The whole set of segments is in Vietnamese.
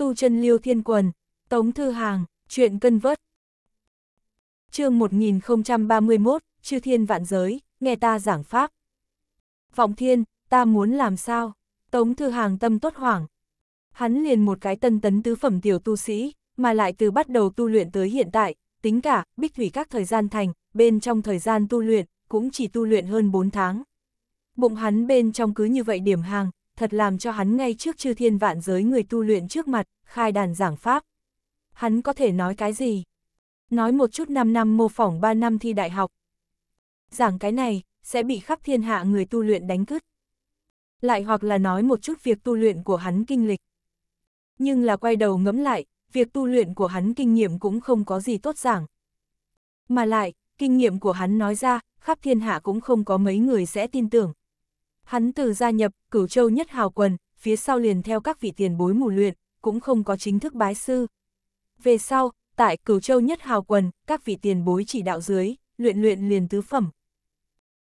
tu chân liêu thiên quần, tống thư hàng, chuyện cân vớt. chương 1031, chư thiên vạn giới, nghe ta giảng pháp. Vọng thiên, ta muốn làm sao? Tống thư hàng tâm tốt hoảng. Hắn liền một cái tân tấn tứ phẩm tiểu tu sĩ, mà lại từ bắt đầu tu luyện tới hiện tại, tính cả, bích thủy các thời gian thành, bên trong thời gian tu luyện, cũng chỉ tu luyện hơn 4 tháng. Bụng hắn bên trong cứ như vậy điểm hàng, thật làm cho hắn ngay trước chư thiên vạn giới người tu luyện trước mặt, khai đàn giảng pháp. Hắn có thể nói cái gì? Nói một chút 5 năm mô phỏng 3 năm thi đại học. Giảng cái này, sẽ bị khắp thiên hạ người tu luyện đánh cứt. Lại hoặc là nói một chút việc tu luyện của hắn kinh lịch. Nhưng là quay đầu ngẫm lại, việc tu luyện của hắn kinh nghiệm cũng không có gì tốt giảng. Mà lại, kinh nghiệm của hắn nói ra, khắp thiên hạ cũng không có mấy người sẽ tin tưởng, Hắn từ gia nhập cửu châu nhất hào quần, phía sau liền theo các vị tiền bối mù luyện, cũng không có chính thức bái sư. Về sau, tại cửu châu nhất hào quần, các vị tiền bối chỉ đạo dưới, luyện luyện liền tứ phẩm.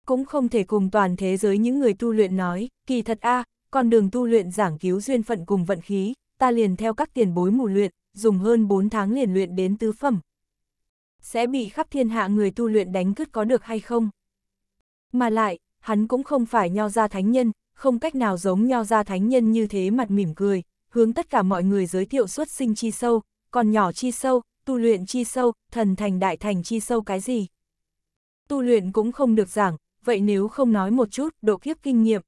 Cũng không thể cùng toàn thế giới những người tu luyện nói, kỳ thật a à, con đường tu luyện giảng cứu duyên phận cùng vận khí, ta liền theo các tiền bối mù luyện, dùng hơn 4 tháng liền luyện đến tứ phẩm. Sẽ bị khắp thiên hạ người tu luyện đánh cứt có được hay không? Mà lại, hắn cũng không phải nho gia thánh nhân, không cách nào giống nho gia thánh nhân như thế mặt mỉm cười, hướng tất cả mọi người giới thiệu xuất sinh chi sâu, còn nhỏ chi sâu, tu luyện chi sâu, thần thành đại thành chi sâu cái gì. Tu luyện cũng không được giảng, vậy nếu không nói một chút, độ kiếp kinh nghiệm.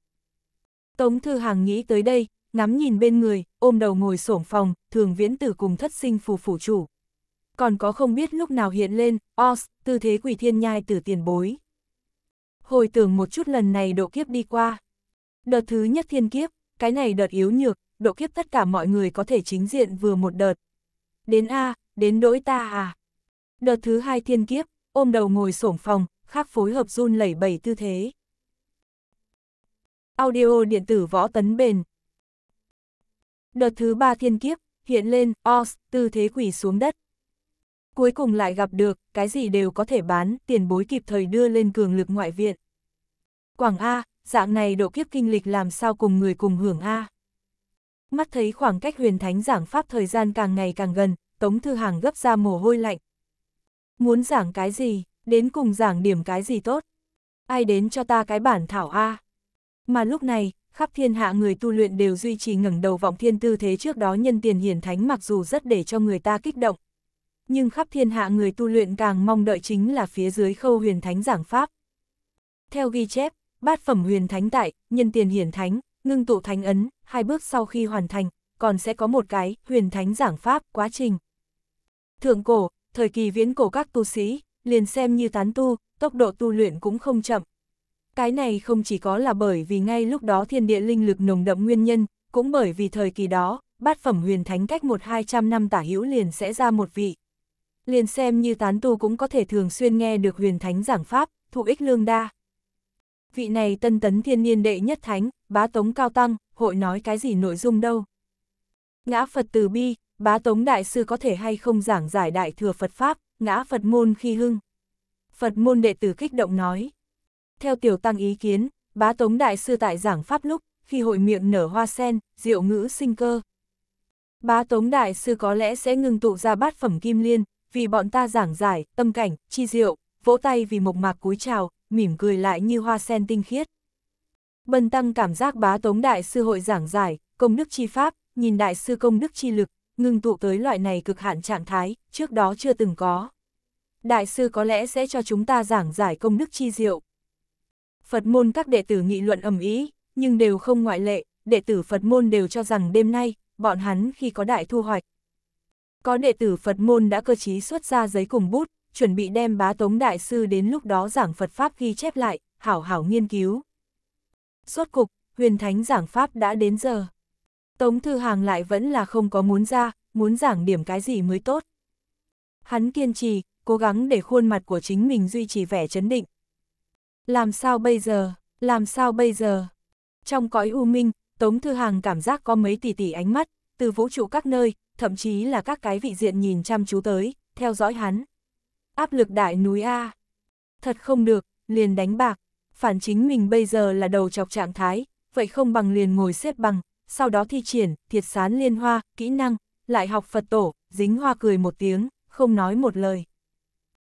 Tống Thư Hàng nghĩ tới đây, ngắm nhìn bên người, ôm đầu ngồi xổm phòng, thường viễn tử cùng thất sinh phù phủ chủ. Còn có không biết lúc nào hiện lên, os, tư thế quỷ thiên nhai tử tiền bối hồi tưởng một chút lần này độ kiếp đi qua. Đợt thứ nhất thiên kiếp, cái này đợt yếu nhược, độ kiếp tất cả mọi người có thể chính diện vừa một đợt. Đến A, đến đỗi ta à. Đợt thứ hai thiên kiếp, ôm đầu ngồi sổm phòng, khác phối hợp run lẩy bẩy tư thế. Audio điện tử võ tấn bền. Đợt thứ ba thiên kiếp, hiện lên, os, tư thế quỷ xuống đất, Cuối cùng lại gặp được, cái gì đều có thể bán, tiền bối kịp thời đưa lên cường lực ngoại viện. Quảng A, dạng này độ kiếp kinh lịch làm sao cùng người cùng hưởng A. Mắt thấy khoảng cách huyền thánh giảng pháp thời gian càng ngày càng gần, Tống Thư Hàng gấp ra mồ hôi lạnh. Muốn giảng cái gì, đến cùng giảng điểm cái gì tốt. Ai đến cho ta cái bản thảo A. Mà lúc này, khắp thiên hạ người tu luyện đều duy trì ngẩng đầu vọng thiên tư thế trước đó nhân tiền hiển thánh mặc dù rất để cho người ta kích động, nhưng khắp thiên hạ người tu luyện càng mong đợi chính là phía dưới khâu huyền thánh giảng pháp. Theo ghi chép, bát phẩm huyền thánh tại, nhân tiền hiển thánh, ngưng tụ thánh ấn, hai bước sau khi hoàn thành, còn sẽ có một cái huyền thánh giảng pháp quá trình. Thượng cổ, thời kỳ viễn cổ các tu sĩ, liền xem như tán tu, tốc độ tu luyện cũng không chậm. Cái này không chỉ có là bởi vì ngay lúc đó thiên địa linh lực nồng đậm nguyên nhân, cũng bởi vì thời kỳ đó, bát phẩm huyền thánh cách một hai trăm năm tả hữu liền sẽ ra một vị liền xem như tán tu cũng có thể thường xuyên nghe được huyền thánh giảng pháp, thụ ích lương đa. Vị này tân tấn thiên niên đệ nhất thánh, bá tống cao tăng, hội nói cái gì nội dung đâu. Ngã Phật từ bi, bá tống đại sư có thể hay không giảng giải đại thừa Phật Pháp, ngã Phật môn khi hưng. Phật môn đệ tử kích động nói. Theo tiểu tăng ý kiến, bá tống đại sư tại giảng Pháp lúc, khi hội miệng nở hoa sen, diệu ngữ sinh cơ. Bá tống đại sư có lẽ sẽ ngừng tụ ra bát phẩm kim liên, vì bọn ta giảng giải, tâm cảnh, chi diệu, vỗ tay vì mộc mạc cúi chào, mỉm cười lại như hoa sen tinh khiết. Bần tăng cảm giác bá tống đại sư hội giảng giải, công đức chi pháp, nhìn đại sư công đức chi lực, ngưng tụ tới loại này cực hạn trạng thái, trước đó chưa từng có. Đại sư có lẽ sẽ cho chúng ta giảng giải công đức chi diệu. Phật môn các đệ tử nghị luận ầm ý, nhưng đều không ngoại lệ, đệ tử Phật môn đều cho rằng đêm nay, bọn hắn khi có đại thu hoạch, có đệ tử Phật môn đã cơ trí xuất ra giấy cùng bút, chuẩn bị đem bá tống đại sư đến lúc đó giảng Phật Pháp ghi chép lại, hảo hảo nghiên cứu. Suốt cục, huyền thánh giảng Pháp đã đến giờ. Tống Thư Hàng lại vẫn là không có muốn ra, muốn giảng điểm cái gì mới tốt. Hắn kiên trì, cố gắng để khuôn mặt của chính mình duy trì vẻ chấn định. Làm sao bây giờ, làm sao bây giờ? Trong cõi u minh, Tống Thư Hàng cảm giác có mấy tỷ tỷ ánh mắt, từ vũ trụ các nơi, thậm chí là các cái vị diện nhìn chăm chú tới, theo dõi hắn. Áp lực đại núi A. Thật không được, liền đánh bạc, phản chính mình bây giờ là đầu chọc trạng thái, vậy không bằng liền ngồi xếp bằng, sau đó thi triển, thiệt sán liên hoa, kỹ năng, lại học Phật tổ, dính hoa cười một tiếng, không nói một lời.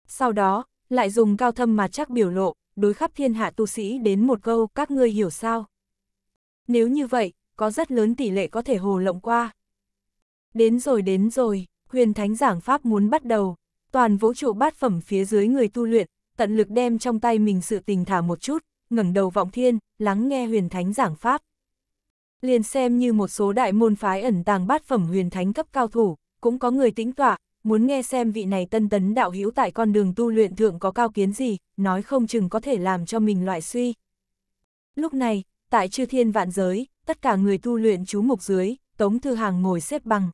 Sau đó, lại dùng cao thâm mà chắc biểu lộ, đối khắp thiên hạ tu sĩ đến một câu các ngươi hiểu sao. Nếu như vậy, có rất lớn tỷ lệ có thể hồ lộng qua. Đến rồi đến rồi, huyền thánh giảng pháp muốn bắt đầu, toàn vũ trụ bát phẩm phía dưới người tu luyện, tận lực đem trong tay mình sự tình thả một chút, ngẩng đầu vọng thiên, lắng nghe huyền thánh giảng pháp. Liền xem như một số đại môn phái ẩn tàng bát phẩm huyền thánh cấp cao thủ, cũng có người tĩnh tọa, muốn nghe xem vị này tân tấn đạo hữu tại con đường tu luyện thượng có cao kiến gì, nói không chừng có thể làm cho mình loại suy. Lúc này, tại chư thiên vạn giới, tất cả người tu luyện chú mục dưới, Tống Thư Hàng ngồi xếp bằng.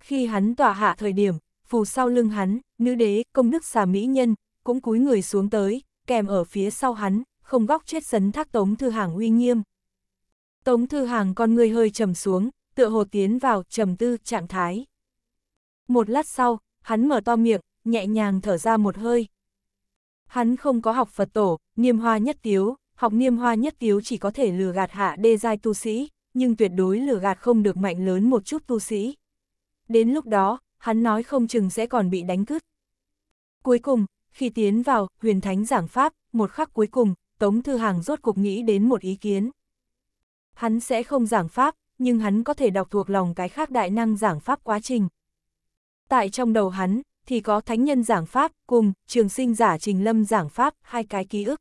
Khi hắn tọa hạ thời điểm, phù sau lưng hắn, nữ đế, công đức xà mỹ nhân, cũng cúi người xuống tới, kèm ở phía sau hắn, không góc chết sấn thác Tống Thư Hàng uy nghiêm. Tống Thư Hàng con người hơi trầm xuống, tựa hồ tiến vào trầm tư trạng thái. Một lát sau, hắn mở to miệng, nhẹ nhàng thở ra một hơi. Hắn không có học Phật tổ, niêm hoa nhất tiếu, học niêm hoa nhất tiếu chỉ có thể lừa gạt hạ đê giai tu sĩ nhưng tuyệt đối lừa gạt không được mạnh lớn một chút tu sĩ. Đến lúc đó, hắn nói không chừng sẽ còn bị đánh cứt. Cuối cùng, khi tiến vào huyền thánh giảng pháp, một khắc cuối cùng, Tống Thư Hàng rốt cục nghĩ đến một ý kiến. Hắn sẽ không giảng pháp, nhưng hắn có thể đọc thuộc lòng cái khác đại năng giảng pháp quá trình. Tại trong đầu hắn, thì có thánh nhân giảng pháp cùng trường sinh giả trình lâm giảng pháp, hai cái ký ức.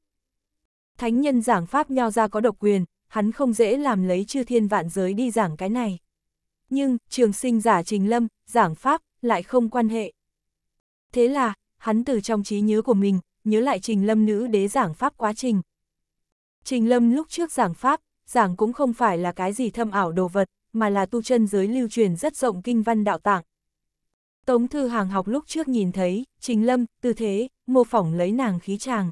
Thánh nhân giảng pháp nho ra có độc quyền, hắn không dễ làm lấy chư thiên vạn giới đi giảng cái này. Nhưng, trường sinh giả trình lâm, giảng pháp, lại không quan hệ. Thế là, hắn từ trong trí nhớ của mình, nhớ lại trình lâm nữ đế giảng pháp quá trình. Trình lâm lúc trước giảng pháp, giảng cũng không phải là cái gì thâm ảo đồ vật, mà là tu chân giới lưu truyền rất rộng kinh văn đạo tạng. Tống thư hàng học lúc trước nhìn thấy, trình lâm, tư thế, mô phỏng lấy nàng khí tràng.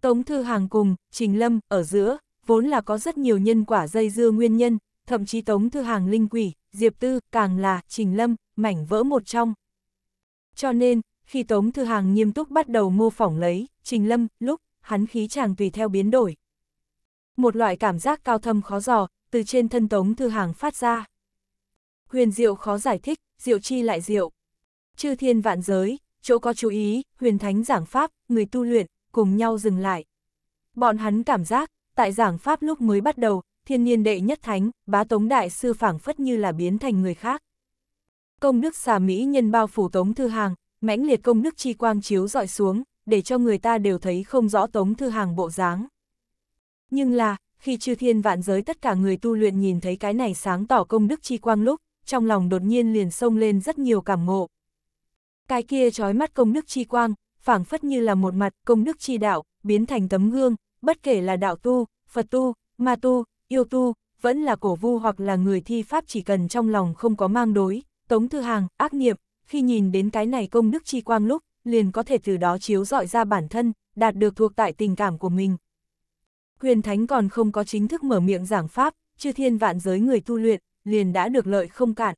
Tống thư hàng cùng, trình lâm, ở giữa, vốn là có rất nhiều nhân quả dây dưa nguyên nhân, thậm chí Tống Thư Hàng linh quỷ, Diệp Tư, càng là, Trình Lâm, mảnh vỡ một trong. Cho nên, khi Tống Thư Hàng nghiêm túc bắt đầu mô phỏng lấy, Trình Lâm, lúc, hắn khí chàng tùy theo biến đổi. Một loại cảm giác cao thâm khó dò, từ trên thân Tống Thư Hàng phát ra. Huyền diệu khó giải thích, diệu chi lại diệu. Chư thiên vạn giới, chỗ có chú ý, huyền thánh giảng pháp, người tu luyện, cùng nhau dừng lại. Bọn hắn cảm giác, tại giảng Pháp lúc mới bắt đầu, thiên nhiên đệ nhất thánh, bá tống đại sư phảng phất như là biến thành người khác. Công đức xà Mỹ nhân bao phủ tống thư hàng, mãnh liệt công đức chi quang chiếu dọi xuống, để cho người ta đều thấy không rõ tống thư hàng bộ dáng. Nhưng là, khi chư thiên vạn giới tất cả người tu luyện nhìn thấy cái này sáng tỏ công đức chi quang lúc, trong lòng đột nhiên liền sông lên rất nhiều cảm ngộ. Cái kia trói mắt công đức chi quang, phảng phất như là một mặt công đức chi đạo, biến thành tấm gương, bất kể là đạo tu, Phật tu, ma tu, yêu tu, vẫn là cổ vu hoặc là người thi pháp chỉ cần trong lòng không có mang đối, tống thư hàng, ác niệm, khi nhìn đến cái này công đức chi quang lúc, liền có thể từ đó chiếu dọi ra bản thân, đạt được thuộc tại tình cảm của mình. Huyền Thánh còn không có chính thức mở miệng giảng pháp, chư thiên vạn giới người tu luyện, liền đã được lợi không cạn.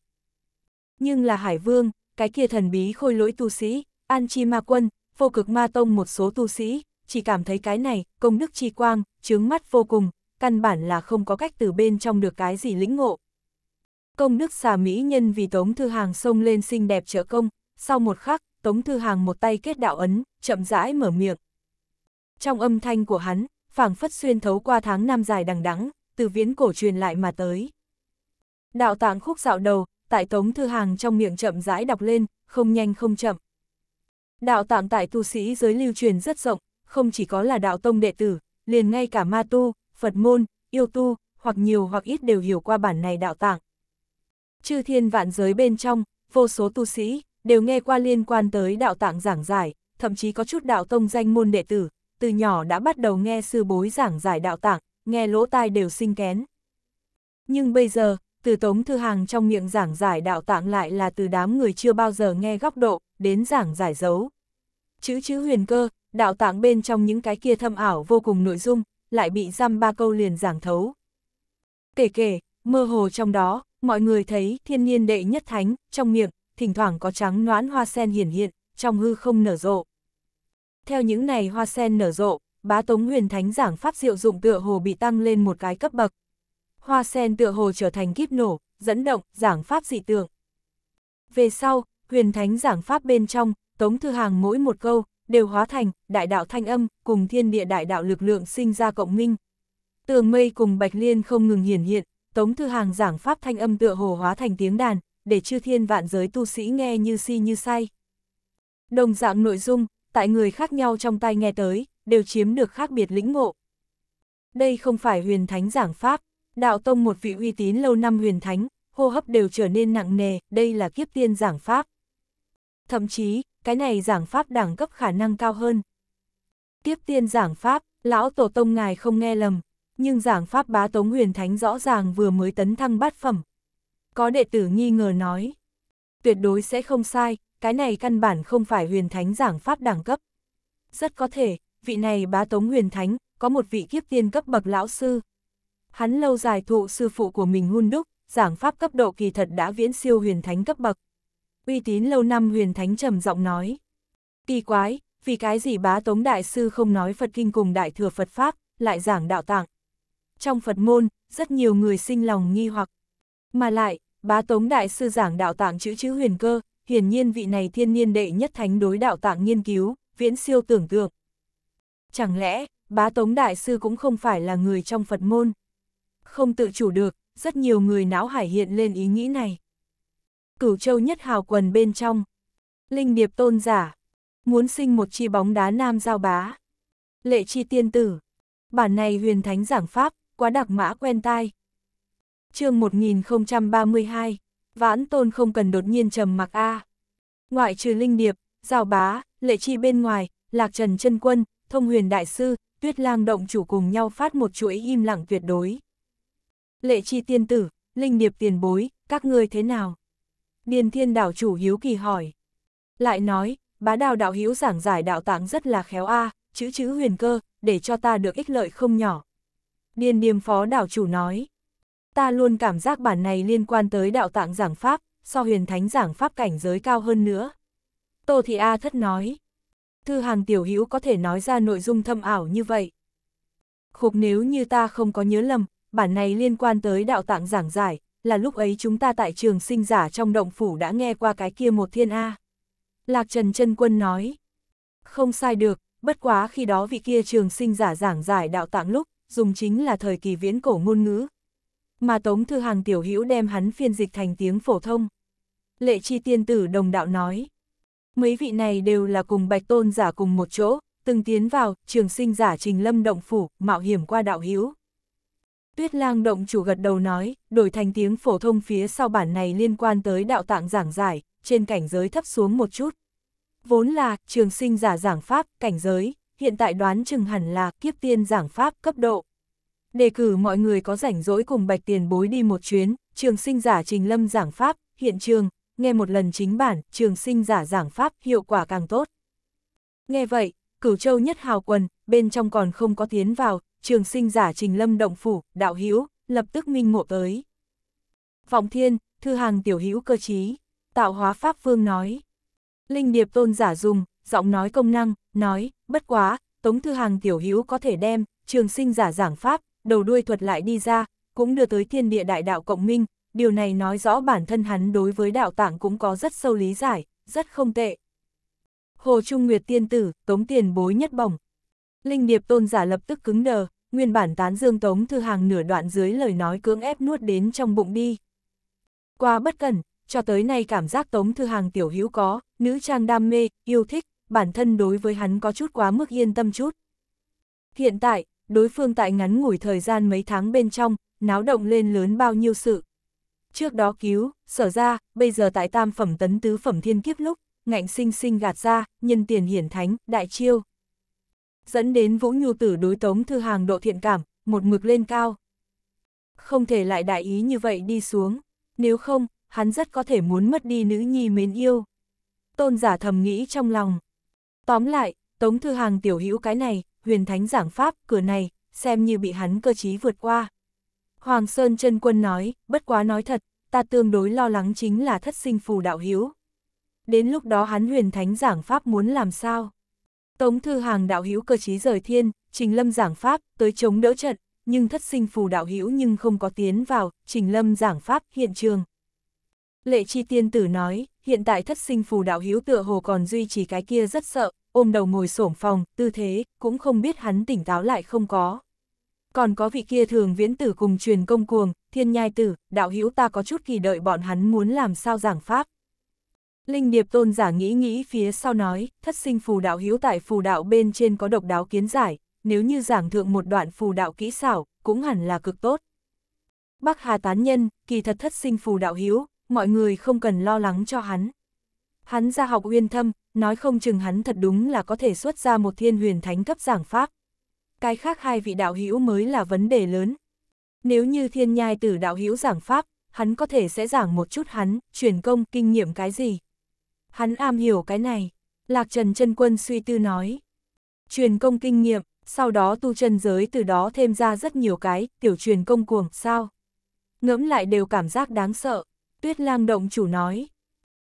Nhưng là Hải Vương, cái kia thần bí khôi lỗi tu sĩ, An Chi Ma Quân, vô cực ma tông một số tu sĩ, chỉ cảm thấy cái này, công đức chi quang, chướng mắt vô cùng, căn bản là không có cách từ bên trong được cái gì lĩnh ngộ. Công đức xà mỹ nhân vì Tống Thư Hàng xông lên xinh đẹp trợ công, sau một khắc, Tống Thư Hàng một tay kết đạo ấn, chậm rãi mở miệng. Trong âm thanh của hắn, phảng phất xuyên thấu qua tháng năm dài đằng đẵng, từ viễn cổ truyền lại mà tới. Đạo tạng khúc dạo đầu, tại Tống Thư Hàng trong miệng chậm rãi đọc lên, không nhanh không chậm. Đạo tạng tại tu sĩ giới lưu truyền rất rộng, không chỉ có là đạo tông đệ tử, liền ngay cả ma tu, Phật môn, yêu tu, hoặc nhiều hoặc ít đều hiểu qua bản này đạo tạng. Chư thiên vạn giới bên trong, vô số tu sĩ, đều nghe qua liên quan tới đạo tạng giảng giải, thậm chí có chút đạo tông danh môn đệ tử, từ nhỏ đã bắt đầu nghe sư bối giảng giải đạo tạng, nghe lỗ tai đều sinh kén. Nhưng bây giờ, từ Tống Thư Hàng trong miệng giảng giải đạo tạng lại là từ đám người chưa bao giờ nghe góc độ, đến giảng giải dấu. Chữ chữ huyền cơ, đạo tạng bên trong những cái kia thâm ảo vô cùng nội dung, lại bị giam ba câu liền giảng thấu. Kể kể, mơ hồ trong đó, mọi người thấy thiên nhiên đệ nhất thánh, trong miệng, thỉnh thoảng có trắng noãn hoa sen hiển hiện, trong hư không nở rộ. Theo những này hoa sen nở rộ, bá tống huyền thánh giảng pháp diệu dụng tựa hồ bị tăng lên một cái cấp bậc. Hoa sen tựa hồ trở thành kíp nổ, dẫn động, giảng pháp dị tượng. Về sau, huyền thánh giảng pháp bên trong, Tống Thư Hàng mỗi một câu, đều hóa thành, đại đạo thanh âm, cùng thiên địa đại đạo lực lượng sinh ra cộng minh. Tường mây cùng Bạch Liên không ngừng hiển hiện, Tống Thư Hàng giảng pháp thanh âm tựa hồ hóa thành tiếng đàn, để chư thiên vạn giới tu sĩ nghe như si như say. Đồng dạng nội dung, tại người khác nhau trong tai nghe tới, đều chiếm được khác biệt lĩnh ngộ. Đây không phải huyền thánh giảng pháp, đạo tông một vị uy tín lâu năm huyền thánh, hô hấp đều trở nên nặng nề, đây là kiếp tiên giảng pháp. Thậm chí, cái này giảng pháp đẳng cấp khả năng cao hơn. Tiếp tiên giảng pháp, lão tổ tông ngài không nghe lầm, nhưng giảng pháp bá tống huyền thánh rõ ràng vừa mới tấn thăng bát phẩm. Có đệ tử nghi ngờ nói, tuyệt đối sẽ không sai, cái này căn bản không phải huyền thánh giảng pháp đẳng cấp. Rất có thể, vị này bá tống huyền thánh, có một vị kiếp tiên cấp bậc lão sư. Hắn lâu dài thụ sư phụ của mình hun đúc, giảng pháp cấp độ kỳ thật đã viễn siêu huyền thánh cấp bậc uy tín lâu năm huyền thánh trầm giọng nói. Kỳ quái, vì cái gì bá tống đại sư không nói Phật kinh cùng đại thừa Phật Pháp, lại giảng đạo tạng. Trong Phật môn, rất nhiều người sinh lòng nghi hoặc. Mà lại, bá tống đại sư giảng đạo tạng chữ chữ huyền cơ, hiển nhiên vị này thiên niên đệ nhất thánh đối đạo tạng nghiên cứu, viễn siêu tưởng tượng. Chẳng lẽ, bá tống đại sư cũng không phải là người trong Phật môn? Không tự chủ được, rất nhiều người não hải hiện lên ý nghĩ này cửu châu nhất hào quần bên trong. Linh điệp tôn giả, muốn sinh một chi bóng đá nam giao bá. Lệ chi tiên tử, bản này huyền thánh giảng pháp, quá đặc mã quen tai. chương 1032, vãn tôn không cần đột nhiên trầm mặc A. Ngoại trừ linh điệp, giao bá, lệ chi bên ngoài, lạc trần chân quân, thông huyền đại sư, tuyết lang động chủ cùng nhau phát một chuỗi im lặng tuyệt đối. Lệ chi tiên tử, linh điệp tiền bối, các ngươi thế nào? Điền thiên đảo chủ hiếu kỳ hỏi. Lại nói, bá đào đạo hiếu giảng giải đạo tạng rất là khéo a chữ chữ huyền cơ, để cho ta được ích lợi không nhỏ. Điền điềm phó đảo chủ nói. Ta luôn cảm giác bản này liên quan tới đạo tạng giảng pháp, so huyền thánh giảng pháp cảnh giới cao hơn nữa. Tô Thị A thất nói. Thư hàng tiểu hữu có thể nói ra nội dung thâm ảo như vậy. Khục nếu như ta không có nhớ lầm, bản này liên quan tới đạo tạng giảng giải, là lúc ấy chúng ta tại trường sinh giả trong động phủ đã nghe qua cái kia một thiên A. Lạc Trần chân Quân nói, không sai được, bất quá khi đó vị kia trường sinh giả giảng giải đạo tạng lúc, dùng chính là thời kỳ viễn cổ ngôn ngữ. Mà Tống Thư Hàng tiểu hữu đem hắn phiên dịch thành tiếng phổ thông. Lệ chi tiên tử đồng đạo nói, mấy vị này đều là cùng bạch tôn giả cùng một chỗ, từng tiến vào trường sinh giả trình lâm động phủ, mạo hiểm qua đạo hữu Tuyết lang động chủ gật đầu nói, đổi thành tiếng phổ thông phía sau bản này liên quan tới đạo tạng giảng giải, trên cảnh giới thấp xuống một chút. Vốn là, trường sinh giả giảng pháp, cảnh giới, hiện tại đoán chừng hẳn là kiếp tiên giảng pháp cấp độ. Đề cử mọi người có rảnh rỗi cùng bạch tiền bối đi một chuyến, trường sinh giả trình lâm giảng pháp, hiện trường, nghe một lần chính bản, trường sinh giả giảng pháp hiệu quả càng tốt. Nghe vậy, cửu châu nhất hào quần, bên trong còn không có tiến vào, trường sinh giả trình lâm động phủ, đạo hữu lập tức minh ngộ tới. Vọng thiên, thư hàng tiểu hữu cơ trí, tạo hóa pháp vương nói. Linh điệp tôn giả dùng, giọng nói công năng, nói, bất quá, tống thư hàng tiểu hữu có thể đem, trường sinh giả giảng pháp, đầu đuôi thuật lại đi ra, cũng đưa tới thiên địa đại đạo cộng minh, điều này nói rõ bản thân hắn đối với đạo tạng cũng có rất sâu lý giải, rất không tệ. Hồ Trung Nguyệt tiên tử, tống tiền bối nhất bổng. Linh điệp tôn giả lập tức cứng đờ, nguyên bản tán dương Tống Thư Hàng nửa đoạn dưới lời nói cưỡng ép nuốt đến trong bụng đi. Qua bất cần cho tới nay cảm giác Tống Thư Hàng tiểu hữu có, nữ trang đam mê, yêu thích, bản thân đối với hắn có chút quá mức yên tâm chút. Hiện tại, đối phương tại ngắn ngủi thời gian mấy tháng bên trong, náo động lên lớn bao nhiêu sự. Trước đó cứu, sở ra, bây giờ tại tam phẩm tấn tứ phẩm thiên kiếp lúc, ngạnh sinh sinh gạt ra, nhân tiền hiển thánh, đại chiêu dẫn đến Vũ Nhu Tử đối Tống Thư Hàng độ thiện cảm, một mực lên cao. Không thể lại đại ý như vậy đi xuống, nếu không, hắn rất có thể muốn mất đi nữ nhi mến yêu. Tôn giả thầm nghĩ trong lòng. Tóm lại, Tống Thư Hàng tiểu hữu cái này, huyền thánh giảng pháp, cửa này, xem như bị hắn cơ trí vượt qua. Hoàng Sơn chân Quân nói, bất quá nói thật, ta tương đối lo lắng chính là thất sinh phù đạo hiếu. Đến lúc đó hắn huyền thánh giảng pháp muốn làm sao? Tống Thư Hàng đạo hữu cơ trí rời thiên, Trình Lâm giảng pháp, tới chống đỡ trận, nhưng thất sinh phù đạo hữu nhưng không có tiến vào, Trình Lâm giảng pháp, hiện trường. Lệ Chi Tiên Tử nói, hiện tại thất sinh phù đạo hữu tựa hồ còn duy trì cái kia rất sợ, ôm đầu ngồi xổm phòng, tư thế, cũng không biết hắn tỉnh táo lại không có. Còn có vị kia thường viễn tử cùng truyền công cuồng, thiên nhai tử, đạo hữu ta có chút kỳ đợi bọn hắn muốn làm sao giảng pháp. Linh điệp tôn giả nghĩ nghĩ phía sau nói, thất sinh phù đạo hiếu tại phù đạo bên trên có độc đáo kiến giải, nếu như giảng thượng một đoạn phù đạo kỹ xảo, cũng hẳn là cực tốt. Bắc Hà tán nhân, kỳ thật thất sinh phù đạo hiếu, mọi người không cần lo lắng cho hắn. Hắn ra học uyên thâm, nói không chừng hắn thật đúng là có thể xuất ra một thiên huyền thánh cấp giảng pháp. Cái khác hai vị đạo hiếu mới là vấn đề lớn. Nếu như thiên nhai tử đạo hiếu giảng pháp, hắn có thể sẽ giảng một chút hắn, truyền công, kinh nghiệm cái gì. Hắn am hiểu cái này. Lạc Trần chân quân suy tư nói. Truyền công kinh nghiệm, sau đó tu chân giới từ đó thêm ra rất nhiều cái, tiểu truyền công cuồng, sao? Ngẫm lại đều cảm giác đáng sợ. Tuyết lang động chủ nói.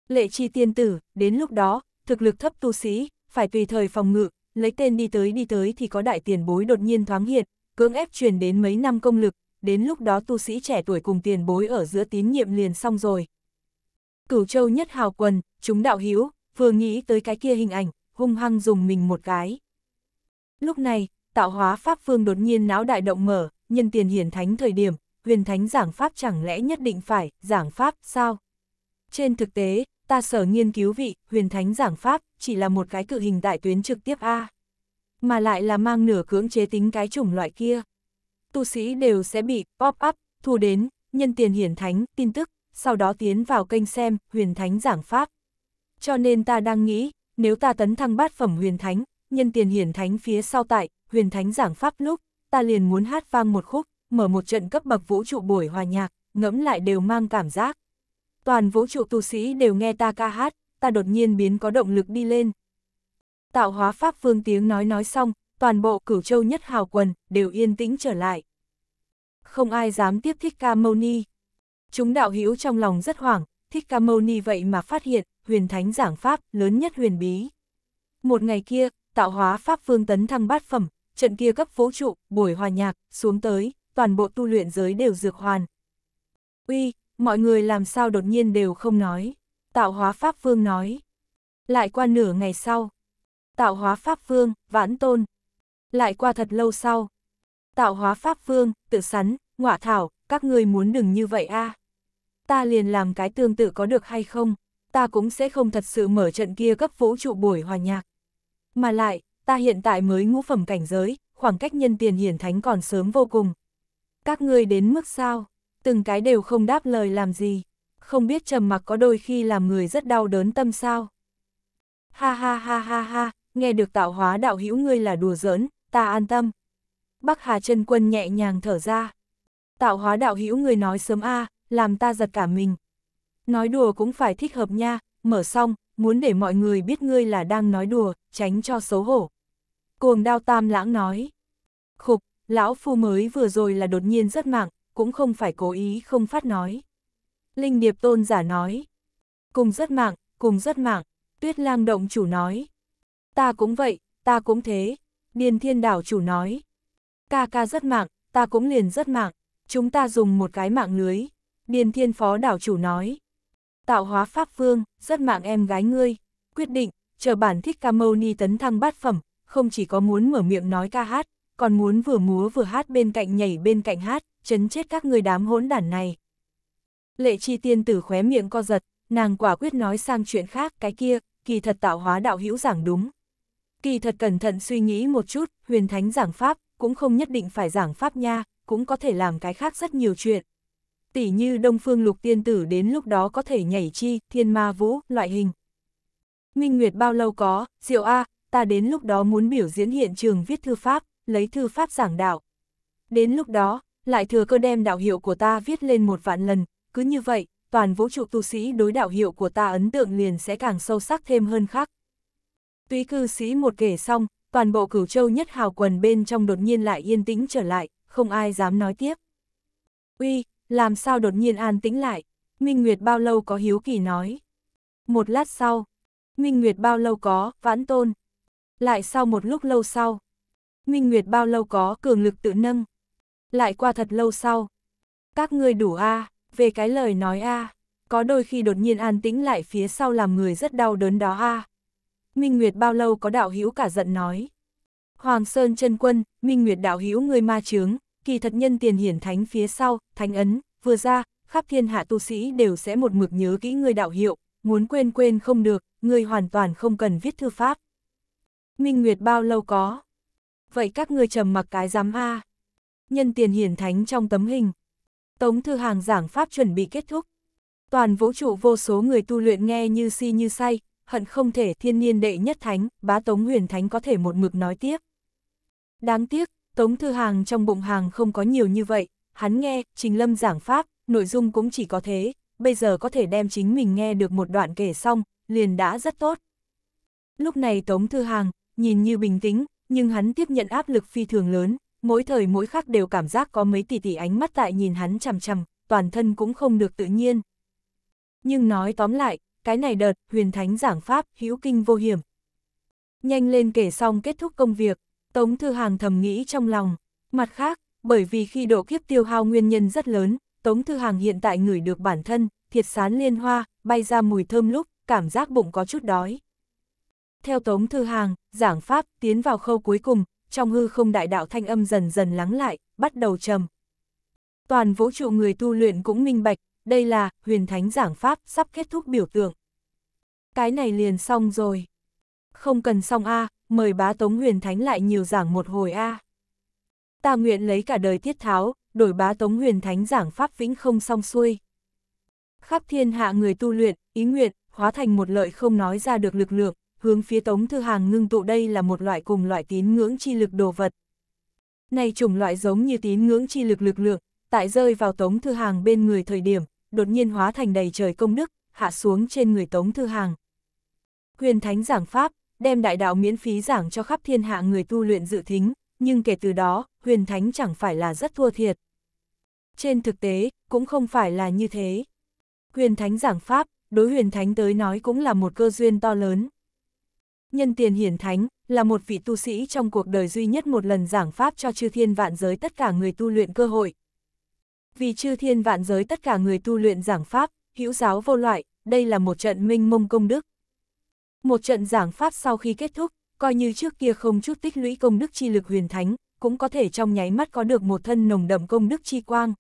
Lệ chi tiên tử, đến lúc đó, thực lực thấp tu sĩ, phải tùy thời phòng ngự, lấy tên đi tới đi tới thì có đại tiền bối đột nhiên thoáng hiện, cưỡng ép truyền đến mấy năm công lực, đến lúc đó tu sĩ trẻ tuổi cùng tiền bối ở giữa tín nhiệm liền xong rồi. Cửu châu nhất hào quần, chúng đạo hữu vừa nghĩ tới cái kia hình ảnh, hung hăng dùng mình một cái. Lúc này, tạo hóa Pháp Vương đột nhiên náo đại động mở, nhân tiền hiển thánh thời điểm, huyền thánh giảng Pháp chẳng lẽ nhất định phải, giảng Pháp, sao? Trên thực tế, ta sở nghiên cứu vị, huyền thánh giảng Pháp, chỉ là một cái cự hình đại tuyến trực tiếp A. Mà lại là mang nửa cưỡng chế tính cái chủng loại kia. Tu sĩ đều sẽ bị pop-up, thu đến, nhân tiền hiển thánh, tin tức, sau đó tiến vào kênh xem, huyền thánh giảng Pháp. Cho nên ta đang nghĩ, nếu ta tấn thăng bát phẩm huyền thánh, nhân tiền hiển thánh phía sau tại, huyền thánh giảng pháp lúc, ta liền muốn hát vang một khúc, mở một trận cấp bậc vũ trụ buổi hòa nhạc, ngẫm lại đều mang cảm giác. Toàn vũ trụ tu sĩ đều nghe ta ca hát, ta đột nhiên biến có động lực đi lên. Tạo hóa pháp phương tiếng nói nói xong, toàn bộ cửu châu nhất hào quần đều yên tĩnh trở lại. Không ai dám tiếp Thích Ca Mâu Ni. Chúng đạo hữu trong lòng rất hoảng, Thích Ca Mâu Ni vậy mà phát hiện huyền thánh giảng pháp, lớn nhất huyền bí. Một ngày kia, tạo hóa pháp phương tấn thăng bát phẩm, trận kia cấp vũ trụ, buổi hòa nhạc, xuống tới, toàn bộ tu luyện giới đều dược hoàn. Uy, mọi người làm sao đột nhiên đều không nói. Tạo hóa pháp phương nói. Lại qua nửa ngày sau. Tạo hóa pháp phương, vãn tôn. Lại qua thật lâu sau. Tạo hóa pháp phương, tự sắn, ngọa thảo, các ngươi muốn đừng như vậy a à. Ta liền làm cái tương tự có được hay không? ta cũng sẽ không thật sự mở trận kia cấp vũ trụ buổi hòa nhạc. Mà lại, ta hiện tại mới ngũ phẩm cảnh giới, khoảng cách nhân tiền hiển thánh còn sớm vô cùng. Các ngươi đến mức sao, từng cái đều không đáp lời làm gì, không biết trầm mặc có đôi khi làm người rất đau đớn tâm sao. Ha ha ha ha ha, nghe được tạo hóa đạo hữu ngươi là đùa giỡn, ta an tâm. Bắc Hà chân Quân nhẹ nhàng thở ra. Tạo hóa đạo hữu ngươi nói sớm a, làm ta giật cả mình, Nói đùa cũng phải thích hợp nha, mở xong, muốn để mọi người biết ngươi là đang nói đùa, tránh cho xấu hổ. Cuồng đao tam lãng nói. Khục, lão phu mới vừa rồi là đột nhiên rất mạng, cũng không phải cố ý không phát nói. Linh điệp tôn giả nói. Cùng rất mạng, cùng rất mạng, tuyết lang động chủ nói. Ta cũng vậy, ta cũng thế, điền thiên đảo chủ nói. Ca ca rất mạng, ta cũng liền rất mạng, chúng ta dùng một cái mạng lưới. Điền thiên phó đảo chủ nói tạo hóa pháp vương, rất mạng em gái ngươi, quyết định, chờ bản thích ca mâu ni tấn thăng bát phẩm, không chỉ có muốn mở miệng nói ca hát, còn muốn vừa múa vừa hát bên cạnh nhảy bên cạnh hát, chấn chết các người đám hỗn đản này. Lệ chi tiên tử khóe miệng co giật, nàng quả quyết nói sang chuyện khác, cái kia, kỳ thật tạo hóa đạo hữu giảng đúng. Kỳ thật cẩn thận suy nghĩ một chút, huyền thánh giảng pháp, cũng không nhất định phải giảng pháp nha, cũng có thể làm cái khác rất nhiều chuyện, tỉ như Đông Phương Lục Tiên Tử đến lúc đó có thể nhảy chi, thiên ma vũ, loại hình. Minh Nguyệt bao lâu có, Diệu A, ta đến lúc đó muốn biểu diễn hiện trường viết thư pháp, lấy thư pháp giảng đạo. Đến lúc đó, lại thừa cơ đem đạo hiệu của ta viết lên một vạn lần, cứ như vậy, toàn vũ trụ tu sĩ đối đạo hiệu của ta ấn tượng liền sẽ càng sâu sắc thêm hơn khác. Túy cư sĩ một kể xong, toàn bộ cửu châu nhất hào quần bên trong đột nhiên lại yên tĩnh trở lại, không ai dám nói tiếp. Uy, làm sao đột nhiên an tĩnh lại? Minh Nguyệt bao lâu có hiếu kỳ nói. Một lát sau, Minh Nguyệt bao lâu có, vãn tôn. Lại sau một lúc lâu sau, Minh Nguyệt bao lâu có, cường lực tự nâng. Lại qua thật lâu sau, các ngươi đủ a à, về cái lời nói a à, có đôi khi đột nhiên an tĩnh lại phía sau làm người rất đau đớn đó a à. Minh Nguyệt bao lâu có đạo hữu cả giận nói. Hoàng Sơn chân quân, Minh Nguyệt đạo hữu người ma chướng, kỳ thật nhân tiền hiển thánh phía sau, thánh ấn, vừa ra, khắp thiên hạ tu sĩ đều sẽ một mực nhớ kỹ người đạo hiệu, muốn quên quên không được, người hoàn toàn không cần viết thư pháp. Minh Nguyệt bao lâu có? Vậy các người trầm mặc cái giám A. Nhân tiền hiển thánh trong tấm hình. Tống thư hàng giảng pháp chuẩn bị kết thúc. Toàn vũ trụ vô số người tu luyện nghe như si như say, hận không thể thiên niên đệ nhất thánh, bá tống huyền thánh có thể một mực nói tiếp. Đáng tiếc, Tống Thư Hàng trong bụng hàng không có nhiều như vậy, hắn nghe, Trình Lâm giảng pháp, nội dung cũng chỉ có thế, bây giờ có thể đem chính mình nghe được một đoạn kể xong, liền đã rất tốt. Lúc này Tống Thư Hàng, nhìn như bình tĩnh, nhưng hắn tiếp nhận áp lực phi thường lớn, mỗi thời mỗi khắc đều cảm giác có mấy tỷ tỷ ánh mắt tại nhìn hắn chằm chằm, toàn thân cũng không được tự nhiên. Nhưng nói tóm lại, cái này đợt, huyền thánh giảng pháp, hữu kinh vô hiểm. Nhanh lên kể xong kết thúc công việc, Tống Thư Hàng thầm nghĩ trong lòng. Mặt khác, bởi vì khi độ kiếp tiêu hao nguyên nhân rất lớn, Tống Thư Hàng hiện tại ngửi được bản thân, thiệt sán liên hoa, bay ra mùi thơm lúc, cảm giác bụng có chút đói. Theo Tống Thư Hàng, giảng pháp tiến vào khâu cuối cùng, trong hư không đại đạo thanh âm dần dần lắng lại, bắt đầu trầm. Toàn vũ trụ người tu luyện cũng minh bạch, đây là huyền thánh giảng pháp sắp kết thúc biểu tượng. Cái này liền xong rồi. Không cần xong a, à, mời bá Tống Huyền Thánh lại nhiều giảng một hồi a. À. Ta nguyện lấy cả đời tiết tháo, đổi bá Tống Huyền Thánh giảng pháp vĩnh không xong xuôi. Khắp thiên hạ người tu luyện, ý nguyện, hóa thành một lợi không nói ra được lực lượng, hướng phía Tống Thư Hàng ngưng tụ đây là một loại cùng loại tín ngưỡng chi lực đồ vật. Này chủng loại giống như tín ngưỡng chi lực lực lượng, tại rơi vào Tống Thư Hàng bên người thời điểm, đột nhiên hóa thành đầy trời công đức, hạ xuống trên người Tống Thư Hàng. Huyền Thánh giảng pháp, đem đại đạo miễn phí giảng cho khắp thiên hạ người tu luyện dự thính, nhưng kể từ đó, huyền thánh chẳng phải là rất thua thiệt. Trên thực tế, cũng không phải là như thế. Huyền thánh giảng pháp, đối huyền thánh tới nói cũng là một cơ duyên to lớn. Nhân tiền hiển thánh, là một vị tu sĩ trong cuộc đời duy nhất một lần giảng pháp cho chư thiên vạn giới tất cả người tu luyện cơ hội. Vì chư thiên vạn giới tất cả người tu luyện giảng pháp, hữu giáo vô loại, đây là một trận minh mông công đức. Một trận giảng pháp sau khi kết thúc, coi như trước kia không chút tích lũy công đức chi lực huyền thánh, cũng có thể trong nháy mắt có được một thân nồng đậm công đức chi quang.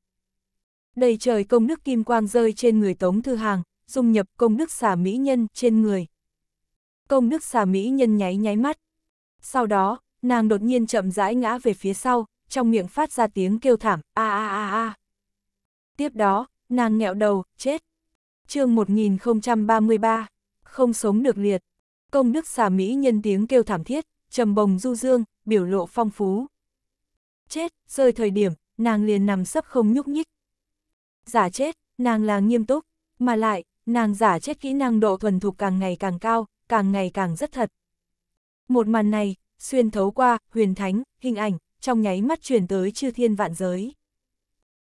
Đầy trời công đức kim quang rơi trên người Tống Thư Hàng, dung nhập công đức xà mỹ nhân trên người. Công đức xà mỹ nhân nháy nháy mắt. Sau đó, nàng đột nhiên chậm rãi ngã về phía sau, trong miệng phát ra tiếng kêu thảm, a a a a. Tiếp đó, nàng nghẹo đầu, chết. chương 1033, không sống được liệt. Công đức xà Mỹ nhân tiếng kêu thảm thiết, trầm bồng du dương, biểu lộ phong phú. Chết, rơi thời điểm, nàng liền nằm sấp không nhúc nhích. Giả chết, nàng là nghiêm túc, mà lại, nàng giả chết kỹ năng độ thuần thục càng ngày càng cao, càng ngày càng rất thật. Một màn này, xuyên thấu qua, huyền thánh, hình ảnh, trong nháy mắt truyền tới chư thiên vạn giới.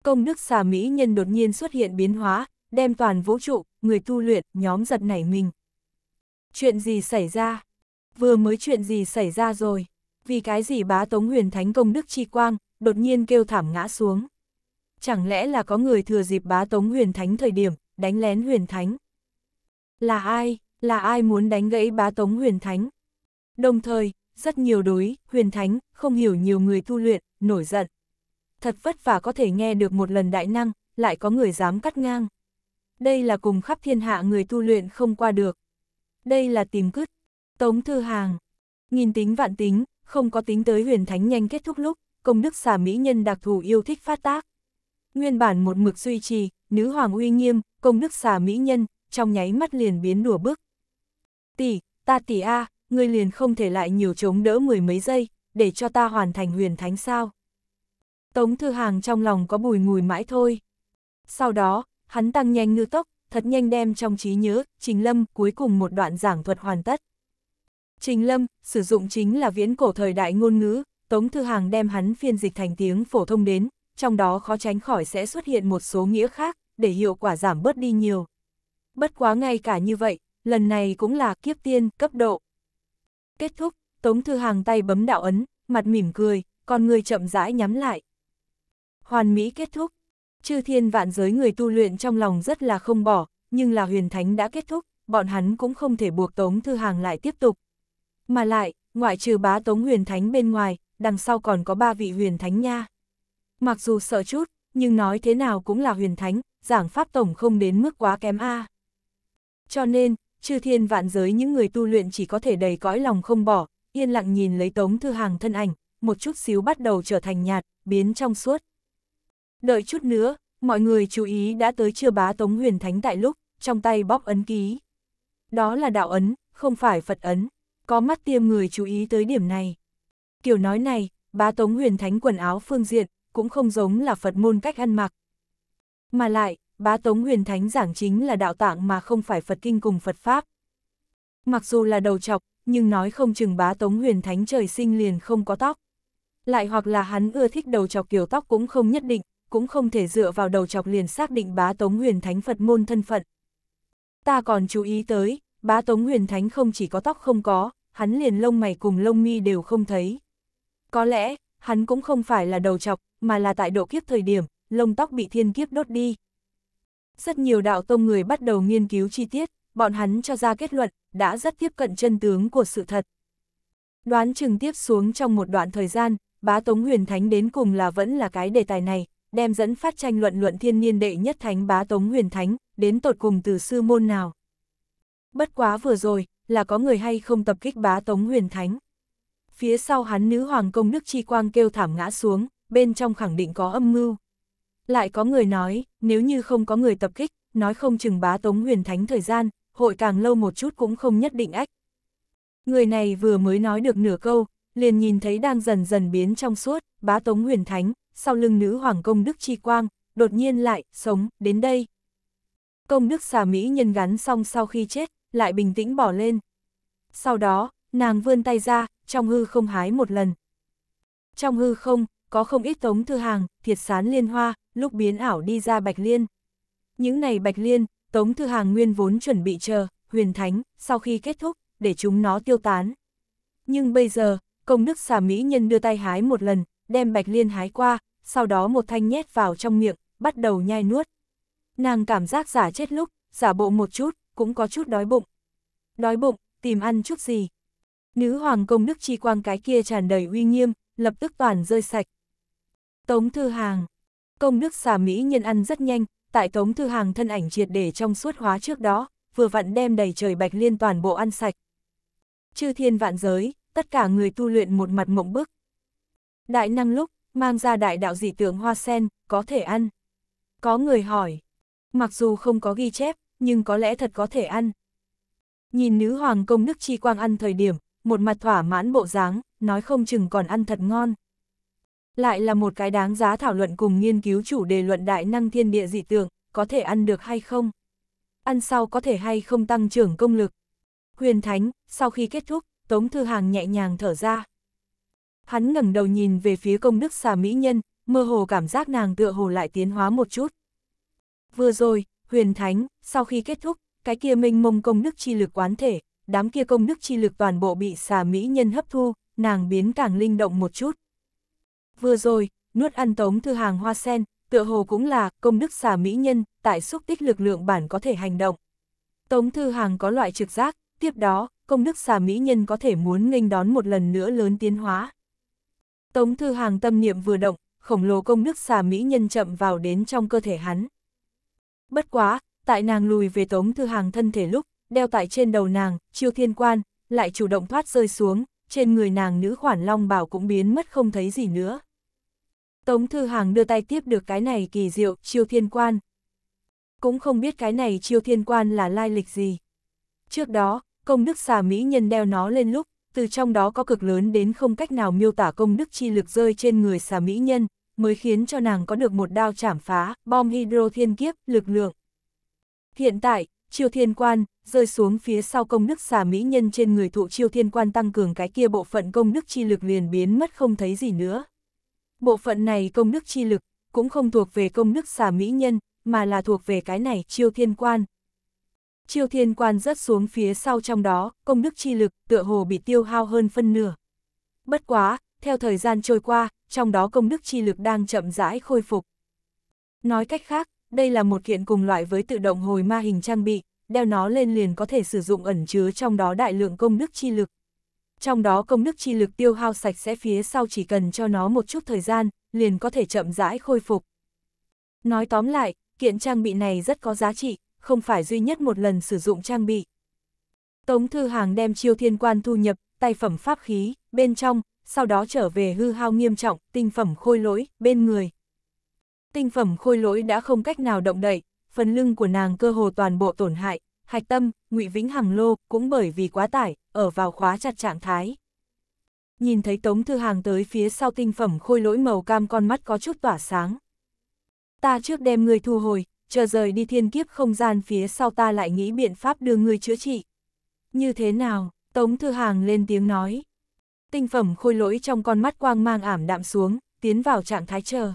Công đức xà Mỹ nhân đột nhiên xuất hiện biến hóa, đem toàn vũ trụ, người tu luyện, nhóm giật nảy mình, Chuyện gì xảy ra? Vừa mới chuyện gì xảy ra rồi? Vì cái gì bá Tống Huyền Thánh công đức chi quang, đột nhiên kêu thảm ngã xuống? Chẳng lẽ là có người thừa dịp bá Tống Huyền Thánh thời điểm, đánh lén Huyền Thánh? Là ai? Là ai muốn đánh gãy bá Tống Huyền Thánh? Đồng thời, rất nhiều đối, Huyền Thánh, không hiểu nhiều người tu luyện, nổi giận. Thật vất vả có thể nghe được một lần đại năng, lại có người dám cắt ngang. Đây là cùng khắp thiên hạ người tu luyện không qua được đây là tìm cứt. Tống Thư Hàng, nghìn tính vạn tính, không có tính tới huyền thánh nhanh kết thúc lúc, công đức xà mỹ nhân đặc thù yêu thích phát tác. Nguyên bản một mực duy trì, nữ hoàng uy nghiêm, công đức xà mỹ nhân, trong nháy mắt liền biến đùa bức. Tỷ, ta tỷ A, à, ngươi liền không thể lại nhiều chống đỡ mười mấy giây, để cho ta hoàn thành huyền thánh sao. Tống Thư Hàng trong lòng có bùi ngùi mãi thôi. Sau đó, hắn tăng nhanh ngư tốc, thật nhanh đem trong trí nhớ, Trình Lâm cuối cùng một đoạn giảng thuật hoàn tất. Trình Lâm, sử dụng chính là viễn cổ thời đại ngôn ngữ, Tống Thư Hàng đem hắn phiên dịch thành tiếng phổ thông đến, trong đó khó tránh khỏi sẽ xuất hiện một số nghĩa khác, để hiệu quả giảm bớt đi nhiều. Bất quá ngay cả như vậy, lần này cũng là kiếp tiên, cấp độ. Kết thúc, Tống Thư Hàng tay bấm đạo ấn, mặt mỉm cười, con người chậm rãi nhắm lại. Hoàn Mỹ kết thúc, chư thiên vạn giới người tu luyện trong lòng rất là không bỏ, nhưng là huyền thánh đã kết thúc, bọn hắn cũng không thể buộc Tống Thư Hàng lại tiếp tục. Mà lại, ngoại trừ bá Tống huyền thánh bên ngoài, đằng sau còn có ba vị huyền thánh nha. Mặc dù sợ chút, nhưng nói thế nào cũng là huyền thánh, giảng pháp tổng không đến mức quá kém a. Cho nên, chư thiên vạn giới những người tu luyện chỉ có thể đầy cõi lòng không bỏ, yên lặng nhìn lấy Tống Thư Hàng thân ảnh, một chút xíu bắt đầu trở thành nhạt, biến trong suốt, Đợi chút nữa, mọi người chú ý đã tới chưa bá Tống Huyền Thánh tại lúc, trong tay bóp ấn ký. Đó là đạo ấn, không phải Phật ấn, có mắt tiêm người chú ý tới điểm này. Kiểu nói này, bá Tống Huyền Thánh quần áo phương diện, cũng không giống là Phật môn cách ăn mặc. Mà lại, bá Tống Huyền Thánh giảng chính là đạo tạng mà không phải Phật kinh cùng Phật Pháp. Mặc dù là đầu chọc, nhưng nói không chừng bá Tống Huyền Thánh trời sinh liền không có tóc. Lại hoặc là hắn ưa thích đầu chọc kiểu tóc cũng không nhất định, cũng không thể dựa vào đầu chọc liền xác định bá Tống Huyền Thánh Phật môn thân phận. Ta còn chú ý tới, bá Tống Huyền Thánh không chỉ có tóc không có, hắn liền lông mày cùng lông mi đều không thấy. Có lẽ, hắn cũng không phải là đầu chọc, mà là tại độ kiếp thời điểm, lông tóc bị thiên kiếp đốt đi. Rất nhiều đạo tông người bắt đầu nghiên cứu chi tiết, bọn hắn cho ra kết luận, đã rất tiếp cận chân tướng của sự thật. Đoán chừng tiếp xuống trong một đoạn thời gian, bá Tống Huyền Thánh đến cùng là vẫn là cái đề tài này, đem dẫn phát tranh luận luận thiên niên đệ nhất thánh bá Tống Huyền Thánh, đến tột cùng từ sư môn nào. Bất quá vừa rồi, là có người hay không tập kích bá Tống Huyền Thánh. Phía sau hắn nữ hoàng công nước chi quang kêu thảm ngã xuống, bên trong khẳng định có âm mưu. Lại có người nói, nếu như không có người tập kích, nói không chừng bá Tống Huyền Thánh thời gian, hội càng lâu một chút cũng không nhất định ách. Người này vừa mới nói được nửa câu, liền nhìn thấy đang dần dần biến trong suốt, bá Tống Huyền Thánh, sau lưng nữ hoàng công đức chi quang, đột nhiên lại, sống, đến đây. Công đức xà Mỹ nhân gắn xong sau khi chết, lại bình tĩnh bỏ lên. Sau đó, nàng vươn tay ra, trong hư không hái một lần. Trong hư không, có không ít tống thư hàng, thiệt sán liên hoa, lúc biến ảo đi ra bạch liên. Những này bạch liên, tống thư hàng nguyên vốn chuẩn bị chờ, huyền thánh, sau khi kết thúc, để chúng nó tiêu tán. Nhưng bây giờ, công đức xà mỹ nhân đưa tay hái một lần, đem bạch liên hái qua, sau đó một thanh nhét vào trong miệng, bắt đầu nhai nuốt. Nàng cảm giác giả chết lúc, giả bộ một chút, cũng có chút đói bụng. Đói bụng, tìm ăn chút gì. Nữ hoàng công đức chi quang cái kia tràn đầy uy nghiêm, lập tức toàn rơi sạch. Tống Thư Hàng Công đức xà Mỹ nhân ăn rất nhanh, tại Tống Thư Hàng thân ảnh triệt để trong suốt hóa trước đó, vừa vặn đem đầy trời bạch liên toàn bộ ăn sạch. Chư thiên vạn giới, tất cả người tu luyện một mặt mộng bức. Đại năng lúc, mang ra đại đạo dị tượng hoa sen, có thể ăn. Có người hỏi, mặc dù không có ghi chép, nhưng có lẽ thật có thể ăn. Nhìn nữ hoàng công nước chi quang ăn thời điểm, một mặt thỏa mãn bộ dáng, nói không chừng còn ăn thật ngon. Lại là một cái đáng giá thảo luận cùng nghiên cứu chủ đề luận đại năng thiên địa dị tượng, có thể ăn được hay không? Ăn sau có thể hay không tăng trưởng công lực? Huyền Thánh, sau khi kết thúc, Tống Thư Hàng nhẹ nhàng thở ra. Hắn ngẩng đầu nhìn về phía công đức xà mỹ nhân, mơ hồ cảm giác nàng tựa hồ lại tiến hóa một chút. Vừa rồi, huyền thánh, sau khi kết thúc, cái kia minh mông công đức chi lực quán thể, đám kia công đức chi lực toàn bộ bị xà mỹ nhân hấp thu, nàng biến càng linh động một chút. Vừa rồi, nuốt ăn tống thư hàng hoa sen, tựa hồ cũng là công đức xà mỹ nhân, tại xúc tích lực lượng bản có thể hành động. Tống thư hàng có loại trực giác, tiếp đó, công đức xà mỹ nhân có thể muốn nghênh đón một lần nữa lớn tiến hóa. Tống Thư Hàng tâm niệm vừa động, khổng lồ công đức xà mỹ nhân chậm vào đến trong cơ thể hắn. Bất quá, tại nàng lùi về Tống Thư Hàng thân thể lúc, đeo tại trên đầu nàng, chiêu thiên quan, lại chủ động thoát rơi xuống, trên người nàng nữ khoản long bảo cũng biến mất không thấy gì nữa. Tống Thư Hàng đưa tay tiếp được cái này kỳ diệu, chiêu thiên quan. Cũng không biết cái này chiêu thiên quan là lai lịch gì. Trước đó, công đức xà mỹ nhân đeo nó lên lúc, từ trong đó có cực lớn đến không cách nào miêu tả công đức chi lực rơi trên người xà mỹ nhân, mới khiến cho nàng có được một đao chảm phá, bom hydro thiên kiếp, lực lượng. Hiện tại, chiêu thiên quan, rơi xuống phía sau công đức xà mỹ nhân trên người thụ chiêu thiên quan tăng cường cái kia bộ phận công đức chi lực liền biến mất không thấy gì nữa. Bộ phận này công đức chi lực, cũng không thuộc về công đức xà mỹ nhân, mà là thuộc về cái này chiêu thiên quan, chiêu thiên quan rớt xuống phía sau trong đó, công đức chi lực tựa hồ bị tiêu hao hơn phân nửa. Bất quá, theo thời gian trôi qua, trong đó công đức chi lực đang chậm rãi khôi phục. Nói cách khác, đây là một kiện cùng loại với tự động hồi ma hình trang bị, đeo nó lên liền có thể sử dụng ẩn chứa trong đó đại lượng công đức chi lực. Trong đó công đức chi lực tiêu hao sạch sẽ phía sau chỉ cần cho nó một chút thời gian, liền có thể chậm rãi khôi phục. Nói tóm lại, kiện trang bị này rất có giá trị, không phải duy nhất một lần sử dụng trang bị. Tống Thư Hàng đem chiêu thiên quan thu nhập, tay phẩm pháp khí, bên trong, sau đó trở về hư hao nghiêm trọng, tinh phẩm khôi lỗi, bên người. Tinh phẩm khôi lỗi đã không cách nào động đậy, phần lưng của nàng cơ hồ toàn bộ tổn hại, hạch tâm, ngụy vĩnh hằng lô, cũng bởi vì quá tải, ở vào khóa chặt trạng thái. Nhìn thấy Tống Thư Hàng tới phía sau tinh phẩm khôi lỗi màu cam con mắt có chút tỏa sáng. Ta trước đem người thu hồi, chờ rời đi thiên kiếp không gian phía sau ta lại nghĩ biện pháp đưa ngươi chữa trị. Như thế nào, Tống Thư Hàng lên tiếng nói. Tinh phẩm khôi lỗi trong con mắt quang mang ảm đạm xuống, tiến vào trạng thái chờ.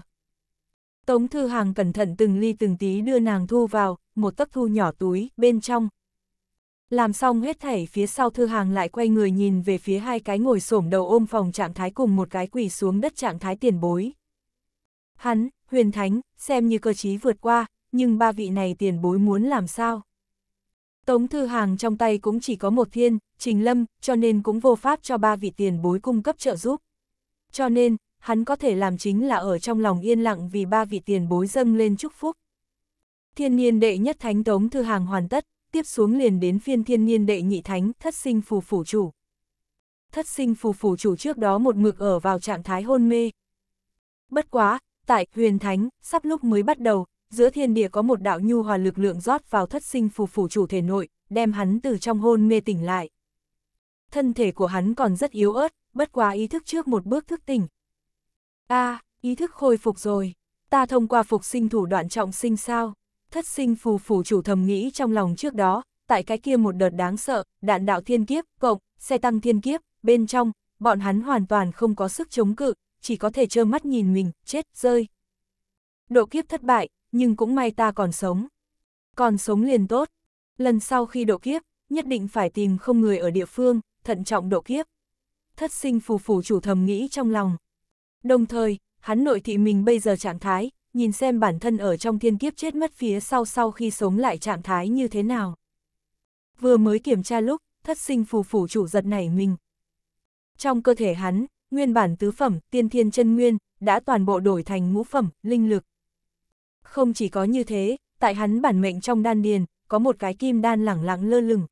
Tống Thư Hàng cẩn thận từng ly từng tí đưa nàng thu vào, một tấc thu nhỏ túi, bên trong. Làm xong hết thảy phía sau Thư Hàng lại quay người nhìn về phía hai cái ngồi xổm đầu ôm phòng trạng thái cùng một cái quỳ xuống đất trạng thái tiền bối. Hắn, huyền thánh, xem như cơ chí vượt qua, nhưng ba vị này tiền bối muốn làm sao? Tống Thư Hàng trong tay cũng chỉ có một thiên, trình lâm, cho nên cũng vô pháp cho ba vị tiền bối cung cấp trợ giúp. Cho nên, hắn có thể làm chính là ở trong lòng yên lặng vì ba vị tiền bối dâng lên chúc phúc. Thiên niên đệ nhất thánh Tống Thư Hàng hoàn tất, tiếp xuống liền đến phiên thiên niên đệ nhị thánh thất sinh phù phủ chủ. Thất sinh phù phủ chủ trước đó một mực ở vào trạng thái hôn mê. Bất quá, tại huyền thánh, sắp lúc mới bắt đầu, giữa thiên địa có một đạo nhu hòa lực lượng rót vào thất sinh phù phủ chủ thể nội, đem hắn từ trong hôn mê tỉnh lại. Thân thể của hắn còn rất yếu ớt, bất quá ý thức trước một bước thức tỉnh. a à, ý thức khôi phục rồi, ta thông qua phục sinh thủ đoạn trọng sinh sao? Thất sinh phù phủ chủ thầm nghĩ trong lòng trước đó, tại cái kia một đợt đáng sợ, đạn đạo thiên kiếp, cộng, xe tăng thiên kiếp, bên trong, bọn hắn hoàn toàn không có sức chống cự, chỉ có thể trơ mắt nhìn mình, chết, rơi. Độ kiếp thất bại, nhưng cũng may ta còn sống. Còn sống liền tốt. Lần sau khi độ kiếp, nhất định phải tìm không người ở địa phương, thận trọng độ kiếp. Thất sinh phù phủ chủ thầm nghĩ trong lòng. Đồng thời, hắn nội thị mình bây giờ trạng thái, nhìn xem bản thân ở trong thiên kiếp chết mất phía sau sau khi sống lại trạng thái như thế nào. Vừa mới kiểm tra lúc, thất sinh phù phủ chủ giật nảy mình. Trong cơ thể hắn, nguyên bản tứ phẩm, tiên thiên chân nguyên, đã toàn bộ đổi thành ngũ phẩm, linh lực. Không chỉ có như thế, tại hắn bản mệnh trong đan điền, có một cái kim đan lẳng lặng lơ lửng.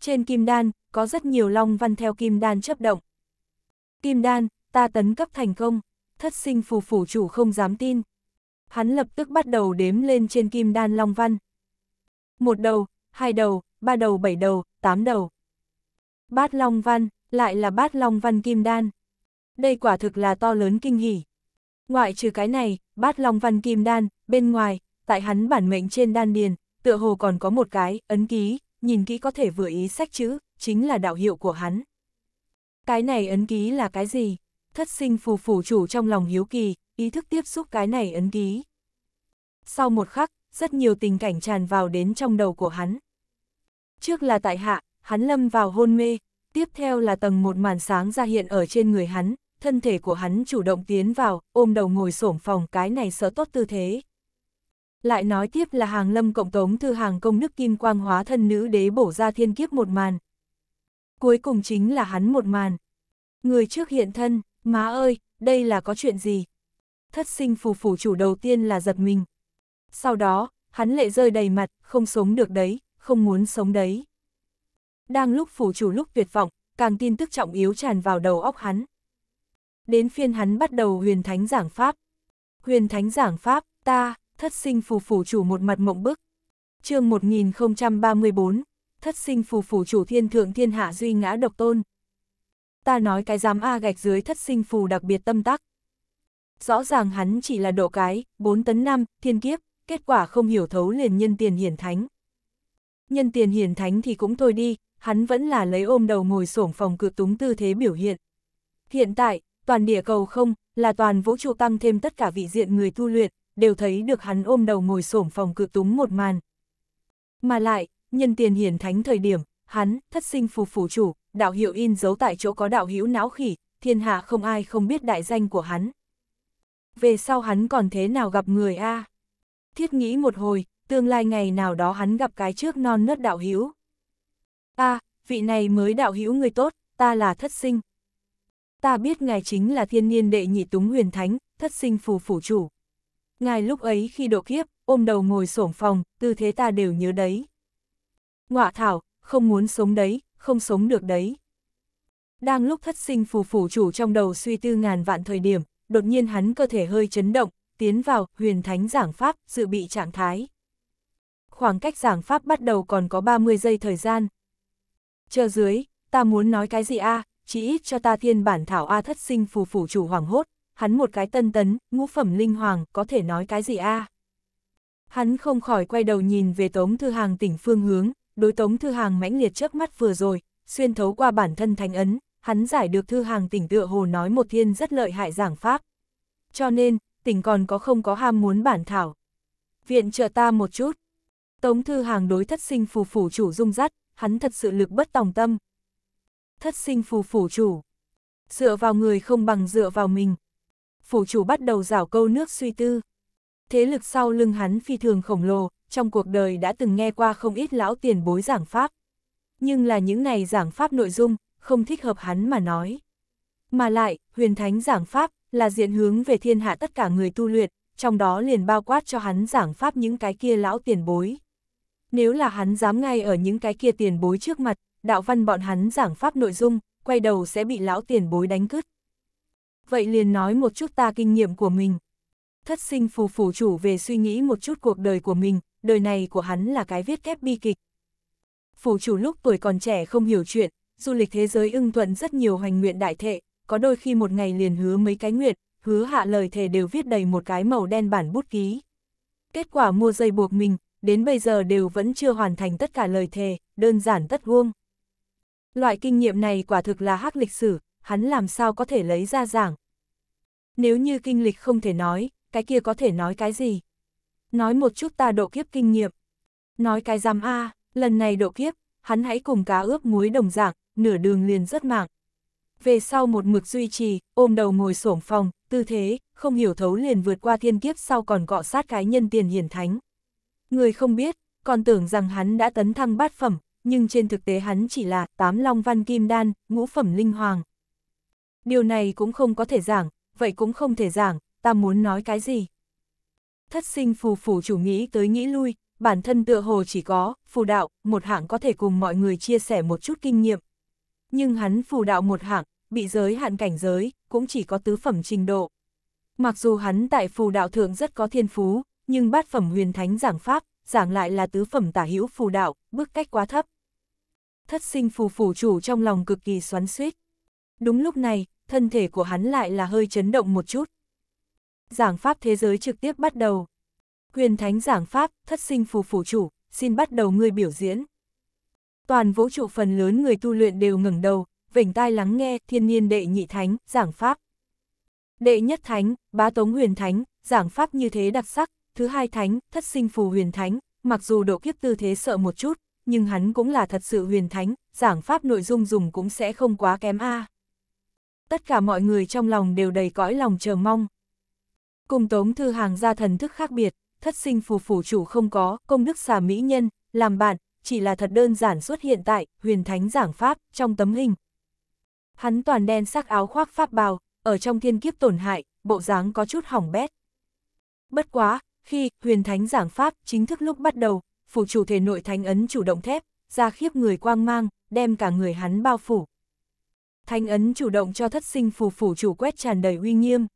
Trên kim đan, có rất nhiều long văn theo kim đan chấp động. Kim đan, ta tấn cấp thành công, thất sinh phù phủ chủ không dám tin. Hắn lập tức bắt đầu đếm lên trên kim đan long văn. Một đầu, hai đầu, ba đầu, bảy đầu, tám đầu. Bát long văn, lại là bát long văn kim đan. Đây quả thực là to lớn kinh hỉ. Ngoại trừ cái này, bát long văn kim đan, bên ngoài, tại hắn bản mệnh trên đan điền, tựa hồ còn có một cái, ấn ký, nhìn kỹ có thể vừa ý sách chữ, chính là đạo hiệu của hắn. Cái này ấn ký là cái gì? Thất sinh phù phủ chủ trong lòng hiếu kỳ, ý thức tiếp xúc cái này ấn ký. Sau một khắc, rất nhiều tình cảnh tràn vào đến trong đầu của hắn. Trước là tại hạ, hắn lâm vào hôn mê, tiếp theo là tầng một màn sáng ra hiện ở trên người hắn, thân thể của hắn chủ động tiến vào, ôm đầu ngồi xổm phòng cái này sợ tốt tư thế. Lại nói tiếp là hàng lâm cộng tống thư hàng công nước kim quang hóa thân nữ đế bổ ra thiên kiếp một màn. Cuối cùng chính là hắn một màn. Người trước hiện thân, má ơi, đây là có chuyện gì? Thất sinh phù phủ chủ đầu tiên là giật mình. Sau đó, hắn lệ rơi đầy mặt, không sống được đấy, không muốn sống đấy. Đang lúc phủ chủ lúc tuyệt vọng, càng tin tức trọng yếu tràn vào đầu óc hắn đến phiên hắn bắt đầu huyền thánh giảng pháp. Huyền thánh giảng pháp, ta, thất sinh phù phủ chủ một mặt mộng bức. chương 1034, thất sinh phù phủ chủ thiên thượng thiên hạ duy ngã độc tôn. Ta nói cái giám A gạch dưới thất sinh phù đặc biệt tâm tắc. Rõ ràng hắn chỉ là độ cái, 4 tấn 5, thiên kiếp, kết quả không hiểu thấu liền nhân tiền hiển thánh. Nhân tiền hiển thánh thì cũng thôi đi, hắn vẫn là lấy ôm đầu ngồi xổm phòng cự túng tư thế biểu hiện. Hiện tại, toàn địa cầu không, là toàn vũ trụ tăng thêm tất cả vị diện người tu luyện, đều thấy được hắn ôm đầu ngồi xổm phòng cự túng một màn. Mà lại, nhân tiền hiển thánh thời điểm, hắn, thất sinh phù phủ chủ, đạo hiệu in giấu tại chỗ có đạo hữu não khỉ, thiên hạ không ai không biết đại danh của hắn. Về sau hắn còn thế nào gặp người a? Thiết nghĩ một hồi, tương lai ngày nào đó hắn gặp cái trước non nớt đạo hữu. A, vị này mới đạo hữu người tốt, ta là thất sinh, ta biết ngài chính là thiên niên đệ nhị túng huyền thánh, thất sinh phù phủ chủ. Ngài lúc ấy khi độ kiếp, ôm đầu ngồi sổm phòng, tư thế ta đều nhớ đấy. Ngọa thảo, không muốn sống đấy, không sống được đấy. Đang lúc thất sinh phù phủ chủ trong đầu suy tư ngàn vạn thời điểm, đột nhiên hắn cơ thể hơi chấn động, tiến vào huyền thánh giảng pháp, dự bị trạng thái. Khoảng cách giảng pháp bắt đầu còn có 30 giây thời gian. Chờ dưới, ta muốn nói cái gì a à? chỉ ít cho ta thiên bản thảo A thất sinh phù phủ chủ hoàng hốt, hắn một cái tân tấn, ngũ phẩm linh hoàng, có thể nói cái gì a Hắn không khỏi quay đầu nhìn về Tống Thư Hàng tỉnh phương hướng, đối Tống Thư Hàng mãnh liệt trước mắt vừa rồi, xuyên thấu qua bản thân thành ấn, hắn giải được Thư Hàng tỉnh tựa hồ nói một thiên rất lợi hại giảng pháp. Cho nên, tỉnh còn có không có ham muốn bản thảo. Viện trợ ta một chút. Tống Thư Hàng đối thất sinh phù phủ chủ dung dắt, hắn thật sự lực bất tòng tâm, thất sinh phù phủ chủ. Dựa vào người không bằng dựa vào mình. Phủ chủ bắt đầu rảo câu nước suy tư. Thế lực sau lưng hắn phi thường khổng lồ, trong cuộc đời đã từng nghe qua không ít lão tiền bối giảng pháp. Nhưng là những này giảng pháp nội dung, không thích hợp hắn mà nói. Mà lại, huyền thánh giảng pháp là diện hướng về thiên hạ tất cả người tu luyện, trong đó liền bao quát cho hắn giảng pháp những cái kia lão tiền bối. Nếu là hắn dám ngay ở những cái kia tiền bối trước mặt, đạo văn bọn hắn giảng pháp nội dung, quay đầu sẽ bị lão tiền bối đánh cứt. Vậy liền nói một chút ta kinh nghiệm của mình. Thất sinh phù phủ chủ về suy nghĩ một chút cuộc đời của mình, đời này của hắn là cái viết kép bi kịch. Phủ chủ lúc tuổi còn trẻ không hiểu chuyện, du lịch thế giới ưng thuận rất nhiều hoành nguyện đại thệ, có đôi khi một ngày liền hứa mấy cái nguyện, hứa hạ lời thề đều viết đầy một cái màu đen bản bút ký. Kết quả mua dây buộc mình, đến bây giờ đều vẫn chưa hoàn thành tất cả lời thề, đơn giản tất vuông. Loại kinh nghiệm này quả thực là hắc lịch sử, hắn làm sao có thể lấy ra giảng. Nếu như kinh lịch không thể nói, cái kia có thể nói cái gì? Nói một chút ta độ kiếp kinh nghiệm. Nói cái giam A, lần này độ kiếp, hắn hãy cùng cá ướp muối đồng dạng, nửa đường liền rất mạng. Về sau một mực duy trì, ôm đầu ngồi xổm phòng, tư thế, không hiểu thấu liền vượt qua thiên kiếp sau còn cọ sát cái nhân tiền hiển thánh. Người không biết, còn tưởng rằng hắn đã tấn thăng bát phẩm, nhưng trên thực tế hắn chỉ là tám long văn kim đan, ngũ phẩm linh hoàng. Điều này cũng không có thể giảng, vậy cũng không thể giảng, ta muốn nói cái gì. Thất sinh phù phủ chủ nghĩ tới nghĩ lui, bản thân tựa hồ chỉ có, phù đạo, một hạng có thể cùng mọi người chia sẻ một chút kinh nghiệm. Nhưng hắn phù đạo một hạng, bị giới hạn cảnh giới, cũng chỉ có tứ phẩm trình độ. Mặc dù hắn tại phù đạo thượng rất có thiên phú, nhưng bát phẩm huyền thánh giảng pháp, giảng lại là tứ phẩm tả hữu phù đạo, bước cách quá thấp thất sinh phù phủ chủ trong lòng cực kỳ xoắn xuýt. Đúng lúc này, thân thể của hắn lại là hơi chấn động một chút. Giảng pháp thế giới trực tiếp bắt đầu. Huyền thánh giảng pháp, thất sinh phù phủ chủ, xin bắt đầu người biểu diễn. Toàn vũ trụ phần lớn người tu luyện đều ngẩng đầu, vểnh tai lắng nghe thiên niên đệ nhị thánh, giảng pháp. Đệ nhất thánh, bá tống huyền thánh, giảng pháp như thế đặc sắc, thứ hai thánh, thất sinh phù huyền thánh, mặc dù độ kiếp tư thế sợ một chút, nhưng hắn cũng là thật sự huyền thánh, giảng pháp nội dung dùng cũng sẽ không quá kém a. À. Tất cả mọi người trong lòng đều đầy cõi lòng chờ mong. Cùng tống thư hàng ra thần thức khác biệt, thất sinh phù phủ chủ không có, công đức xà mỹ nhân, làm bạn, chỉ là thật đơn giản xuất hiện tại, huyền thánh giảng pháp, trong tấm hình. Hắn toàn đen sắc áo khoác pháp bào, ở trong thiên kiếp tổn hại, bộ dáng có chút hỏng bét. Bất quá, khi huyền thánh giảng pháp chính thức lúc bắt đầu, phủ chủ thể nội thánh ấn chủ động thép, ra khiếp người quang mang, đem cả người hắn bao phủ. Thánh ấn chủ động cho thất sinh phù phủ chủ quét tràn đầy uy nghiêm.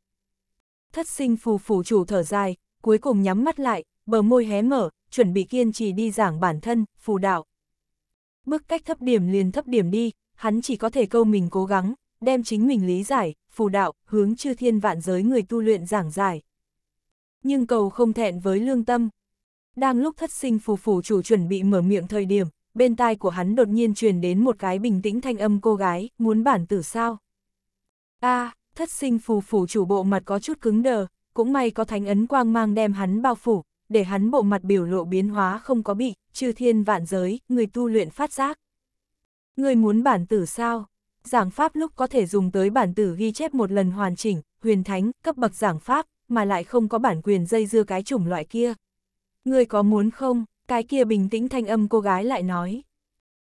Thất sinh phù phủ chủ thở dài, cuối cùng nhắm mắt lại, bờ môi hé mở, chuẩn bị kiên trì đi giảng bản thân, phù đạo. Bước cách thấp điểm liền thấp điểm đi, hắn chỉ có thể câu mình cố gắng, đem chính mình lý giải, phù đạo, hướng chư thiên vạn giới người tu luyện giảng giải. Nhưng cầu không thẹn với lương tâm, đang lúc thất sinh phù phù chủ chuẩn bị mở miệng thời điểm, bên tai của hắn đột nhiên truyền đến một cái bình tĩnh thanh âm cô gái, muốn bản tử sao? a à, thất sinh phù phù chủ bộ mặt có chút cứng đờ, cũng may có thánh ấn quang mang đem hắn bao phủ, để hắn bộ mặt biểu lộ biến hóa không có bị, chư thiên vạn giới, người tu luyện phát giác. Người muốn bản tử sao? Giảng pháp lúc có thể dùng tới bản tử ghi chép một lần hoàn chỉnh, huyền thánh, cấp bậc giảng pháp, mà lại không có bản quyền dây dưa cái chủng loại kia, Ngươi có muốn không? Cái kia bình tĩnh thanh âm cô gái lại nói.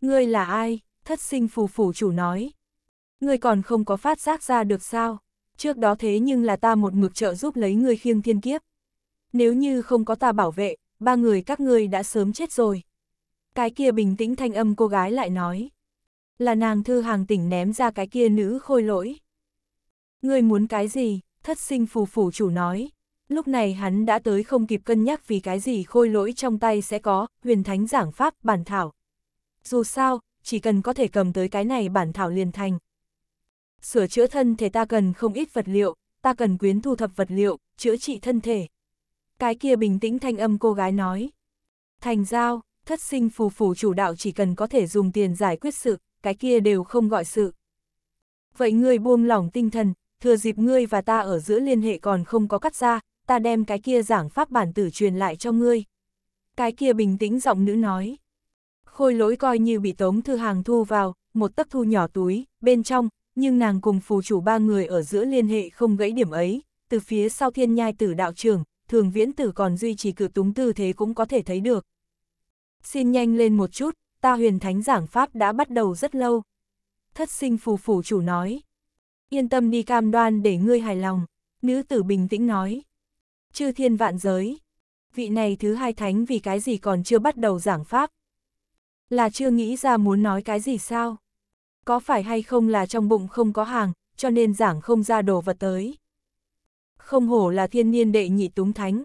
Ngươi là ai? Thất sinh phù phủ chủ nói. Ngươi còn không có phát giác ra được sao? Trước đó thế nhưng là ta một mực trợ giúp lấy ngươi khiêng thiên kiếp. Nếu như không có ta bảo vệ, ba người các ngươi đã sớm chết rồi. Cái kia bình tĩnh thanh âm cô gái lại nói. Là nàng thư hàng tỉnh ném ra cái kia nữ khôi lỗi. Ngươi muốn cái gì? Thất sinh phù phủ chủ nói lúc này hắn đã tới không kịp cân nhắc vì cái gì khôi lỗi trong tay sẽ có, huyền thánh giảng pháp, bản thảo. Dù sao, chỉ cần có thể cầm tới cái này bản thảo liền thành. Sửa chữa thân thể ta cần không ít vật liệu, ta cần quyến thu thập vật liệu, chữa trị thân thể. Cái kia bình tĩnh thanh âm cô gái nói. Thành giao, thất sinh phù phù chủ đạo chỉ cần có thể dùng tiền giải quyết sự, cái kia đều không gọi sự. Vậy ngươi buông lỏng tinh thần, thừa dịp ngươi và ta ở giữa liên hệ còn không có cắt ra, ta đem cái kia giảng pháp bản tử truyền lại cho ngươi. Cái kia bình tĩnh giọng nữ nói. Khôi lỗi coi như bị Tống Thư Hàng thu vào, một tấc thu nhỏ túi, bên trong, nhưng nàng cùng phù chủ ba người ở giữa liên hệ không gãy điểm ấy, từ phía sau thiên nhai tử đạo trưởng, thường viễn tử còn duy trì cử túng tư thế cũng có thể thấy được. Xin nhanh lên một chút, ta huyền thánh giảng pháp đã bắt đầu rất lâu. Thất sinh phù phù chủ nói. Yên tâm đi cam đoan để ngươi hài lòng, nữ tử bình tĩnh nói. Chư thiên vạn giới. Vị này thứ hai thánh vì cái gì còn chưa bắt đầu giảng pháp. Là chưa nghĩ ra muốn nói cái gì sao? Có phải hay không là trong bụng không có hàng, cho nên giảng không ra đồ vật tới. Không hổ là thiên niên đệ nhị túng thánh.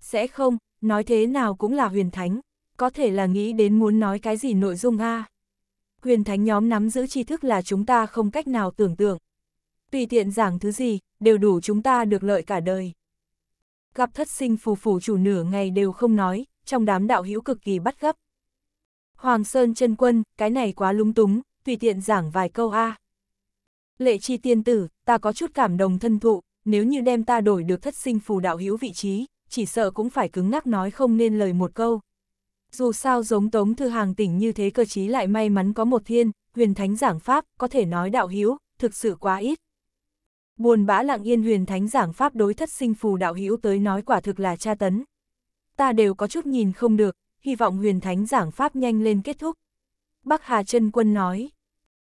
Sẽ không, nói thế nào cũng là huyền thánh, có thể là nghĩ đến muốn nói cái gì nội dung a Huyền thánh nhóm nắm giữ tri thức là chúng ta không cách nào tưởng tượng. Tùy tiện giảng thứ gì, đều đủ chúng ta được lợi cả đời gặp thất sinh phù phù chủ nửa ngày đều không nói, trong đám đạo hữu cực kỳ bắt gấp. Hoàng Sơn chân quân, cái này quá lúng túng, tùy tiện giảng vài câu a. Lệ chi tiên tử, ta có chút cảm đồng thân thụ, nếu như đem ta đổi được thất sinh phù đạo hữu vị trí, chỉ sợ cũng phải cứng ngắc nói không nên lời một câu. Dù sao giống tống thư hàng tỉnh như thế cơ chí lại may mắn có một thiên, huyền thánh giảng pháp, có thể nói đạo hữu thực sự quá ít. Buồn bã lặng yên huyền thánh giảng pháp đối thất sinh phù đạo hữu tới nói quả thực là tra tấn. Ta đều có chút nhìn không được, hy vọng huyền thánh giảng pháp nhanh lên kết thúc. Bắc Hà chân Quân nói.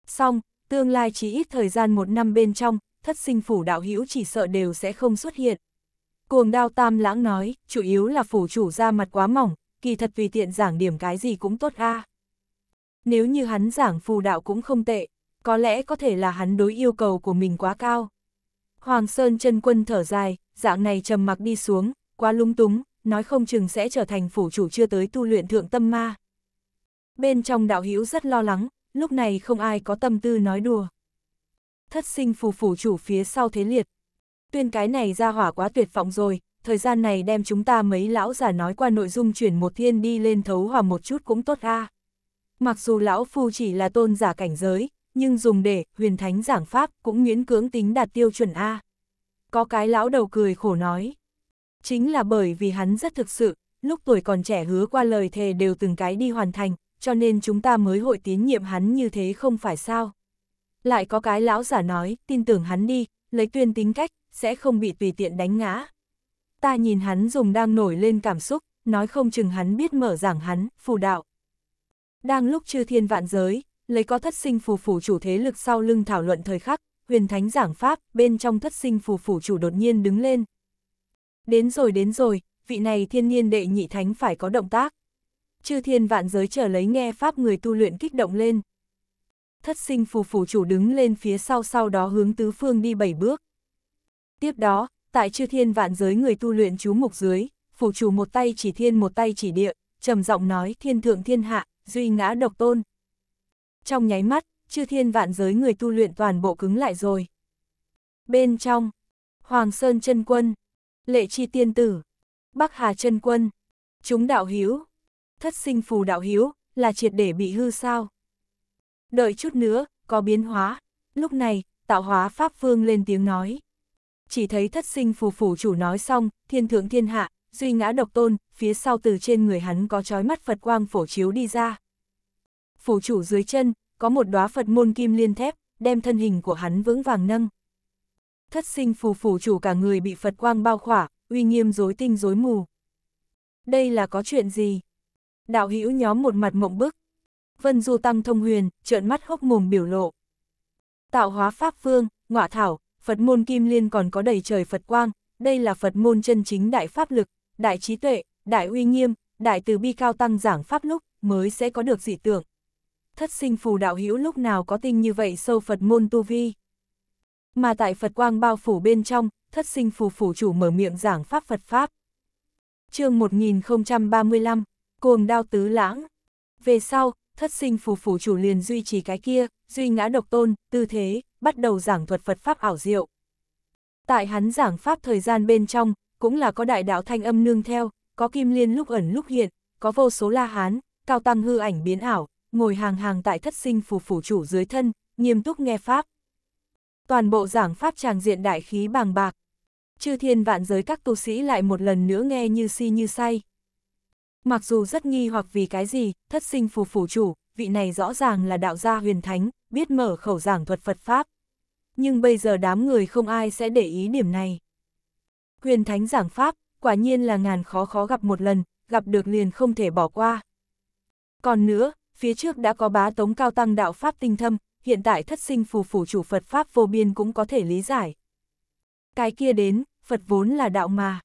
Xong, tương lai chỉ ít thời gian một năm bên trong, thất sinh phủ đạo hữu chỉ sợ đều sẽ không xuất hiện. Cuồng đao tam lãng nói, chủ yếu là phủ chủ ra mặt quá mỏng, kỳ thật vì tiện giảng điểm cái gì cũng tốt a. Nếu như hắn giảng phù đạo cũng không tệ, có lẽ có thể là hắn đối yêu cầu của mình quá cao. Hoàng Sơn chân quân thở dài, dạng này trầm mặc đi xuống, quá lung túng, nói không chừng sẽ trở thành phủ chủ chưa tới tu luyện thượng tâm ma. Bên trong đạo hữu rất lo lắng, lúc này không ai có tâm tư nói đùa. Thất sinh phù phủ chủ phía sau thế liệt. Tuyên cái này ra hỏa quá tuyệt vọng rồi, thời gian này đem chúng ta mấy lão giả nói qua nội dung chuyển một thiên đi lên thấu hòa một chút cũng tốt a. Mặc dù lão phu chỉ là tôn giả cảnh giới, nhưng dùng để huyền thánh giảng pháp cũng miễn cưỡng tính đạt tiêu chuẩn A. Có cái lão đầu cười khổ nói. Chính là bởi vì hắn rất thực sự, lúc tuổi còn trẻ hứa qua lời thề đều từng cái đi hoàn thành, cho nên chúng ta mới hội tín nhiệm hắn như thế không phải sao. Lại có cái lão giả nói, tin tưởng hắn đi, lấy tuyên tính cách, sẽ không bị tùy tiện đánh ngã. Ta nhìn hắn dùng đang nổi lên cảm xúc, nói không chừng hắn biết mở giảng hắn, phù đạo. Đang lúc chư thiên vạn giới, lấy có thất sinh phù phủ chủ thế lực sau lưng thảo luận thời khắc, huyền thánh giảng pháp, bên trong thất sinh phù phủ chủ đột nhiên đứng lên. Đến rồi đến rồi, vị này thiên niên đệ nhị thánh phải có động tác. Chư thiên vạn giới chờ lấy nghe pháp người tu luyện kích động lên. Thất sinh phù phủ chủ đứng lên phía sau sau đó hướng tứ phương đi bảy bước. Tiếp đó, tại chư thiên vạn giới người tu luyện chú mục dưới, phủ chủ một tay chỉ thiên một tay chỉ địa, trầm giọng nói thiên thượng thiên hạ, duy ngã độc tôn trong nháy mắt, chư thiên vạn giới người tu luyện toàn bộ cứng lại rồi. Bên trong, Hoàng Sơn chân Quân, Lệ Chi Tiên Tử, Bắc Hà chân Quân, chúng đạo hiếu, thất sinh phù đạo hiếu, là triệt để bị hư sao. Đợi chút nữa, có biến hóa, lúc này, tạo hóa Pháp Vương lên tiếng nói. Chỉ thấy thất sinh phù phủ chủ nói xong, thiên thượng thiên hạ, duy ngã độc tôn, phía sau từ trên người hắn có trói mắt Phật quang phổ chiếu đi ra phủ chủ dưới chân, có một đóa Phật môn kim liên thép, đem thân hình của hắn vững vàng nâng. Thất sinh phù phủ chủ cả người bị Phật quang bao khỏa, uy nghiêm rối tinh rối mù. Đây là có chuyện gì? Đạo hữu nhóm một mặt mộng bức. Vân Du Tăng Thông Huyền, trợn mắt hốc mồm biểu lộ. Tạo hóa Pháp Vương, ngọa thảo, Phật môn kim liên còn có đầy trời Phật quang, đây là Phật môn chân chính đại pháp lực, đại trí tuệ, đại uy nghiêm, đại từ bi cao tăng giảng pháp lúc mới sẽ có được dị tưởng thất sinh phù đạo hữu lúc nào có tinh như vậy sâu Phật môn tu vi. Mà tại Phật quang bao phủ bên trong, thất sinh phù phủ chủ mở miệng giảng Pháp Phật Pháp. chương 1035, cuồng đao tứ lãng. Về sau, thất sinh phù phủ chủ liền duy trì cái kia, duy ngã độc tôn, tư thế, bắt đầu giảng thuật Phật Pháp ảo diệu. Tại hắn giảng Pháp thời gian bên trong, cũng là có đại đạo thanh âm nương theo, có kim liên lúc ẩn lúc hiện, có vô số la hán, cao tăng hư ảnh biến ảo, ngồi hàng hàng tại thất sinh phù phủ chủ dưới thân, nghiêm túc nghe Pháp. Toàn bộ giảng Pháp tràng diện đại khí bàng bạc. Chư thiên vạn giới các tu sĩ lại một lần nữa nghe như si như say. Mặc dù rất nghi hoặc vì cái gì, thất sinh phù phủ chủ, vị này rõ ràng là đạo gia huyền thánh, biết mở khẩu giảng thuật Phật Pháp. Nhưng bây giờ đám người không ai sẽ để ý điểm này. Huyền thánh giảng Pháp, quả nhiên là ngàn khó khó gặp một lần, gặp được liền không thể bỏ qua. Còn nữa, phía trước đã có bá tống cao tăng đạo Pháp tinh thâm, hiện tại thất sinh phù phủ chủ Phật Pháp vô biên cũng có thể lý giải. Cái kia đến, Phật vốn là đạo mà.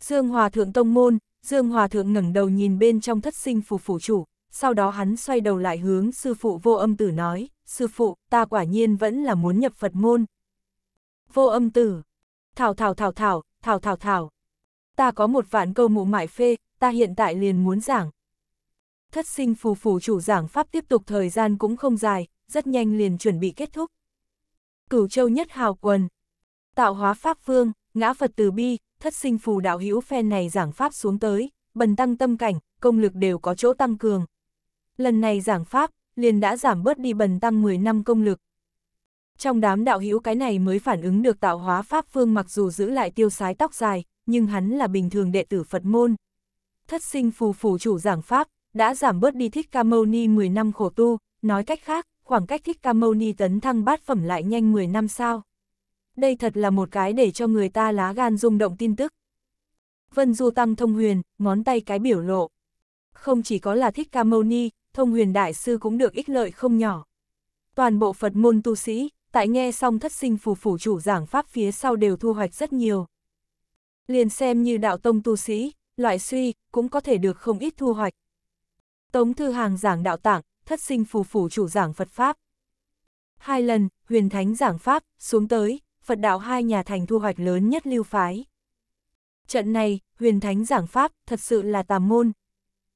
Dương Hòa Thượng Tông Môn, Dương Hòa Thượng ngẩng đầu nhìn bên trong thất sinh phù phủ chủ, sau đó hắn xoay đầu lại hướng sư phụ vô âm tử nói, sư phụ, ta quả nhiên vẫn là muốn nhập Phật môn. Vô âm tử, thảo thảo thảo thảo, thảo thảo thảo, ta có một vạn câu mụ mại phê, ta hiện tại liền muốn giảng, Thất sinh phù phù chủ giảng pháp tiếp tục thời gian cũng không dài, rất nhanh liền chuẩn bị kết thúc. Cửu châu nhất hào quần. Tạo hóa pháp vương, ngã Phật từ bi, thất sinh phù đạo hữu phe này giảng pháp xuống tới, bần tăng tâm cảnh, công lực đều có chỗ tăng cường. Lần này giảng pháp, liền đã giảm bớt đi bần tăng 10 năm công lực. Trong đám đạo hữu cái này mới phản ứng được tạo hóa pháp vương mặc dù giữ lại tiêu sái tóc dài, nhưng hắn là bình thường đệ tử Phật môn. Thất sinh phù phù chủ giảng pháp, đã giảm bớt đi Thích Ca Mâu Ni 10 năm khổ tu, nói cách khác, khoảng cách Thích Ca Mâu Ni tấn thăng bát phẩm lại nhanh 10 năm sao. Đây thật là một cái để cho người ta lá gan rung động tin tức. Vân Du Tăng Thông Huyền, ngón tay cái biểu lộ. Không chỉ có là Thích Ca Mâu Ni, Thông Huyền Đại Sư cũng được ích lợi không nhỏ. Toàn bộ Phật môn tu sĩ, tại nghe xong thất sinh phù phủ chủ giảng pháp phía sau đều thu hoạch rất nhiều. Liền xem như đạo tông tu sĩ, loại suy, cũng có thể được không ít thu hoạch. Tống Thư Hàng giảng đạo tạng, thất sinh phù phủ chủ giảng Phật Pháp. Hai lần, huyền thánh giảng Pháp, xuống tới, Phật đạo hai nhà thành thu hoạch lớn nhất lưu phái. Trận này, huyền thánh giảng Pháp, thật sự là tàm môn.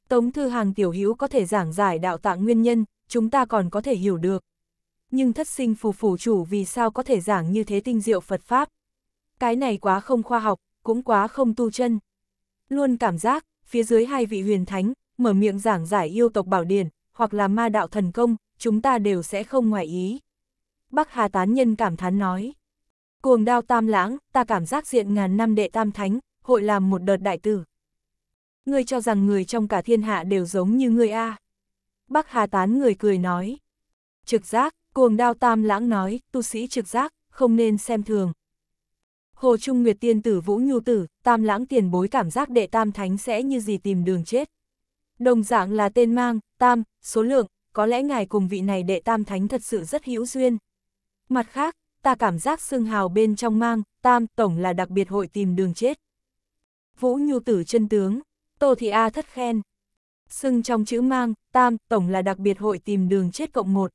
Tống Thư Hàng tiểu hữu có thể giảng giải đạo tạng nguyên nhân, chúng ta còn có thể hiểu được. Nhưng thất sinh phù phủ chủ vì sao có thể giảng như thế tinh diệu Phật Pháp? Cái này quá không khoa học, cũng quá không tu chân. Luôn cảm giác, phía dưới hai vị huyền thánh, mở miệng giảng giải yêu tộc bảo điển, hoặc là ma đạo thần công, chúng ta đều sẽ không ngoại ý. Bắc Hà Tán Nhân cảm thán nói. Cuồng đao tam lãng, ta cảm giác diện ngàn năm đệ tam thánh, hội làm một đợt đại tử. Ngươi cho rằng người trong cả thiên hạ đều giống như ngươi a Bắc Hà Tán người cười nói. Trực giác, cuồng đao tam lãng nói, tu sĩ trực giác, không nên xem thường. Hồ Trung Nguyệt tiên tử Vũ Nhu tử, tam lãng tiền bối cảm giác đệ tam thánh sẽ như gì tìm đường chết. Đồng dạng là tên mang, tam, số lượng, có lẽ ngài cùng vị này đệ tam thánh thật sự rất hữu duyên. Mặt khác, ta cảm giác xương hào bên trong mang, tam, tổng là đặc biệt hội tìm đường chết. Vũ Nhu Tử chân tướng, Tô Thị A thất khen. Xưng trong chữ mang, tam, tổng là đặc biệt hội tìm đường chết cộng một.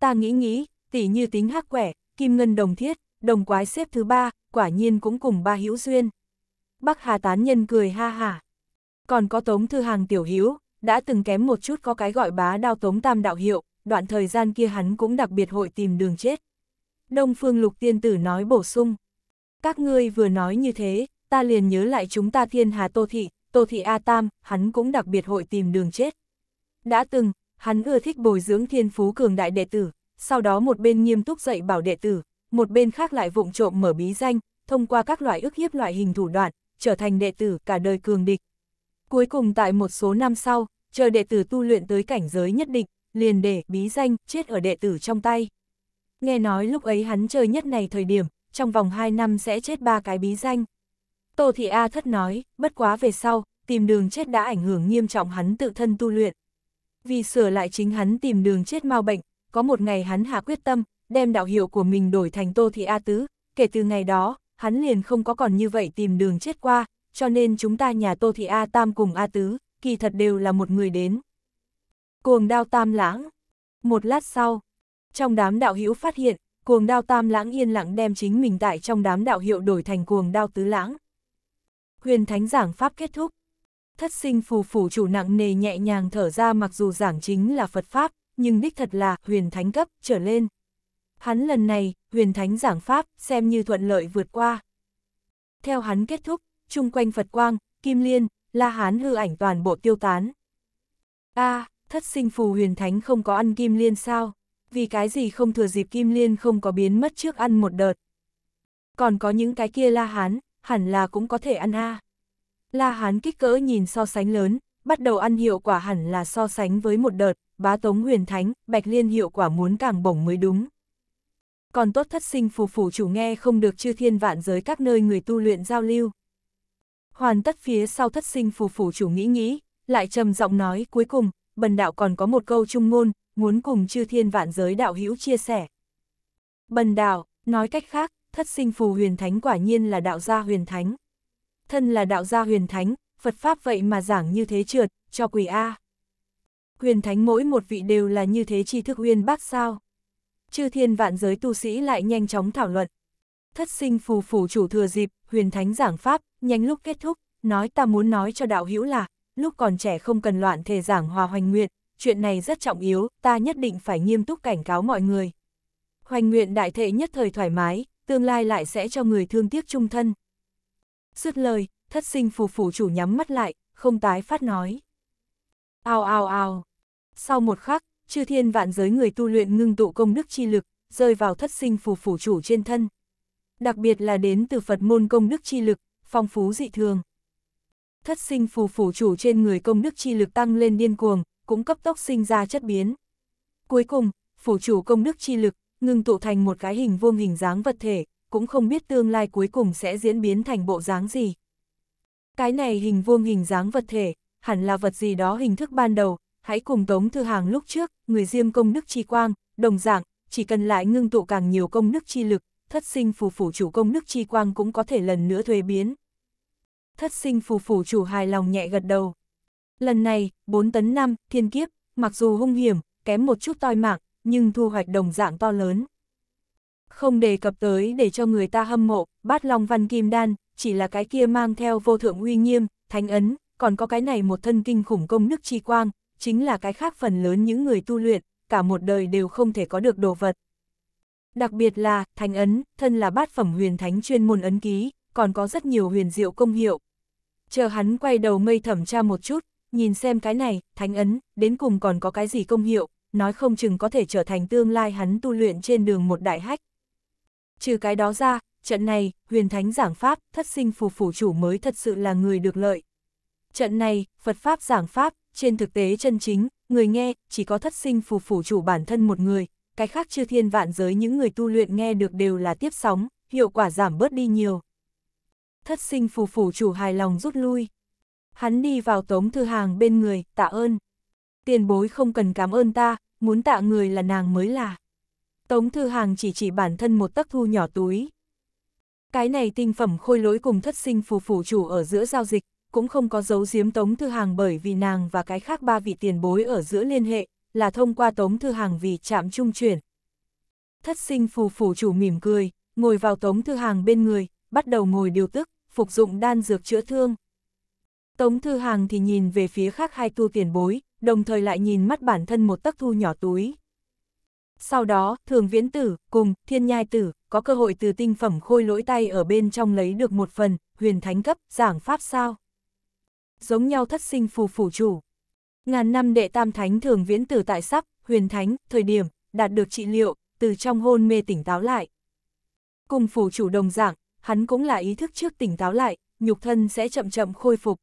Ta nghĩ nghĩ, tỉ như tính hắc quẻ, kim ngân đồng thiết, đồng quái xếp thứ ba, quả nhiên cũng cùng ba hữu duyên. Bắc Hà Tán Nhân cười ha hả. Còn có Tống Thư Hàng tiểu hữu đã từng kém một chút có cái gọi bá đao Tống Tam đạo hiệu, đoạn thời gian kia hắn cũng đặc biệt hội tìm đường chết. Đông Phương Lục Tiên Tử nói bổ sung. Các ngươi vừa nói như thế, ta liền nhớ lại chúng ta thiên hà Tô Thị, Tô Thị A Tam, hắn cũng đặc biệt hội tìm đường chết. Đã từng, hắn ưa thích bồi dưỡng thiên phú cường đại đệ tử, sau đó một bên nghiêm túc dạy bảo đệ tử, một bên khác lại vụng trộm mở bí danh, thông qua các loại ức hiếp loại hình thủ đoạn, trở thành đệ tử cả đời cường địch, Cuối cùng tại một số năm sau, chờ đệ tử tu luyện tới cảnh giới nhất định, liền để bí danh chết ở đệ tử trong tay. Nghe nói lúc ấy hắn chơi nhất này thời điểm, trong vòng 2 năm sẽ chết ba cái bí danh. Tô Thị A thất nói, bất quá về sau, tìm đường chết đã ảnh hưởng nghiêm trọng hắn tự thân tu luyện. Vì sửa lại chính hắn tìm đường chết mau bệnh, có một ngày hắn hạ quyết tâm, đem đạo hiệu của mình đổi thành Tô Thị A Tứ, kể từ ngày đó, hắn liền không có còn như vậy tìm đường chết qua, cho nên chúng ta nhà Tô Thị A Tam cùng A Tứ, kỳ thật đều là một người đến. Cuồng đao Tam Lãng Một lát sau, trong đám đạo hữu phát hiện, cuồng đao Tam Lãng yên lặng đem chính mình tại trong đám đạo hiệu đổi thành cuồng đao Tứ Lãng. Huyền Thánh giảng Pháp kết thúc. Thất sinh phù phủ chủ nặng nề nhẹ nhàng thở ra mặc dù giảng chính là Phật Pháp, nhưng đích thật là huyền thánh cấp trở lên. Hắn lần này, huyền thánh giảng Pháp, xem như thuận lợi vượt qua. Theo hắn kết thúc, chung quanh Phật Quang, Kim Liên, La Hán hư ảnh toàn bộ tiêu tán. a à, thất sinh phù huyền thánh không có ăn Kim Liên sao? Vì cái gì không thừa dịp Kim Liên không có biến mất trước ăn một đợt. Còn có những cái kia La Hán, hẳn là cũng có thể ăn a La Hán kích cỡ nhìn so sánh lớn, bắt đầu ăn hiệu quả hẳn là so sánh với một đợt, bá tống huyền thánh, bạch liên hiệu quả muốn càng bổng mới đúng. Còn tốt thất sinh phù phủ chủ nghe không được chư thiên vạn giới các nơi người tu luyện giao lưu hoàn tất phía sau thất sinh phù phủ chủ nghĩ nghĩ, lại trầm giọng nói cuối cùng, bần đạo còn có một câu trung ngôn, muốn cùng chư thiên vạn giới đạo hữu chia sẻ. Bần đạo, nói cách khác, thất sinh phù huyền thánh quả nhiên là đạo gia huyền thánh. Thân là đạo gia huyền thánh, Phật Pháp vậy mà giảng như thế trượt, cho quỷ A. Huyền thánh mỗi một vị đều là như thế tri thức huyền bác sao. Chư thiên vạn giới tu sĩ lại nhanh chóng thảo luận, thất sinh phù phủ chủ thừa dịp, huyền thánh giảng pháp, nhanh lúc kết thúc, nói ta muốn nói cho đạo hữu là, lúc còn trẻ không cần loạn thể giảng hòa hoành nguyện, chuyện này rất trọng yếu, ta nhất định phải nghiêm túc cảnh cáo mọi người. Hoành nguyện đại thệ nhất thời thoải mái, tương lai lại sẽ cho người thương tiếc trung thân. Dứt lời, thất sinh phù phủ chủ nhắm mắt lại, không tái phát nói. Ao ao ao. Sau một khắc, chư thiên vạn giới người tu luyện ngưng tụ công đức chi lực, rơi vào thất sinh phù phủ chủ trên thân đặc biệt là đến từ Phật môn công đức chi lực, phong phú dị thường. Thất sinh phù phủ chủ trên người công đức chi lực tăng lên điên cuồng, cũng cấp tốc sinh ra chất biến. Cuối cùng, phủ chủ công đức chi lực, ngưng tụ thành một cái hình vuông hình dáng vật thể, cũng không biết tương lai cuối cùng sẽ diễn biến thành bộ dáng gì. Cái này hình vuông hình dáng vật thể, hẳn là vật gì đó hình thức ban đầu, hãy cùng Tống Thư Hàng lúc trước, người diêm công đức chi quang, đồng dạng, chỉ cần lại ngưng tụ càng nhiều công đức chi lực, thất sinh phù phủ chủ công đức chi quang cũng có thể lần nữa thuế biến. Thất sinh phù phủ chủ hài lòng nhẹ gật đầu. Lần này, 4 tấn 5, thiên kiếp, mặc dù hung hiểm, kém một chút toi mạng, nhưng thu hoạch đồng dạng to lớn. Không đề cập tới để cho người ta hâm mộ, bát long văn kim đan, chỉ là cái kia mang theo vô thượng uy nghiêm, thánh ấn, còn có cái này một thân kinh khủng công đức chi quang, chính là cái khác phần lớn những người tu luyện, cả một đời đều không thể có được đồ vật. Đặc biệt là, thánh ấn, thân là bát phẩm huyền thánh chuyên môn ấn ký, còn có rất nhiều huyền diệu công hiệu. Chờ hắn quay đầu mây thẩm tra một chút, nhìn xem cái này, thánh ấn, đến cùng còn có cái gì công hiệu, nói không chừng có thể trở thành tương lai hắn tu luyện trên đường một đại hách. Trừ cái đó ra, trận này, huyền thánh giảng pháp, thất sinh phù phủ chủ mới thật sự là người được lợi. Trận này, Phật pháp giảng pháp, trên thực tế chân chính, người nghe, chỉ có thất sinh phù phủ chủ bản thân một người, cái khác chư thiên vạn giới những người tu luyện nghe được đều là tiếp sóng, hiệu quả giảm bớt đi nhiều. Thất sinh phù phủ chủ hài lòng rút lui. Hắn đi vào tống thư hàng bên người, tạ ơn. Tiền bối không cần cảm ơn ta, muốn tạ người là nàng mới là. Tống thư hàng chỉ chỉ bản thân một tấc thu nhỏ túi. Cái này tinh phẩm khôi lỗi cùng thất sinh phù phủ chủ ở giữa giao dịch, cũng không có dấu giếm tống thư hàng bởi vì nàng và cái khác ba vị tiền bối ở giữa liên hệ, là thông qua Tống Thư Hàng vì chạm trung chuyển. Thất sinh phù phủ chủ mỉm cười, ngồi vào Tống Thư Hàng bên người, bắt đầu ngồi điều tức, phục dụng đan dược chữa thương. Tống Thư Hàng thì nhìn về phía khác hai tu tiền bối, đồng thời lại nhìn mắt bản thân một tấc thu nhỏ túi. Sau đó, Thường Viễn Tử, cùng, Thiên Nhai Tử, có cơ hội từ tinh phẩm khôi lỗi tay ở bên trong lấy được một phần, huyền thánh cấp, giảng pháp sao. Giống nhau thất sinh phù phủ chủ, Ngàn năm đệ tam thánh thường viễn tử tại sắc, huyền thánh, thời điểm, đạt được trị liệu, từ trong hôn mê tỉnh táo lại. Cùng phủ chủ đồng giảng, hắn cũng là ý thức trước tỉnh táo lại, nhục thân sẽ chậm chậm khôi phục.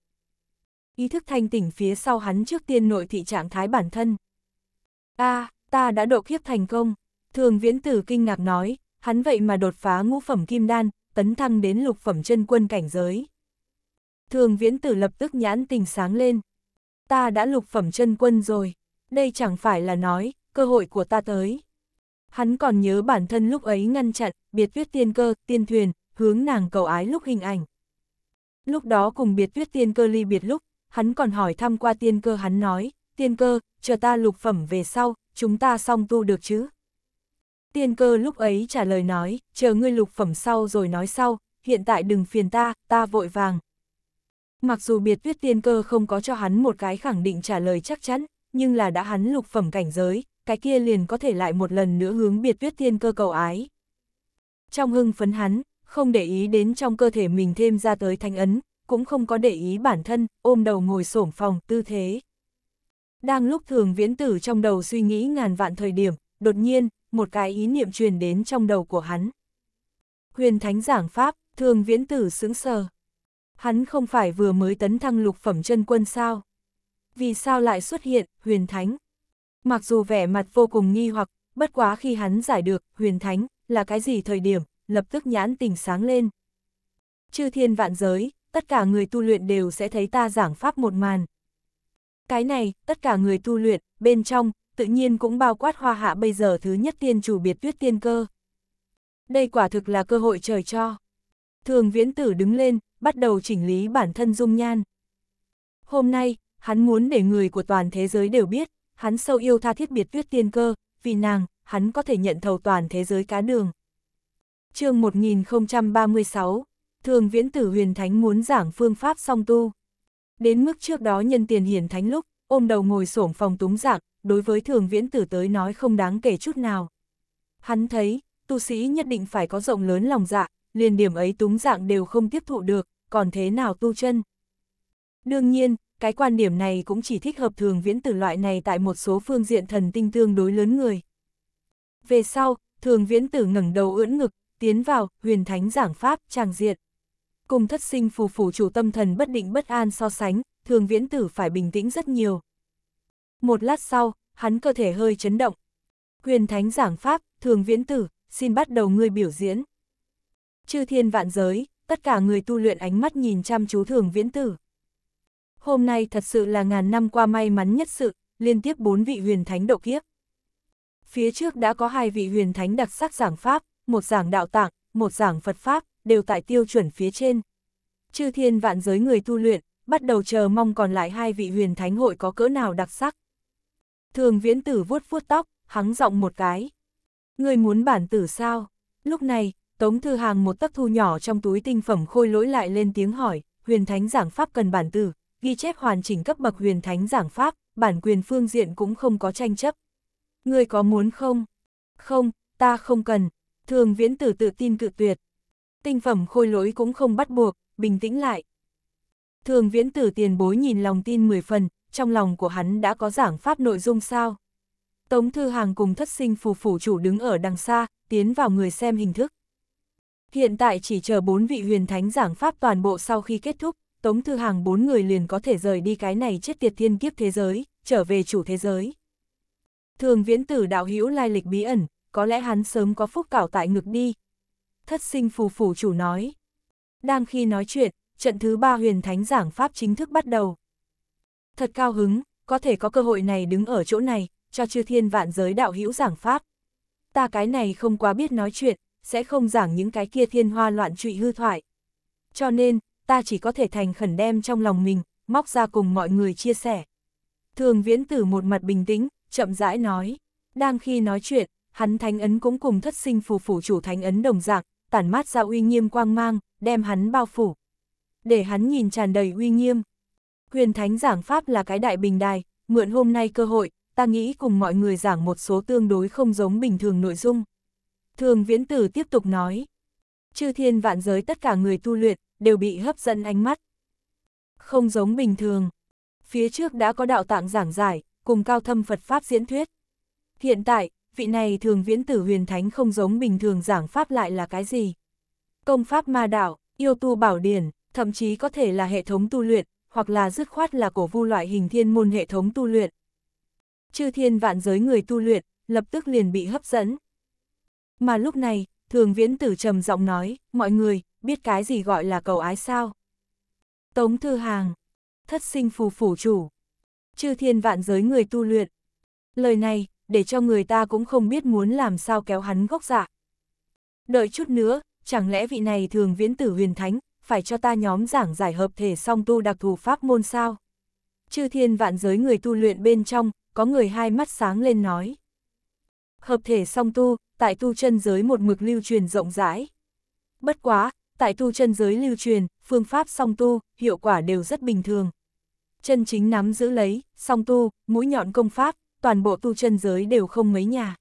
Ý thức thanh tỉnh phía sau hắn trước tiên nội thị trạng thái bản thân. a à, ta đã độ kiếp thành công, thường viễn tử kinh ngạc nói, hắn vậy mà đột phá ngũ phẩm kim đan, tấn thăng đến lục phẩm chân quân cảnh giới. Thường viễn tử lập tức nhãn tình sáng lên, ta đã lục phẩm chân quân rồi, đây chẳng phải là nói, cơ hội của ta tới. Hắn còn nhớ bản thân lúc ấy ngăn chặn, biệt tuyết tiên cơ, tiên thuyền, hướng nàng cầu ái lúc hình ảnh. Lúc đó cùng biệt tuyết tiên cơ ly biệt lúc, hắn còn hỏi thăm qua tiên cơ hắn nói, tiên cơ, chờ ta lục phẩm về sau, chúng ta song tu được chứ? Tiên cơ lúc ấy trả lời nói, chờ ngươi lục phẩm sau rồi nói sau, hiện tại đừng phiền ta, ta vội vàng, Mặc dù biệt tuyết tiên cơ không có cho hắn một cái khẳng định trả lời chắc chắn, nhưng là đã hắn lục phẩm cảnh giới, cái kia liền có thể lại một lần nữa hướng biệt tuyết tiên cơ cầu ái. Trong hưng phấn hắn, không để ý đến trong cơ thể mình thêm ra tới thanh ấn, cũng không có để ý bản thân, ôm đầu ngồi xổm phòng, tư thế. Đang lúc thường viễn tử trong đầu suy nghĩ ngàn vạn thời điểm, đột nhiên, một cái ý niệm truyền đến trong đầu của hắn. Huyền thánh giảng pháp, thường viễn tử sững sờ. Hắn không phải vừa mới tấn thăng lục phẩm chân quân sao? Vì sao lại xuất hiện, huyền thánh? Mặc dù vẻ mặt vô cùng nghi hoặc, bất quá khi hắn giải được, huyền thánh, là cái gì thời điểm, lập tức nhãn tình sáng lên. Chư thiên vạn giới, tất cả người tu luyện đều sẽ thấy ta giảng pháp một màn. Cái này, tất cả người tu luyện, bên trong, tự nhiên cũng bao quát hoa hạ bây giờ thứ nhất tiên chủ biệt tuyết tiên cơ. Đây quả thực là cơ hội trời cho. Thường viễn tử đứng lên, bắt đầu chỉnh lý bản thân dung nhan. Hôm nay, hắn muốn để người của toàn thế giới đều biết, hắn sâu yêu tha thiết biệt tuyết tiên cơ, vì nàng, hắn có thể nhận thầu toàn thế giới cá đường. chương 1036, Thường Viễn Tử Huyền Thánh muốn giảng phương pháp song tu. Đến mức trước đó nhân tiền hiển thánh lúc, ôm đầu ngồi xổm phòng túng giặc, đối với Thường Viễn Tử tới nói không đáng kể chút nào. Hắn thấy, tu sĩ nhất định phải có rộng lớn lòng dạ, liền điểm ấy túng dạng đều không tiếp thụ được, còn thế nào tu chân? Đương nhiên, cái quan điểm này cũng chỉ thích hợp thường viễn tử loại này tại một số phương diện thần tinh tương đối lớn người. Về sau, thường viễn tử ngẩng đầu ưỡn ngực, tiến vào, huyền thánh giảng pháp, tràng diệt Cùng thất sinh phù phủ chủ tâm thần bất định bất an so sánh, thường viễn tử phải bình tĩnh rất nhiều. Một lát sau, hắn cơ thể hơi chấn động. Huyền thánh giảng pháp, thường viễn tử, xin bắt đầu ngươi biểu diễn. Chư thiên vạn giới, tất cả người tu luyện ánh mắt nhìn chăm chú thường viễn tử. Hôm nay thật sự là ngàn năm qua may mắn nhất sự, liên tiếp bốn vị huyền thánh độ kiếp. Phía trước đã có hai vị huyền thánh đặc sắc giảng Pháp, một giảng đạo tạng, một giảng Phật Pháp, đều tại tiêu chuẩn phía trên. Chư thiên vạn giới người tu luyện, bắt đầu chờ mong còn lại hai vị huyền thánh hội có cỡ nào đặc sắc. Thường viễn tử vuốt vuốt tóc, hắng giọng một cái. Người muốn bản tử sao? Lúc này, Tống Thư Hàng một tấc thu nhỏ trong túi tinh phẩm khôi lỗi lại lên tiếng hỏi, huyền thánh giảng pháp cần bản từ, ghi chép hoàn chỉnh cấp bậc huyền thánh giảng pháp, bản quyền phương diện cũng không có tranh chấp. người có muốn không? Không, ta không cần. Thường viễn tử tự tin cự tuyệt. Tinh phẩm khôi lỗi cũng không bắt buộc, bình tĩnh lại. Thường viễn tử tiền bối nhìn lòng tin 10 phần, trong lòng của hắn đã có giảng pháp nội dung sao. Tống Thư Hàng cùng thất sinh phù phủ chủ đứng ở đằng xa, tiến vào người xem hình thức. Hiện tại chỉ chờ bốn vị huyền thánh giảng pháp toàn bộ sau khi kết thúc, Tống Thư Hàng bốn người liền có thể rời đi cái này chết tiệt thiên kiếp thế giới, trở về chủ thế giới. Thường viễn tử đạo hữu lai lịch bí ẩn, có lẽ hắn sớm có phúc cảo tại ngực đi. Thất sinh phù phủ chủ nói. Đang khi nói chuyện, trận thứ ba huyền thánh giảng pháp chính thức bắt đầu. Thật cao hứng, có thể có cơ hội này đứng ở chỗ này, cho chư thiên vạn giới đạo hữu giảng pháp. Ta cái này không quá biết nói chuyện, sẽ không giảng những cái kia thiên hoa loạn trụy hư thoại. Cho nên, ta chỉ có thể thành khẩn đem trong lòng mình, móc ra cùng mọi người chia sẻ. Thường viễn tử một mặt bình tĩnh, chậm rãi nói. Đang khi nói chuyện, hắn thánh ấn cũng cùng thất sinh phù phủ chủ thánh ấn đồng dạng, tản mát ra uy nghiêm quang mang, đem hắn bao phủ. Để hắn nhìn tràn đầy uy nghiêm. Huyền thánh giảng pháp là cái đại bình đài, mượn hôm nay cơ hội, ta nghĩ cùng mọi người giảng một số tương đối không giống bình thường nội dung. Thường viễn tử tiếp tục nói. Chư thiên vạn giới tất cả người tu luyện, đều bị hấp dẫn ánh mắt. Không giống bình thường. Phía trước đã có đạo tạng giảng giải, cùng cao thâm Phật Pháp diễn thuyết. Hiện tại, vị này thường viễn tử huyền thánh không giống bình thường giảng Pháp lại là cái gì. Công Pháp ma đạo, yêu tu bảo điển, thậm chí có thể là hệ thống tu luyện, hoặc là dứt khoát là cổ vu loại hình thiên môn hệ thống tu luyện. Chư thiên vạn giới người tu luyện, lập tức liền bị hấp dẫn. Mà lúc này, thường viễn tử trầm giọng nói, mọi người, biết cái gì gọi là cầu ái sao? Tống thư hàng, thất sinh phù phủ chủ, chư thiên vạn giới người tu luyện. Lời này, để cho người ta cũng không biết muốn làm sao kéo hắn gốc dạ. Đợi chút nữa, chẳng lẽ vị này thường viễn tử huyền thánh, phải cho ta nhóm giảng giải hợp thể song tu đặc thù pháp môn sao? Chư thiên vạn giới người tu luyện bên trong, có người hai mắt sáng lên nói. Hợp thể song tu, tại tu chân giới một mực lưu truyền rộng rãi. Bất quá, tại tu chân giới lưu truyền, phương pháp song tu, hiệu quả đều rất bình thường. Chân chính nắm giữ lấy, song tu, mũi nhọn công pháp, toàn bộ tu chân giới đều không mấy nhà.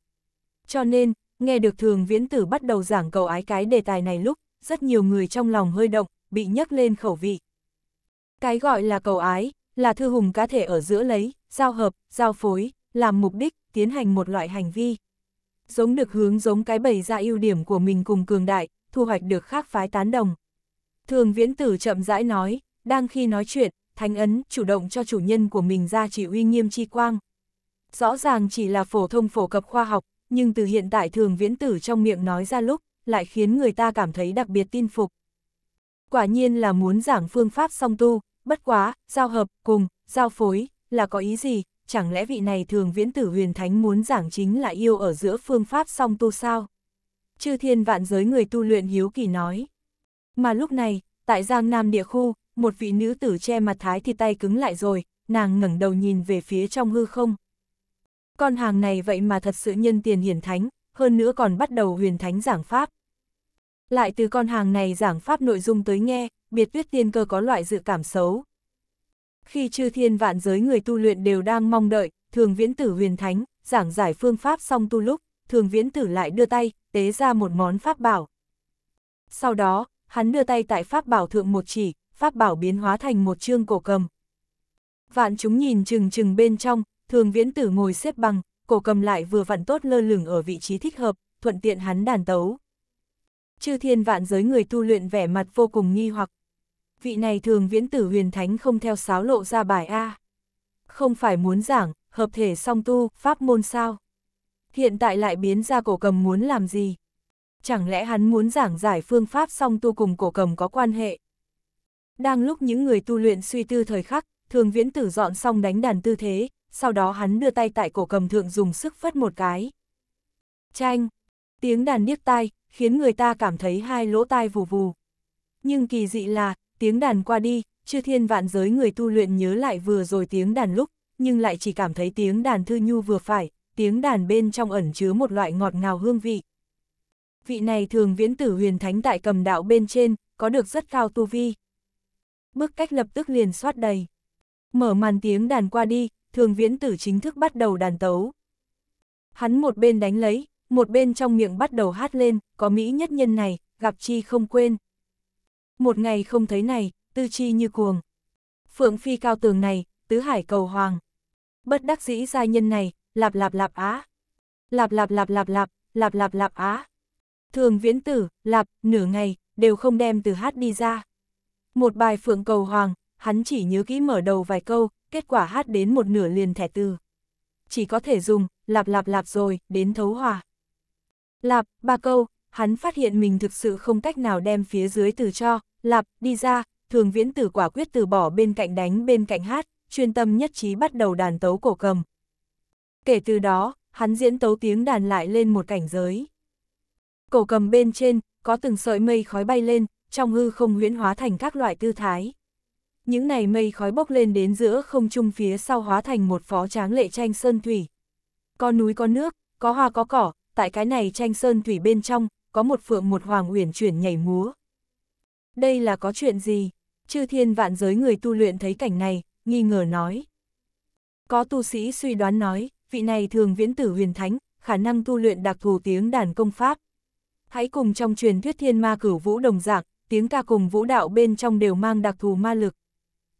Cho nên, nghe được thường viễn tử bắt đầu giảng cầu ái cái đề tài này lúc, rất nhiều người trong lòng hơi động, bị nhấc lên khẩu vị. Cái gọi là cầu ái, là thư hùng cá thể ở giữa lấy, giao hợp, giao phối, làm mục đích, tiến hành một loại hành vi, giống được hướng giống cái bày ra ưu điểm của mình cùng cường đại, thu hoạch được khác phái tán đồng. Thường viễn tử chậm rãi nói, đang khi nói chuyện, thánh ấn chủ động cho chủ nhân của mình ra chỉ uy nghiêm chi quang. Rõ ràng chỉ là phổ thông phổ cập khoa học, nhưng từ hiện tại thường viễn tử trong miệng nói ra lúc, lại khiến người ta cảm thấy đặc biệt tin phục. Quả nhiên là muốn giảng phương pháp song tu, bất quá, giao hợp, cùng, giao phối, là có ý gì, chẳng lẽ vị này thường viễn tử huyền thánh muốn giảng chính là yêu ở giữa phương pháp song tu sao? Chư thiên vạn giới người tu luyện hiếu kỳ nói. Mà lúc này, tại Giang Nam địa khu, một vị nữ tử che mặt thái thì tay cứng lại rồi, nàng ngẩng đầu nhìn về phía trong hư không. Con hàng này vậy mà thật sự nhân tiền hiển thánh, hơn nữa còn bắt đầu huyền thánh giảng pháp. Lại từ con hàng này giảng pháp nội dung tới nghe, biệt tuyết tiên cơ có loại dự cảm xấu, khi chư thiên vạn giới người tu luyện đều đang mong đợi, thường viễn tử huyền thánh, giảng giải phương pháp xong tu lúc, thường viễn tử lại đưa tay, tế ra một món pháp bảo. Sau đó, hắn đưa tay tại pháp bảo thượng một chỉ, pháp bảo biến hóa thành một chương cổ cầm. Vạn chúng nhìn chừng chừng bên trong, thường viễn tử ngồi xếp bằng, cổ cầm lại vừa vặn tốt lơ lửng ở vị trí thích hợp, thuận tiện hắn đàn tấu. Chư thiên vạn giới người tu luyện vẻ mặt vô cùng nghi hoặc, vị này thường viễn tử huyền thánh không theo sáo lộ ra bài A. Không phải muốn giảng, hợp thể song tu, pháp môn sao? Hiện tại lại biến ra cổ cầm muốn làm gì? Chẳng lẽ hắn muốn giảng giải phương pháp song tu cùng cổ cầm có quan hệ? Đang lúc những người tu luyện suy tư thời khắc, thường viễn tử dọn xong đánh đàn tư thế, sau đó hắn đưa tay tại cổ cầm thượng dùng sức phất một cái. Chanh! Tiếng đàn điếc tai, khiến người ta cảm thấy hai lỗ tai vù vù. Nhưng kỳ dị là, Tiếng đàn qua đi, chư thiên vạn giới người tu luyện nhớ lại vừa rồi tiếng đàn lúc, nhưng lại chỉ cảm thấy tiếng đàn thư nhu vừa phải, tiếng đàn bên trong ẩn chứa một loại ngọt ngào hương vị. Vị này thường viễn tử huyền thánh tại cầm đạo bên trên, có được rất cao tu vi. Bước cách lập tức liền soát đầy. Mở màn tiếng đàn qua đi, thường viễn tử chính thức bắt đầu đàn tấu. Hắn một bên đánh lấy, một bên trong miệng bắt đầu hát lên, có Mỹ nhất nhân này, gặp chi không quên. Một ngày không thấy này, tư chi như cuồng. Phượng phi cao tường này, tứ hải cầu hoàng. Bất đắc dĩ giai nhân này, lạp lạp lạp á. Lạp lạp lạp lạp lạp, lạp lạp lạp á. Thường viễn tử, lạp, nửa ngày, đều không đem từ hát đi ra. Một bài phượng cầu hoàng, hắn chỉ nhớ kỹ mở đầu vài câu, kết quả hát đến một nửa liền thẻ từ. Chỉ có thể dùng, lạp lạp lạp rồi, đến thấu hòa. Lạp, ba câu, hắn phát hiện mình thực sự không cách nào đem phía dưới từ cho, lạp, đi ra, thường viễn tử quả quyết từ bỏ bên cạnh đánh bên cạnh hát, chuyên tâm nhất trí bắt đầu đàn tấu cổ cầm. Kể từ đó, hắn diễn tấu tiếng đàn lại lên một cảnh giới. Cổ cầm bên trên, có từng sợi mây khói bay lên, trong hư không huyễn hóa thành các loại tư thái. Những này mây khói bốc lên đến giữa không trung phía sau hóa thành một phó tráng lệ tranh sơn thủy. Có núi có nước, có hoa có cỏ, tại cái này tranh sơn thủy bên trong, có một phượng một hoàng uyển chuyển nhảy múa. Đây là có chuyện gì? Chư thiên vạn giới người tu luyện thấy cảnh này, nghi ngờ nói. Có tu sĩ suy đoán nói, vị này thường viễn tử huyền thánh, khả năng tu luyện đặc thù tiếng đàn công pháp. Hãy cùng trong truyền thuyết thiên ma cửu vũ đồng dạng, tiếng ca cùng vũ đạo bên trong đều mang đặc thù ma lực.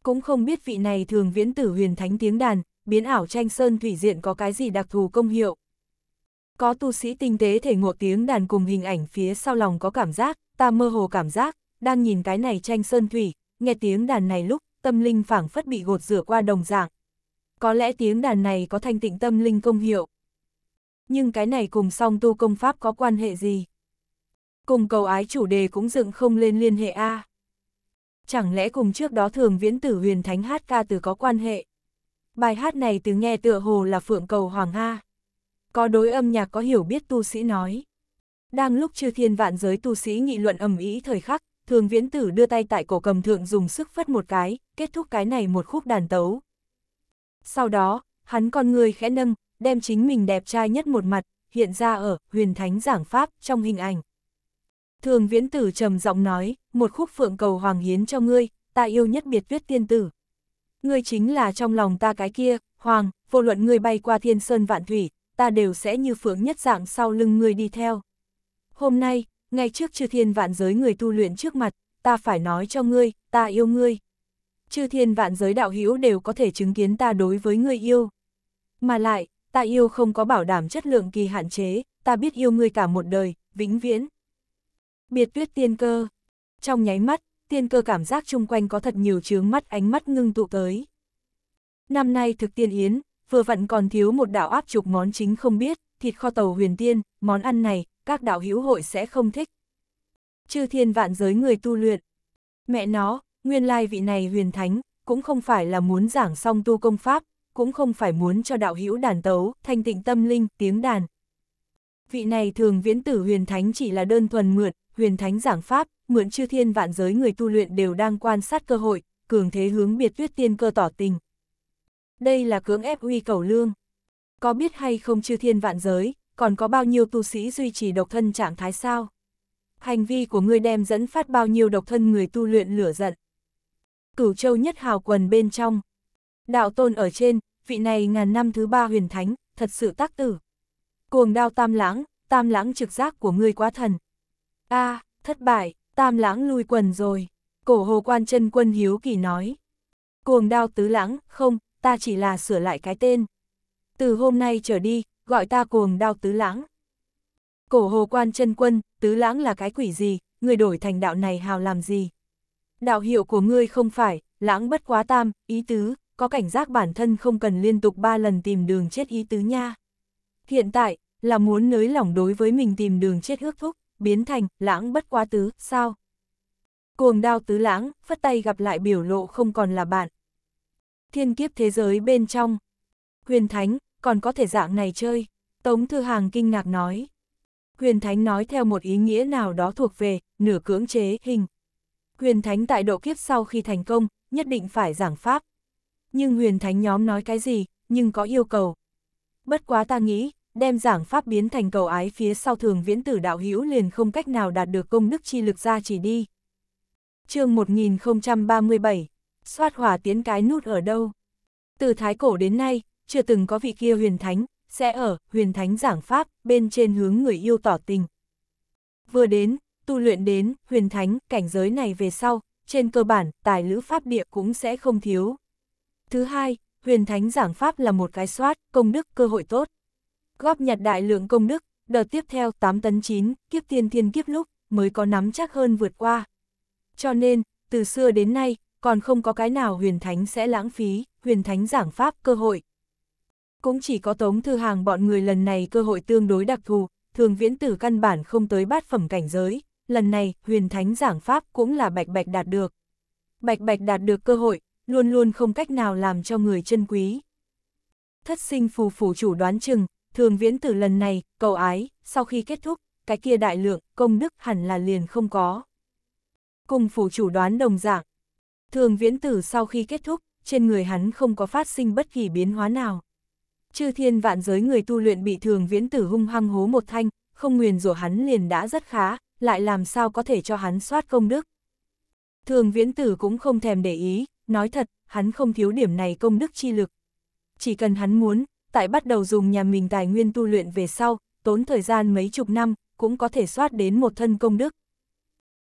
Cũng không biết vị này thường viễn tử huyền thánh tiếng đàn, biến ảo tranh sơn thủy diện có cái gì đặc thù công hiệu. Có tu sĩ tinh tế thể ngộ tiếng đàn cùng hình ảnh phía sau lòng có cảm giác, ta mơ hồ cảm giác, đang nhìn cái này tranh sơn thủy, nghe tiếng đàn này lúc, tâm linh phảng phất bị gột rửa qua đồng dạng. Có lẽ tiếng đàn này có thanh tịnh tâm linh công hiệu. Nhưng cái này cùng song tu công pháp có quan hệ gì? Cùng cầu ái chủ đề cũng dựng không lên liên hệ A. Chẳng lẽ cùng trước đó thường viễn tử huyền thánh hát ca từ có quan hệ? Bài hát này từ nghe tựa hồ là phượng cầu hoàng A có đối âm nhạc có hiểu biết tu sĩ nói. Đang lúc chư thiên vạn giới tu sĩ nghị luận ầm ý thời khắc, thường viễn tử đưa tay tại cổ cầm thượng dùng sức phất một cái, kết thúc cái này một khúc đàn tấu. Sau đó, hắn con người khẽ nâng, đem chính mình đẹp trai nhất một mặt, hiện ra ở huyền thánh giảng pháp trong hình ảnh. Thường viễn tử trầm giọng nói, một khúc phượng cầu hoàng hiến cho ngươi, ta yêu nhất biệt viết tiên tử. Ngươi chính là trong lòng ta cái kia, hoàng, vô luận ngươi bay qua thiên sơn vạn thủy, ta đều sẽ như phượng nhất dạng sau lưng ngươi đi theo. Hôm nay, ngay trước chư thiên vạn giới người tu luyện trước mặt, ta phải nói cho ngươi, ta yêu ngươi. Chư thiên vạn giới đạo hữu đều có thể chứng kiến ta đối với ngươi yêu. Mà lại, ta yêu không có bảo đảm chất lượng kỳ hạn chế, ta biết yêu ngươi cả một đời, vĩnh viễn. Biệt tuyết tiên cơ. Trong nháy mắt, tiên cơ cảm giác chung quanh có thật nhiều chướng mắt ánh mắt ngưng tụ tới. Năm nay thực tiên yến, vừa vặn còn thiếu một đạo áp chục món chính không biết, thịt kho tàu huyền tiên, món ăn này, các đạo hữu hội sẽ không thích. Chư thiên vạn giới người tu luyện. Mẹ nó, nguyên lai vị này huyền thánh, cũng không phải là muốn giảng xong tu công pháp, cũng không phải muốn cho đạo hữu đàn tấu, thanh tịnh tâm linh, tiếng đàn. Vị này thường viễn tử huyền thánh chỉ là đơn thuần mượn, huyền thánh giảng pháp, mượn chư thiên vạn giới người tu luyện đều đang quan sát cơ hội, cường thế hướng biệt tuyết tiên cơ tỏ tình. Đây là cưỡng ép uy cầu lương. Có biết hay không chư thiên vạn giới, còn có bao nhiêu tu sĩ duy trì độc thân trạng thái sao? Hành vi của ngươi đem dẫn phát bao nhiêu độc thân người tu luyện lửa giận. Cửu châu nhất hào quần bên trong. Đạo tôn ở trên, vị này ngàn năm thứ ba huyền thánh, thật sự tác tử. Cuồng đao tam lãng, tam lãng trực giác của ngươi quá thần. a à, thất bại, tam lãng lui quần rồi. Cổ hồ quan chân quân hiếu kỳ nói. Cuồng đao tứ lãng, không, ta chỉ là sửa lại cái tên. Từ hôm nay trở đi, gọi ta cuồng đao tứ lãng. Cổ hồ quan chân quân, tứ lãng là cái quỷ gì, người đổi thành đạo này hào làm gì? Đạo hiệu của ngươi không phải, lãng bất quá tam, ý tứ, có cảnh giác bản thân không cần liên tục ba lần tìm đường chết ý tứ nha. Hiện tại, là muốn nới lỏng đối với mình tìm đường chết ước thúc, biến thành, lãng bất quá tứ, sao? Cuồng đao tứ lãng, phất tay gặp lại biểu lộ không còn là bạn thiên kiếp thế giới bên trong. Huyền Thánh, còn có thể dạng này chơi, Tống Thư Hàng kinh ngạc nói. Huyền Thánh nói theo một ý nghĩa nào đó thuộc về, nửa cưỡng chế, hình. Huyền Thánh tại độ kiếp sau khi thành công, nhất định phải giảng pháp. Nhưng Huyền Thánh nhóm nói cái gì, nhưng có yêu cầu. Bất quá ta nghĩ, đem giảng pháp biến thành cầu ái phía sau thường viễn tử đạo hữu liền không cách nào đạt được công đức chi lực ra chỉ đi. chương 1037, soát hỏa tiến cái nút ở đâu. Từ thái cổ đến nay, chưa từng có vị kia huyền thánh, sẽ ở huyền thánh giảng pháp, bên trên hướng người yêu tỏ tình. Vừa đến, tu luyện đến, huyền thánh, cảnh giới này về sau, trên cơ bản, tài lữ pháp địa cũng sẽ không thiếu. Thứ hai, huyền thánh giảng pháp là một cái soát, công đức cơ hội tốt. Góp nhặt đại lượng công đức, đợt tiếp theo 8 tấn 9, kiếp tiên thiên kiếp lúc, mới có nắm chắc hơn vượt qua. Cho nên, từ xưa đến nay, còn không có cái nào huyền thánh sẽ lãng phí, huyền thánh giảng pháp cơ hội. Cũng chỉ có tống thư hàng bọn người lần này cơ hội tương đối đặc thù, thường viễn tử căn bản không tới bát phẩm cảnh giới, lần này huyền thánh giảng pháp cũng là bạch bạch đạt được. Bạch bạch đạt được cơ hội, luôn luôn không cách nào làm cho người chân quý. Thất sinh phù phủ chủ đoán chừng, thường viễn tử lần này, cầu ái, sau khi kết thúc, cái kia đại lượng, công đức hẳn là liền không có. Cùng phủ chủ đoán đồng dạng, Thường viễn tử sau khi kết thúc, trên người hắn không có phát sinh bất kỳ biến hóa nào. Chư thiên vạn giới người tu luyện bị thường viễn tử hung hăng hố một thanh, không nguyền rủa hắn liền đã rất khá, lại làm sao có thể cho hắn soát công đức. Thường viễn tử cũng không thèm để ý, nói thật, hắn không thiếu điểm này công đức chi lực. Chỉ cần hắn muốn, tại bắt đầu dùng nhà mình tài nguyên tu luyện về sau, tốn thời gian mấy chục năm, cũng có thể soát đến một thân công đức.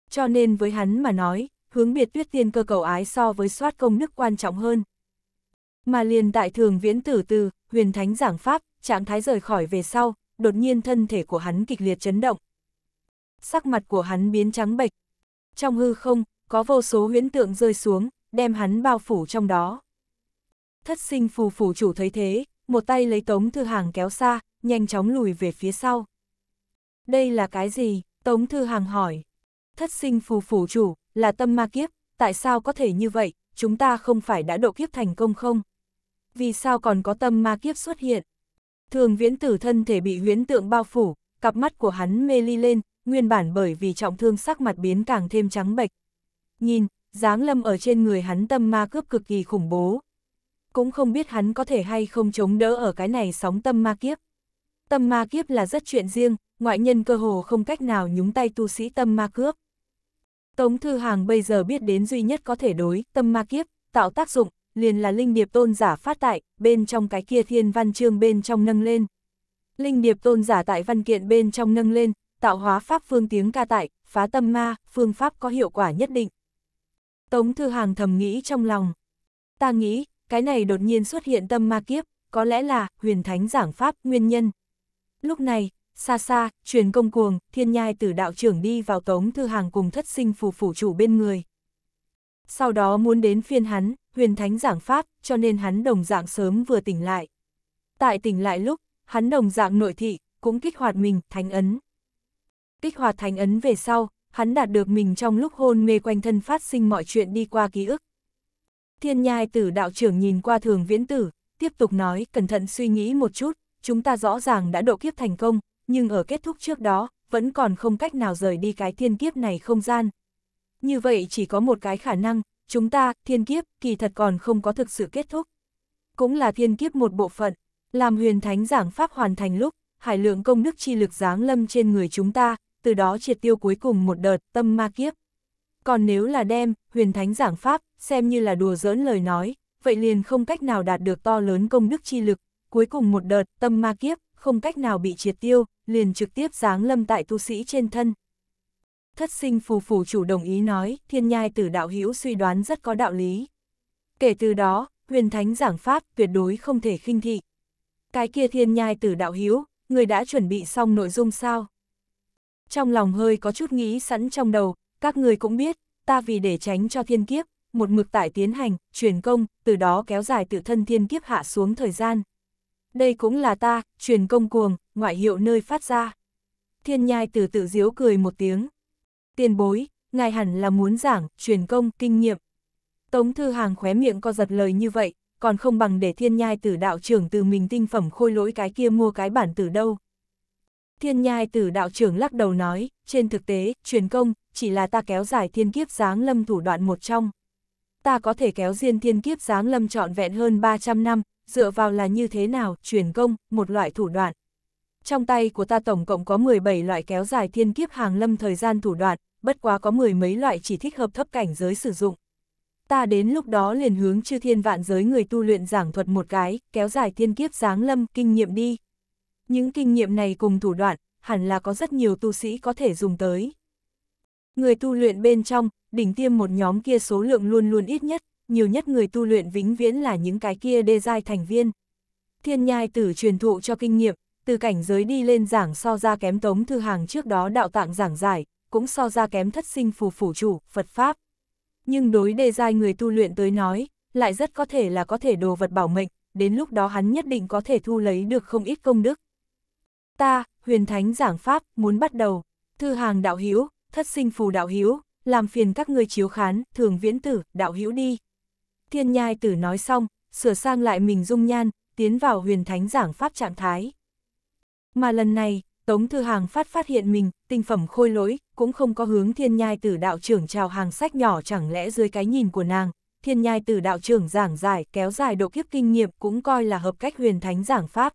Cho nên với hắn mà nói, hướng biệt tuyết tiên cơ cầu ái so với soát công đức quan trọng hơn. Mà liền tại thường viễn tử từ, huyền thánh giảng pháp, trạng thái rời khỏi về sau, đột nhiên thân thể của hắn kịch liệt chấn động. Sắc mặt của hắn biến trắng bệch. Trong hư không, có vô số huyễn tượng rơi xuống, đem hắn bao phủ trong đó. Thất sinh phù phủ chủ thấy thế, một tay lấy tống thư hàng kéo xa, nhanh chóng lùi về phía sau. Đây là cái gì? Tống thư hàng hỏi thất sinh phù phủ chủ, là tâm ma kiếp, tại sao có thể như vậy, chúng ta không phải đã độ kiếp thành công không? Vì sao còn có tâm ma kiếp xuất hiện? Thường viễn tử thân thể bị huyễn tượng bao phủ, cặp mắt của hắn mê ly lên, nguyên bản bởi vì trọng thương sắc mặt biến càng thêm trắng bệch. Nhìn, dáng lâm ở trên người hắn tâm ma cướp cực kỳ khủng bố. Cũng không biết hắn có thể hay không chống đỡ ở cái này sóng tâm ma kiếp. Tâm ma kiếp là rất chuyện riêng, ngoại nhân cơ hồ không cách nào nhúng tay tu sĩ tâm ma cướp. Tống Thư Hàng bây giờ biết đến duy nhất có thể đối tâm ma kiếp, tạo tác dụng, liền là linh điệp tôn giả phát tại, bên trong cái kia thiên văn chương bên trong nâng lên. Linh điệp tôn giả tại văn kiện bên trong nâng lên, tạo hóa pháp phương tiếng ca tại, phá tâm ma, phương pháp có hiệu quả nhất định. Tống Thư Hàng thầm nghĩ trong lòng. Ta nghĩ, cái này đột nhiên xuất hiện tâm ma kiếp, có lẽ là huyền thánh giảng pháp nguyên nhân. Lúc này, xa xa, truyền công cuồng, thiên nhai tử đạo trưởng đi vào tống thư hàng cùng thất sinh phù phủ chủ bên người. Sau đó muốn đến phiên hắn, huyền thánh giảng pháp, cho nên hắn đồng dạng sớm vừa tỉnh lại. Tại tỉnh lại lúc, hắn đồng dạng nội thị, cũng kích hoạt mình, thánh ấn. Kích hoạt thánh ấn về sau, hắn đạt được mình trong lúc hôn mê quanh thân phát sinh mọi chuyện đi qua ký ức. Thiên nhai tử đạo trưởng nhìn qua thường viễn tử, tiếp tục nói, cẩn thận suy nghĩ một chút, chúng ta rõ ràng đã độ kiếp thành công, nhưng ở kết thúc trước đó, vẫn còn không cách nào rời đi cái thiên kiếp này không gian. Như vậy chỉ có một cái khả năng, chúng ta, thiên kiếp, kỳ thật còn không có thực sự kết thúc. Cũng là thiên kiếp một bộ phận, làm huyền thánh giảng pháp hoàn thành lúc, hải lượng công đức chi lực giáng lâm trên người chúng ta, từ đó triệt tiêu cuối cùng một đợt tâm ma kiếp. Còn nếu là đem, huyền thánh giảng pháp, xem như là đùa giỡn lời nói, vậy liền không cách nào đạt được to lớn công đức chi lực, cuối cùng một đợt tâm ma kiếp, không cách nào bị triệt tiêu, liền trực tiếp giáng lâm tại tu sĩ trên thân. Thất sinh phù phù chủ đồng ý nói, thiên nhai tử đạo hữu suy đoán rất có đạo lý. Kể từ đó, huyền thánh giảng pháp tuyệt đối không thể khinh thị. Cái kia thiên nhai tử đạo hữu người đã chuẩn bị xong nội dung sao? Trong lòng hơi có chút nghĩ sẵn trong đầu, các người cũng biết, ta vì để tránh cho thiên kiếp, một mực tải tiến hành, truyền công, từ đó kéo dài tự thân thiên kiếp hạ xuống thời gian đây cũng là ta, truyền công cuồng, ngoại hiệu nơi phát ra. Thiên nhai từ tự diếu cười một tiếng. Tiền bối, ngài hẳn là muốn giảng, truyền công, kinh nghiệm. Tống Thư Hàng khóe miệng co giật lời như vậy, còn không bằng để thiên nhai tử đạo trưởng từ mình tinh phẩm khôi lỗi cái kia mua cái bản từ đâu. Thiên nhai tử đạo trưởng lắc đầu nói, trên thực tế, truyền công, chỉ là ta kéo dài thiên kiếp giáng lâm thủ đoạn một trong. Ta có thể kéo riêng thiên kiếp giáng lâm trọn vẹn hơn 300 năm, dựa vào là như thế nào, truyền công, một loại thủ đoạn. Trong tay của ta tổng cộng có 17 loại kéo dài thiên kiếp hàng lâm thời gian thủ đoạn, bất quá có mười mấy loại chỉ thích hợp thấp cảnh giới sử dụng. Ta đến lúc đó liền hướng chư thiên vạn giới người tu luyện giảng thuật một cái, kéo dài thiên kiếp giáng lâm kinh nghiệm đi. Những kinh nghiệm này cùng thủ đoạn, hẳn là có rất nhiều tu sĩ có thể dùng tới. Người tu luyện bên trong, đỉnh tiêm một nhóm kia số lượng luôn luôn ít nhất, nhiều nhất người tu luyện vĩnh viễn là những cái kia đê giai thành viên. Thiên nhai tử truyền thụ cho kinh nghiệm, từ cảnh giới đi lên giảng so ra kém tống thư hàng trước đó đạo tạng giảng giải, cũng so ra kém thất sinh phù phủ chủ, Phật Pháp. Nhưng đối đề giai người tu luyện tới nói, lại rất có thể là có thể đồ vật bảo mệnh, đến lúc đó hắn nhất định có thể thu lấy được không ít công đức. Ta, huyền thánh giảng Pháp, muốn bắt đầu, thư hàng đạo hiếu thất sinh phù đạo hiếu làm phiền các ngươi chiếu khán, thường viễn tử, đạo hiếu đi thiên nhai tử nói xong, sửa sang lại mình dung nhan, tiến vào huyền thánh giảng pháp trạng thái. Mà lần này, Tống Thư Hàng phát phát hiện mình, tinh phẩm khôi lỗi, cũng không có hướng thiên nhai tử đạo trưởng chào hàng sách nhỏ chẳng lẽ dưới cái nhìn của nàng, thiên nhai tử đạo trưởng giảng giải kéo dài độ kiếp kinh nghiệm cũng coi là hợp cách huyền thánh giảng pháp.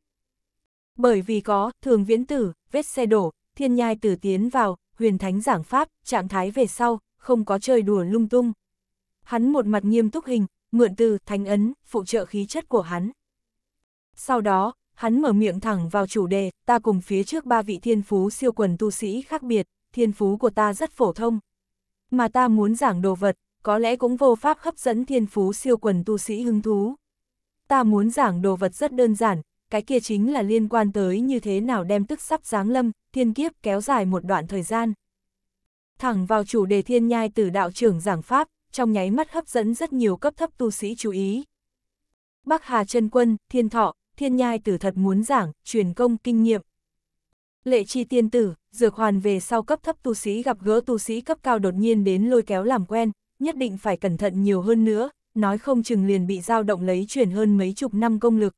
Bởi vì có, thường viễn tử, vết xe đổ, thiên nhai tử tiến vào, huyền thánh giảng pháp, trạng thái về sau, không có chơi đùa lung tung. Hắn một mặt nghiêm túc hình, mượn từ thánh ấn, phụ trợ khí chất của hắn. Sau đó, hắn mở miệng thẳng vào chủ đề, ta cùng phía trước ba vị thiên phú siêu quần tu sĩ khác biệt, thiên phú của ta rất phổ thông. Mà ta muốn giảng đồ vật, có lẽ cũng vô pháp hấp dẫn thiên phú siêu quần tu sĩ hứng thú. Ta muốn giảng đồ vật rất đơn giản, cái kia chính là liên quan tới như thế nào đem tức sắp giáng lâm, thiên kiếp kéo dài một đoạn thời gian. Thẳng vào chủ đề thiên nhai tử đạo trưởng giảng pháp, trong nháy mắt hấp dẫn rất nhiều cấp thấp tu sĩ chú ý. Bắc Hà chân Quân, Thiên Thọ, Thiên Nhai Tử thật muốn giảng, truyền công kinh nghiệm. Lệ chi tiên tử, dược hoàn về sau cấp thấp tu sĩ gặp gỡ tu sĩ cấp cao đột nhiên đến lôi kéo làm quen, nhất định phải cẩn thận nhiều hơn nữa, nói không chừng liền bị dao động lấy chuyển hơn mấy chục năm công lực.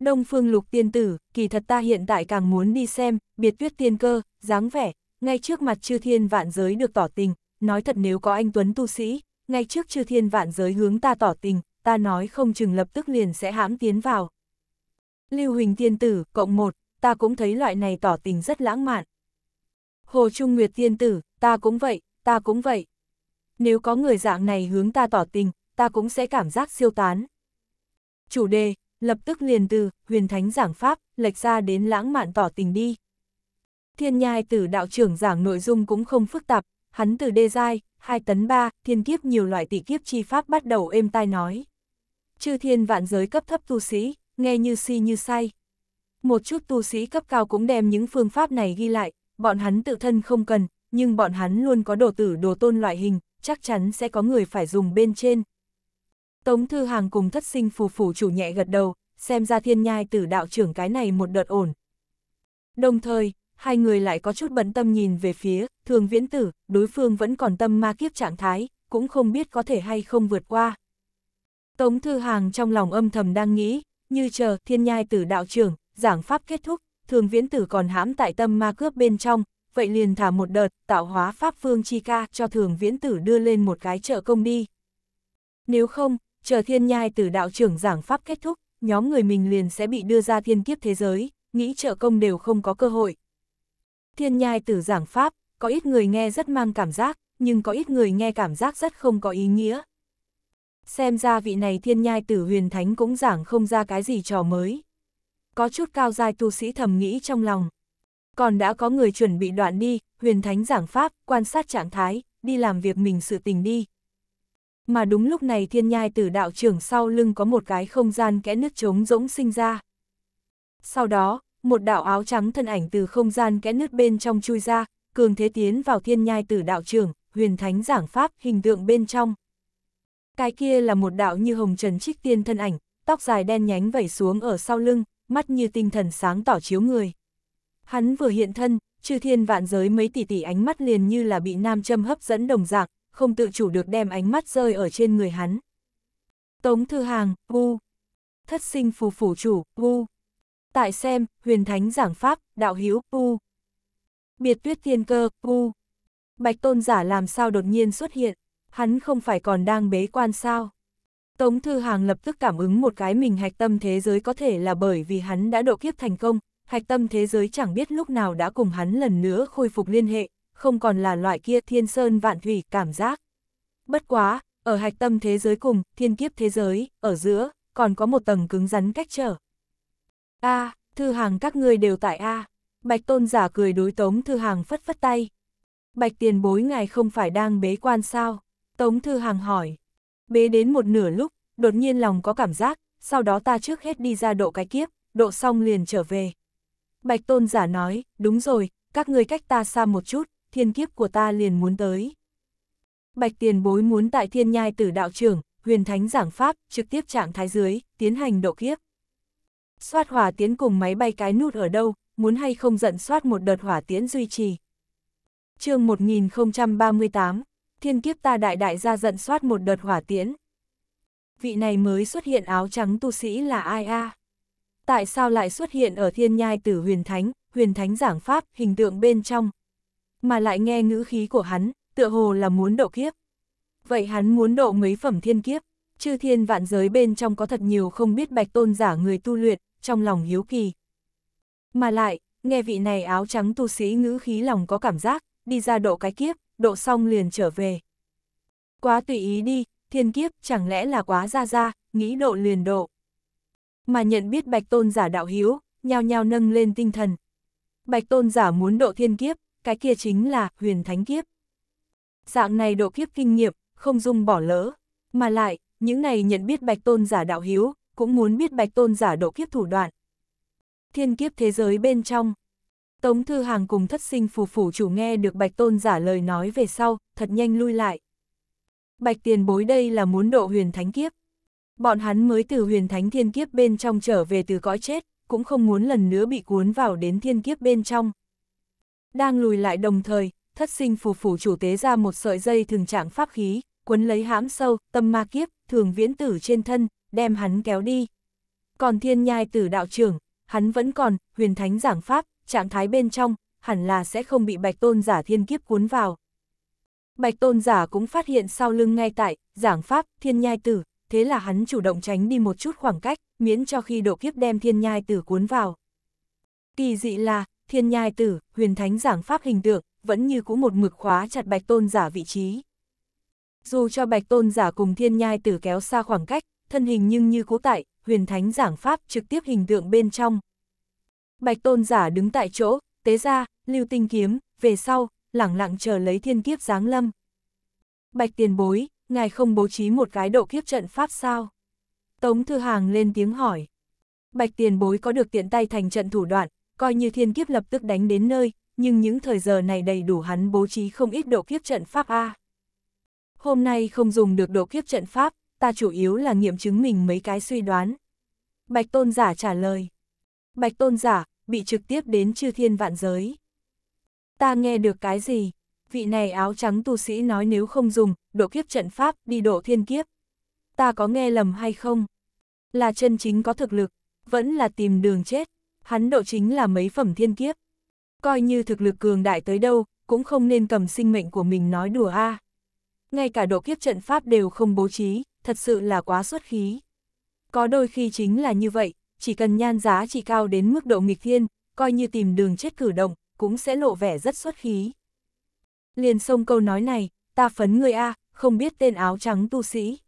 Đông phương lục tiên tử, kỳ thật ta hiện tại càng muốn đi xem, biệt tuyết tiên cơ, dáng vẻ, ngay trước mặt chư thiên vạn giới được tỏ tình, nói thật nếu có anh Tuấn tu sĩ, ngay trước chư thiên vạn giới hướng ta tỏ tình, ta nói không chừng lập tức liền sẽ hãm tiến vào. Lưu Huỳnh Tiên Tử, cộng một, ta cũng thấy loại này tỏ tình rất lãng mạn. Hồ Trung Nguyệt Tiên Tử, ta cũng vậy, ta cũng vậy. Nếu có người dạng này hướng ta tỏ tình, ta cũng sẽ cảm giác siêu tán. Chủ đề, lập tức liền từ, huyền thánh giảng pháp, lệch ra đến lãng mạn tỏ tình đi. Thiên nhai tử đạo trưởng giảng nội dung cũng không phức tạp, Hắn từ đê giai 2 tấn 3, thiên kiếp nhiều loại tỷ kiếp chi pháp bắt đầu êm tai nói. Chư thiên vạn giới cấp thấp tu sĩ, nghe như si như say. Một chút tu sĩ cấp cao cũng đem những phương pháp này ghi lại, bọn hắn tự thân không cần, nhưng bọn hắn luôn có đồ tử đồ tôn loại hình, chắc chắn sẽ có người phải dùng bên trên. Tống Thư Hàng cùng thất sinh phù phủ chủ nhẹ gật đầu, xem ra thiên nhai tử đạo trưởng cái này một đợt ổn. Đồng thời, hai người lại có chút bận tâm nhìn về phía, thường viễn tử, đối phương vẫn còn tâm ma kiếp trạng thái, cũng không biết có thể hay không vượt qua. Tống Thư Hàng trong lòng âm thầm đang nghĩ, như chờ thiên nhai tử đạo trưởng, giảng pháp kết thúc, thường viễn tử còn hãm tại tâm ma cướp bên trong, vậy liền thả một đợt, tạo hóa pháp phương chi ca cho thường viễn tử đưa lên một cái chợ công đi. Nếu không, chờ thiên nhai tử đạo trưởng giảng pháp kết thúc, nhóm người mình liền sẽ bị đưa ra thiên kiếp thế giới, nghĩ chợ công đều không có cơ hội. Thiên nhai tử giảng Pháp, có ít người nghe rất mang cảm giác, nhưng có ít người nghe cảm giác rất không có ý nghĩa. Xem ra vị này thiên nhai tử huyền thánh cũng giảng không ra cái gì trò mới. Có chút cao dài tu sĩ thầm nghĩ trong lòng. Còn đã có người chuẩn bị đoạn đi, huyền thánh giảng Pháp, quan sát trạng thái, đi làm việc mình sự tình đi. Mà đúng lúc này thiên nhai tử đạo trưởng sau lưng có một cái không gian kẽ nước trống rỗng sinh ra. Sau đó, một đạo áo trắng thân ảnh từ không gian kẽ nứt bên trong chui ra, cường thế tiến vào thiên nhai tử đạo trưởng, huyền thánh giảng pháp hình tượng bên trong. Cái kia là một đạo như hồng trần trích tiên thân ảnh, tóc dài đen nhánh vẩy xuống ở sau lưng, mắt như tinh thần sáng tỏ chiếu người. Hắn vừa hiện thân, chư thiên vạn giới mấy tỷ tỷ ánh mắt liền như là bị nam châm hấp dẫn đồng dạng, không tự chủ được đem ánh mắt rơi ở trên người hắn. Tống Thư Hàng, u Thất sinh phù phủ chủ, u tại xem, huyền thánh giảng pháp, đạo hiếu, u. Biệt tuyết thiên cơ, u. Bạch tôn giả làm sao đột nhiên xuất hiện, hắn không phải còn đang bế quan sao. Tống Thư Hàng lập tức cảm ứng một cái mình hạch tâm thế giới có thể là bởi vì hắn đã độ kiếp thành công, hạch tâm thế giới chẳng biết lúc nào đã cùng hắn lần nữa khôi phục liên hệ, không còn là loại kia thiên sơn vạn thủy cảm giác. Bất quá, ở hạch tâm thế giới cùng, thiên kiếp thế giới, ở giữa, còn có một tầng cứng rắn cách trở, a à, thư hàng các ngươi đều tại a à. bạch tôn giả cười đối tống thư hàng phất phất tay bạch tiền bối ngài không phải đang bế quan sao tống thư hàng hỏi bế đến một nửa lúc đột nhiên lòng có cảm giác sau đó ta trước hết đi ra độ cái kiếp độ xong liền trở về bạch tôn giả nói đúng rồi các ngươi cách ta xa một chút thiên kiếp của ta liền muốn tới bạch tiền bối muốn tại thiên nhai tử đạo trưởng huyền thánh giảng pháp trực tiếp trạng thái dưới tiến hành độ kiếp Xoát hỏa tiến cùng máy bay cái nút ở đâu, muốn hay không giận xoát một đợt hỏa tiến duy trì. chương 1038, thiên kiếp ta đại đại ra giận xoát một đợt hỏa tiến. Vị này mới xuất hiện áo trắng tu sĩ là ai a? Tại sao lại xuất hiện ở thiên nhai tử huyền thánh, huyền thánh giảng pháp, hình tượng bên trong? Mà lại nghe ngữ khí của hắn, tựa hồ là muốn độ kiếp. Vậy hắn muốn độ mấy phẩm thiên kiếp, chư thiên vạn giới bên trong có thật nhiều không biết bạch tôn giả người tu luyện, trong lòng hiếu kỳ. Mà lại, nghe vị này áo trắng tu sĩ ngữ khí lòng có cảm giác, đi ra độ cái kiếp, độ xong liền trở về. Quá tùy ý đi, thiên kiếp chẳng lẽ là quá ra ra, nghĩ độ liền độ. Mà nhận biết bạch tôn giả đạo hiếu, nhao nhao nâng lên tinh thần. Bạch tôn giả muốn độ thiên kiếp, cái kia chính là huyền thánh kiếp. Dạng này độ kiếp kinh nghiệm, không dung bỏ lỡ, mà lại, những này nhận biết bạch tôn giả đạo hiếu, cũng muốn biết bạch tôn giả độ kiếp thủ đoạn. Thiên kiếp thế giới bên trong Tống Thư Hàng cùng thất sinh phù phủ chủ nghe được bạch tôn giả lời nói về sau, thật nhanh lui lại. Bạch tiền bối đây là muốn độ huyền thánh kiếp. Bọn hắn mới từ huyền thánh thiên kiếp bên trong trở về từ cõi chết, cũng không muốn lần nữa bị cuốn vào đến thiên kiếp bên trong. Đang lùi lại đồng thời, thất sinh phù phủ chủ tế ra một sợi dây thường trạng pháp khí, quấn lấy hãm sâu, tâm ma kiếp, thường viễn tử trên thân, đem hắn kéo đi. Còn thiên nhai tử đạo trưởng, hắn vẫn còn, huyền thánh giảng pháp, trạng thái bên trong, hẳn là sẽ không bị bạch tôn giả thiên kiếp cuốn vào. Bạch tôn giả cũng phát hiện sau lưng ngay tại, giảng pháp, thiên nhai tử, thế là hắn chủ động tránh đi một chút khoảng cách, miễn cho khi độ kiếp đem thiên nhai tử cuốn vào. Kỳ dị là, thiên nhai tử, huyền thánh giảng pháp hình tượng, vẫn như cũ một mực khóa chặt bạch tôn giả vị trí. Dù cho bạch tôn giả cùng thiên nhai tử kéo xa khoảng cách, thân hình nhưng như cố tại, huyền thánh giảng pháp trực tiếp hình tượng bên trong. Bạch tôn giả đứng tại chỗ, tế ra, lưu tinh kiếm, về sau, lẳng lặng chờ lấy thiên kiếp giáng lâm. Bạch tiền bối, ngài không bố trí một cái độ kiếp trận pháp sao? Tống thư hàng lên tiếng hỏi. Bạch tiền bối có được tiện tay thành trận thủ đoạn, coi như thiên kiếp lập tức đánh đến nơi, nhưng những thời giờ này đầy đủ hắn bố trí không ít độ kiếp trận pháp A hôm nay không dùng được độ kiếp trận pháp, ta chủ yếu là nghiệm chứng mình mấy cái suy đoán. Bạch tôn giả trả lời. Bạch tôn giả, bị trực tiếp đến chư thiên vạn giới. Ta nghe được cái gì? Vị này áo trắng tu sĩ nói nếu không dùng, độ kiếp trận pháp, đi độ thiên kiếp. Ta có nghe lầm hay không? Là chân chính có thực lực, vẫn là tìm đường chết, hắn độ chính là mấy phẩm thiên kiếp. Coi như thực lực cường đại tới đâu, cũng không nên cầm sinh mệnh của mình nói đùa a. À ngay cả độ kiếp trận pháp đều không bố trí, thật sự là quá xuất khí. Có đôi khi chính là như vậy, chỉ cần nhan giá trị cao đến mức độ nghịch thiên, coi như tìm đường chết cử động, cũng sẽ lộ vẻ rất xuất khí. Liền xông câu nói này, ta phấn người A, không biết tên áo trắng tu sĩ.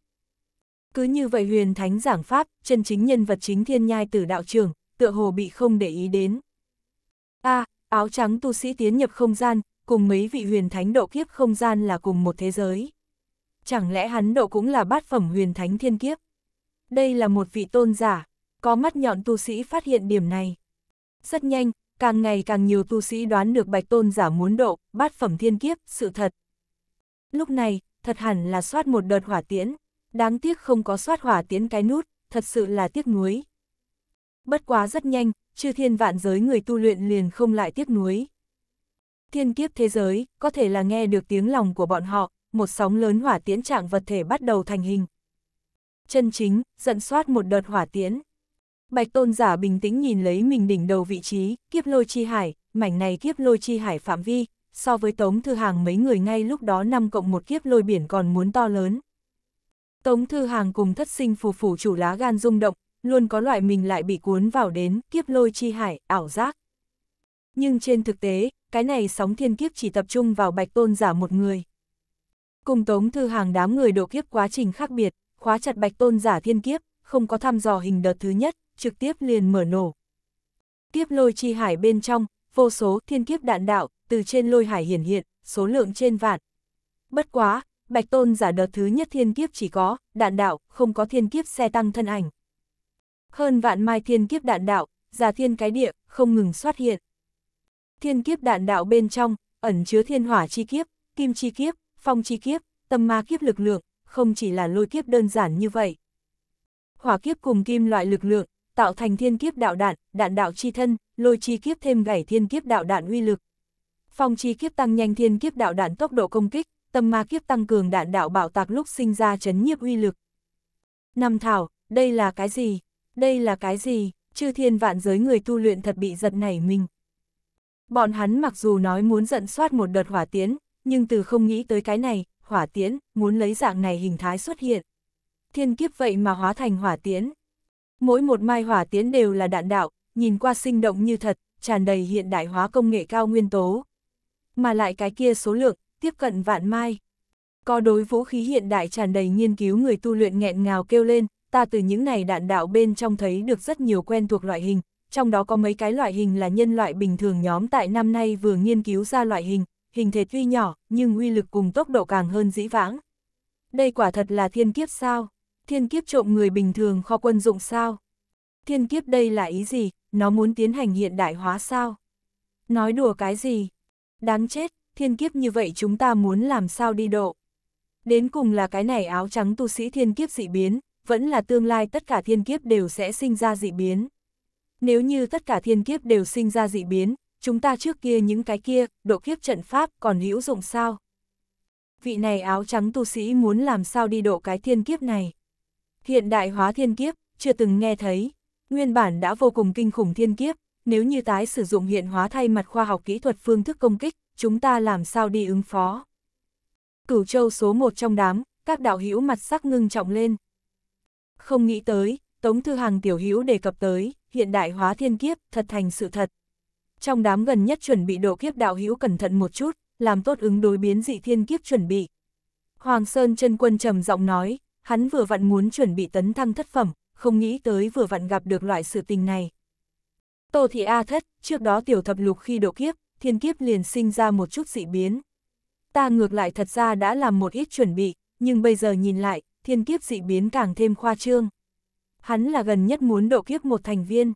Cứ như vậy huyền thánh giảng pháp, chân chính nhân vật chính thiên nhai tử đạo trưởng, tựa hồ bị không để ý đến. A, áo trắng tu sĩ tiến nhập không gian, cùng mấy vị huyền thánh độ kiếp không gian là cùng một thế giới chẳng lẽ hắn độ cũng là bát phẩm huyền thánh thiên kiếp? Đây là một vị tôn giả, có mắt nhọn tu sĩ phát hiện điểm này. Rất nhanh, càng ngày càng nhiều tu sĩ đoán được bạch tôn giả muốn độ, bát phẩm thiên kiếp, sự thật. Lúc này, thật hẳn là soát một đợt hỏa tiễn, đáng tiếc không có soát hỏa tiễn cái nút, thật sự là tiếc nuối. Bất quá rất nhanh, chư thiên vạn giới người tu luyện liền không lại tiếc nuối. Thiên kiếp thế giới, có thể là nghe được tiếng lòng của bọn họ, một sóng lớn hỏa tiễn trạng vật thể bắt đầu thành hình. Chân chính, dẫn soát một đợt hỏa tiễn. Bạch tôn giả bình tĩnh nhìn lấy mình đỉnh đầu vị trí, kiếp lôi chi hải, mảnh này kiếp lôi chi hải phạm vi, so với tống thư hàng mấy người ngay lúc đó năm cộng một kiếp lôi biển còn muốn to lớn. Tống thư hàng cùng thất sinh phù phủ chủ lá gan rung động, luôn có loại mình lại bị cuốn vào đến kiếp lôi chi hải, ảo giác. Nhưng trên thực tế, cái này sóng thiên kiếp chỉ tập trung vào bạch tôn giả một người. Cùng Tống Thư Hàng đám người độ kiếp quá trình khác biệt, khóa chặt bạch tôn giả thiên kiếp, không có thăm dò hình đợt thứ nhất, trực tiếp liền mở nổ. Kiếp lôi chi hải bên trong, vô số thiên kiếp đạn đạo, từ trên lôi hải hiển hiện, số lượng trên vạn. Bất quá, bạch tôn giả đợt thứ nhất thiên kiếp chỉ có, đạn đạo, không có thiên kiếp xe tăng thân ảnh. Hơn vạn mai thiên kiếp đạn đạo, giả thiên cái địa, không ngừng xuất hiện. Thiên kiếp đạn đạo bên trong, ẩn chứa thiên hỏa chi kiếp, kim chi kiếp, phong chi kiếp, tâm ma kiếp lực lượng, không chỉ là lôi kiếp đơn giản như vậy. Hỏa kiếp cùng kim loại lực lượng, tạo thành thiên kiếp đạo đạn, đạn đạo chi thân, lôi chi kiếp thêm gảy thiên kiếp đạo đạn uy lực. Phong chi kiếp tăng nhanh thiên kiếp đạo đạn tốc độ công kích, tâm ma kiếp tăng cường đạn đạo bảo tạc lúc sinh ra chấn nhiếp uy lực. Năm thảo, đây là cái gì? Đây là cái gì? Chư thiên vạn giới người tu luyện thật bị giật nảy mình. Bọn hắn mặc dù nói muốn giận soát một đợt hỏa tiến, nhưng từ không nghĩ tới cái này, hỏa tiễn, muốn lấy dạng này hình thái xuất hiện. Thiên kiếp vậy mà hóa thành hỏa tiễn. Mỗi một mai hỏa tiễn đều là đạn đạo, nhìn qua sinh động như thật, tràn đầy hiện đại hóa công nghệ cao nguyên tố. Mà lại cái kia số lượng, tiếp cận vạn mai. Có đối vũ khí hiện đại tràn đầy nghiên cứu người tu luyện nghẹn ngào kêu lên, ta từ những này đạn đạo bên trong thấy được rất nhiều quen thuộc loại hình, trong đó có mấy cái loại hình là nhân loại bình thường nhóm tại năm nay vừa nghiên cứu ra loại hình, hình thể tuy nhỏ, nhưng uy lực cùng tốc độ càng hơn dĩ vãng. Đây quả thật là thiên kiếp sao? Thiên kiếp trộm người bình thường kho quân dụng sao? Thiên kiếp đây là ý gì? Nó muốn tiến hành hiện đại hóa sao? Nói đùa cái gì? Đáng chết, thiên kiếp như vậy chúng ta muốn làm sao đi độ? Đến cùng là cái này áo trắng tu sĩ thiên kiếp dị biến, vẫn là tương lai tất cả thiên kiếp đều sẽ sinh ra dị biến. Nếu như tất cả thiên kiếp đều sinh ra dị biến, chúng ta trước kia những cái kia, độ kiếp trận pháp còn hữu dụng sao? Vị này áo trắng tu sĩ muốn làm sao đi độ cái thiên kiếp này? Hiện đại hóa thiên kiếp, chưa từng nghe thấy, nguyên bản đã vô cùng kinh khủng thiên kiếp, nếu như tái sử dụng hiện hóa thay mặt khoa học kỹ thuật phương thức công kích, chúng ta làm sao đi ứng phó? Cửu châu số một trong đám, các đạo hữu mặt sắc ngưng trọng lên. Không nghĩ tới, Tống Thư Hằng tiểu hữu đề cập tới, hiện đại hóa thiên kiếp thật thành sự thật trong đám gần nhất chuẩn bị độ kiếp đạo hữu cẩn thận một chút, làm tốt ứng đối biến dị thiên kiếp chuẩn bị. Hoàng Sơn chân quân trầm giọng nói, hắn vừa vặn muốn chuẩn bị tấn thăng thất phẩm, không nghĩ tới vừa vặn gặp được loại sự tình này. Tô Thị A thất, trước đó tiểu thập lục khi độ kiếp, thiên kiếp liền sinh ra một chút dị biến. Ta ngược lại thật ra đã làm một ít chuẩn bị, nhưng bây giờ nhìn lại, thiên kiếp dị biến càng thêm khoa trương. Hắn là gần nhất muốn độ kiếp một thành viên.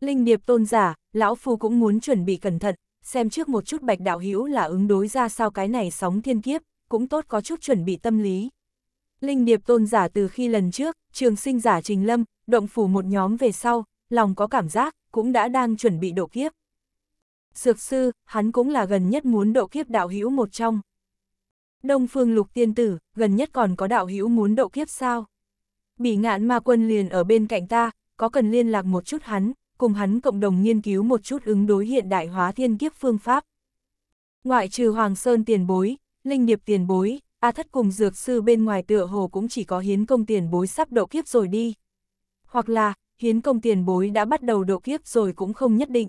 Linh điệp tôn giả, lão phu cũng muốn chuẩn bị cẩn thận, xem trước một chút bạch đạo hữu là ứng đối ra sao cái này sóng thiên kiếp, cũng tốt có chút chuẩn bị tâm lý. Linh điệp tôn giả từ khi lần trước, trường sinh giả trình lâm, động phủ một nhóm về sau, lòng có cảm giác, cũng đã đang chuẩn bị độ kiếp. Sược sư, hắn cũng là gần nhất muốn độ kiếp đạo hữu một trong. Đông phương lục tiên tử, gần nhất còn có đạo hữu muốn độ kiếp sao? Bỉ ngạn ma quân liền ở bên cạnh ta, có cần liên lạc một chút hắn, cùng hắn cộng đồng nghiên cứu một chút ứng đối hiện đại hóa thiên kiếp phương pháp. Ngoại trừ Hoàng Sơn tiền bối, Linh Điệp tiền bối, A Thất cùng Dược Sư bên ngoài tựa hồ cũng chỉ có hiến công tiền bối sắp độ kiếp rồi đi. Hoặc là, hiến công tiền bối đã bắt đầu độ kiếp rồi cũng không nhất định.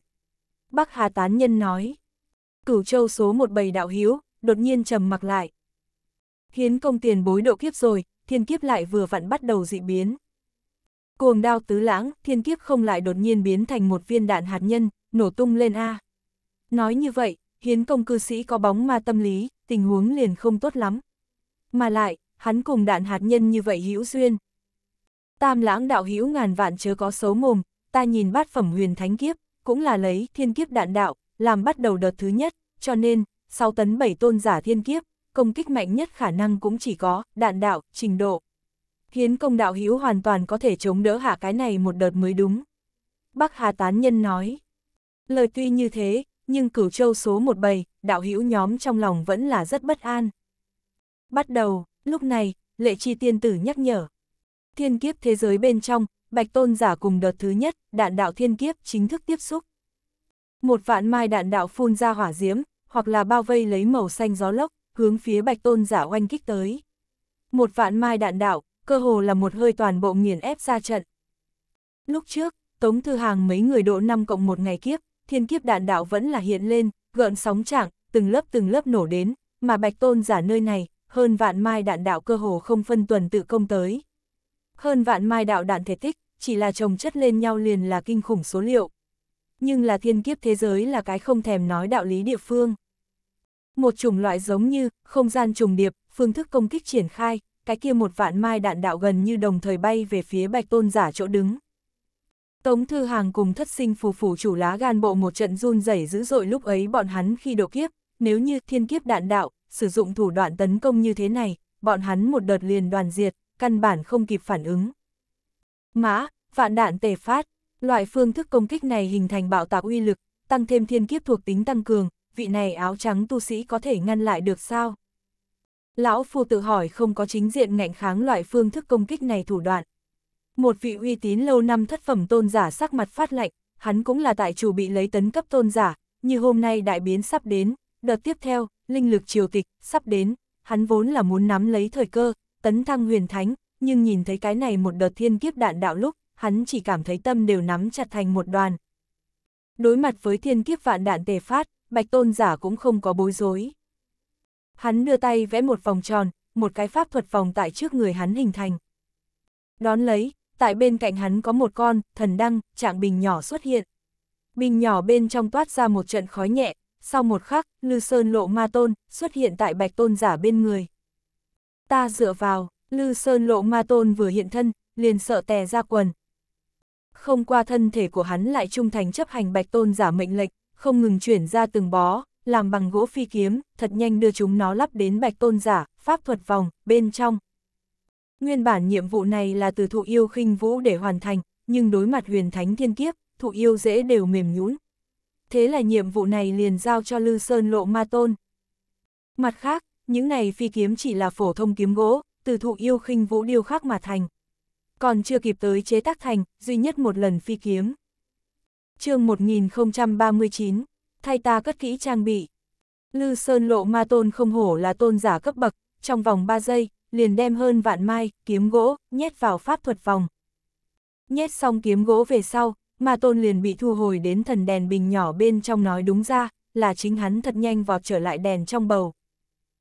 Bắc Hà Tán Nhân nói, cửu châu số một bầy đạo hiếu, đột nhiên trầm mặc lại. Hiến công tiền bối độ kiếp rồi, thiên kiếp lại vừa vặn bắt đầu dị biến. Cuồng đao tứ lãng, thiên kiếp không lại đột nhiên biến thành một viên đạn hạt nhân, nổ tung lên A. Nói như vậy, hiến công cư sĩ có bóng ma tâm lý, tình huống liền không tốt lắm. Mà lại, hắn cùng đạn hạt nhân như vậy hữu duyên. Tam lãng đạo hữu ngàn vạn chớ có xấu mồm, ta nhìn bát phẩm huyền thánh kiếp, cũng là lấy thiên kiếp đạn đạo, làm bắt đầu đợt thứ nhất, cho nên, 6 tấn 7 tôn giả thiên kiếp, công kích mạnh nhất khả năng cũng chỉ có đạn đạo, trình độ khiến công đạo hữu hoàn toàn có thể chống đỡ hạ cái này một đợt mới đúng. Bắc Hà Tán Nhân nói, lời tuy như thế, nhưng cửu châu số 17, đạo hữu nhóm trong lòng vẫn là rất bất an. Bắt đầu, lúc này, lệ chi tiên tử nhắc nhở. Thiên kiếp thế giới bên trong, bạch tôn giả cùng đợt thứ nhất, đạn đạo thiên kiếp chính thức tiếp xúc. Một vạn mai đạn đạo phun ra hỏa diễm, hoặc là bao vây lấy màu xanh gió lốc, hướng phía bạch tôn giả oanh kích tới. Một vạn mai đạn đạo, cơ hồ là một hơi toàn bộ nghiền ép ra trận. Lúc trước, Tống Thư Hàng mấy người độ 5 cộng một ngày kiếp, thiên kiếp đạn đạo vẫn là hiện lên, gợn sóng trạng, từng lớp từng lớp nổ đến, mà Bạch Tôn giả nơi này, hơn vạn mai đạn đạo cơ hồ không phân tuần tự công tới. Hơn vạn mai đạo đạn thể tích, chỉ là chồng chất lên nhau liền là kinh khủng số liệu. Nhưng là thiên kiếp thế giới là cái không thèm nói đạo lý địa phương. Một chủng loại giống như không gian trùng điệp, phương thức công kích triển khai, cái kia một vạn mai đạn đạo gần như đồng thời bay về phía bạch tôn giả chỗ đứng. Tống Thư Hàng cùng thất sinh phù phủ chủ lá gan bộ một trận run rẩy dữ dội lúc ấy bọn hắn khi độ kiếp, nếu như thiên kiếp đạn đạo, sử dụng thủ đoạn tấn công như thế này, bọn hắn một đợt liền đoàn diệt, căn bản không kịp phản ứng. Mã, vạn đạn tề phát, loại phương thức công kích này hình thành bạo tạc uy lực, tăng thêm thiên kiếp thuộc tính tăng cường, vị này áo trắng tu sĩ có thể ngăn lại được sao? Lão Phu tự hỏi không có chính diện ngạnh kháng loại phương thức công kích này thủ đoạn. Một vị uy tín lâu năm thất phẩm tôn giả sắc mặt phát lạnh, hắn cũng là tại chủ bị lấy tấn cấp tôn giả, như hôm nay đại biến sắp đến, đợt tiếp theo, linh lực triều tịch, sắp đến, hắn vốn là muốn nắm lấy thời cơ, tấn thăng huyền thánh, nhưng nhìn thấy cái này một đợt thiên kiếp đạn đạo lúc, hắn chỉ cảm thấy tâm đều nắm chặt thành một đoàn. Đối mặt với thiên kiếp vạn đạn tề phát, bạch tôn giả cũng không có bối rối. Hắn đưa tay vẽ một vòng tròn, một cái pháp thuật vòng tại trước người hắn hình thành. Đón lấy, tại bên cạnh hắn có một con, thần đăng, trạng bình nhỏ xuất hiện. Bình nhỏ bên trong toát ra một trận khói nhẹ, sau một khắc, Lư Sơn lộ ma tôn, xuất hiện tại bạch tôn giả bên người. Ta dựa vào, Lư Sơn lộ ma tôn vừa hiện thân, liền sợ tè ra quần. Không qua thân thể của hắn lại trung thành chấp hành bạch tôn giả mệnh lệnh, không ngừng chuyển ra từng bó, làm bằng gỗ phi kiếm, thật nhanh đưa chúng nó lắp đến bạch tôn giả, pháp thuật vòng, bên trong. Nguyên bản nhiệm vụ này là từ thụ yêu khinh vũ để hoàn thành, nhưng đối mặt huyền thánh thiên kiếp, thụ yêu dễ đều mềm nhũn. Thế là nhiệm vụ này liền giao cho Lư Sơn Lộ Ma Tôn. Mặt khác, những này phi kiếm chỉ là phổ thông kiếm gỗ, từ thụ yêu khinh vũ điêu khắc mà thành. Còn chưa kịp tới chế tác thành, duy nhất một lần phi kiếm. chương 1039 thay ta cất kỹ trang bị. Lư Sơn lộ ma tôn không hổ là tôn giả cấp bậc, trong vòng 3 giây, liền đem hơn vạn mai, kiếm gỗ, nhét vào pháp thuật vòng. Nhét xong kiếm gỗ về sau, ma tôn liền bị thu hồi đến thần đèn bình nhỏ bên trong nói đúng ra, là chính hắn thật nhanh vọt trở lại đèn trong bầu.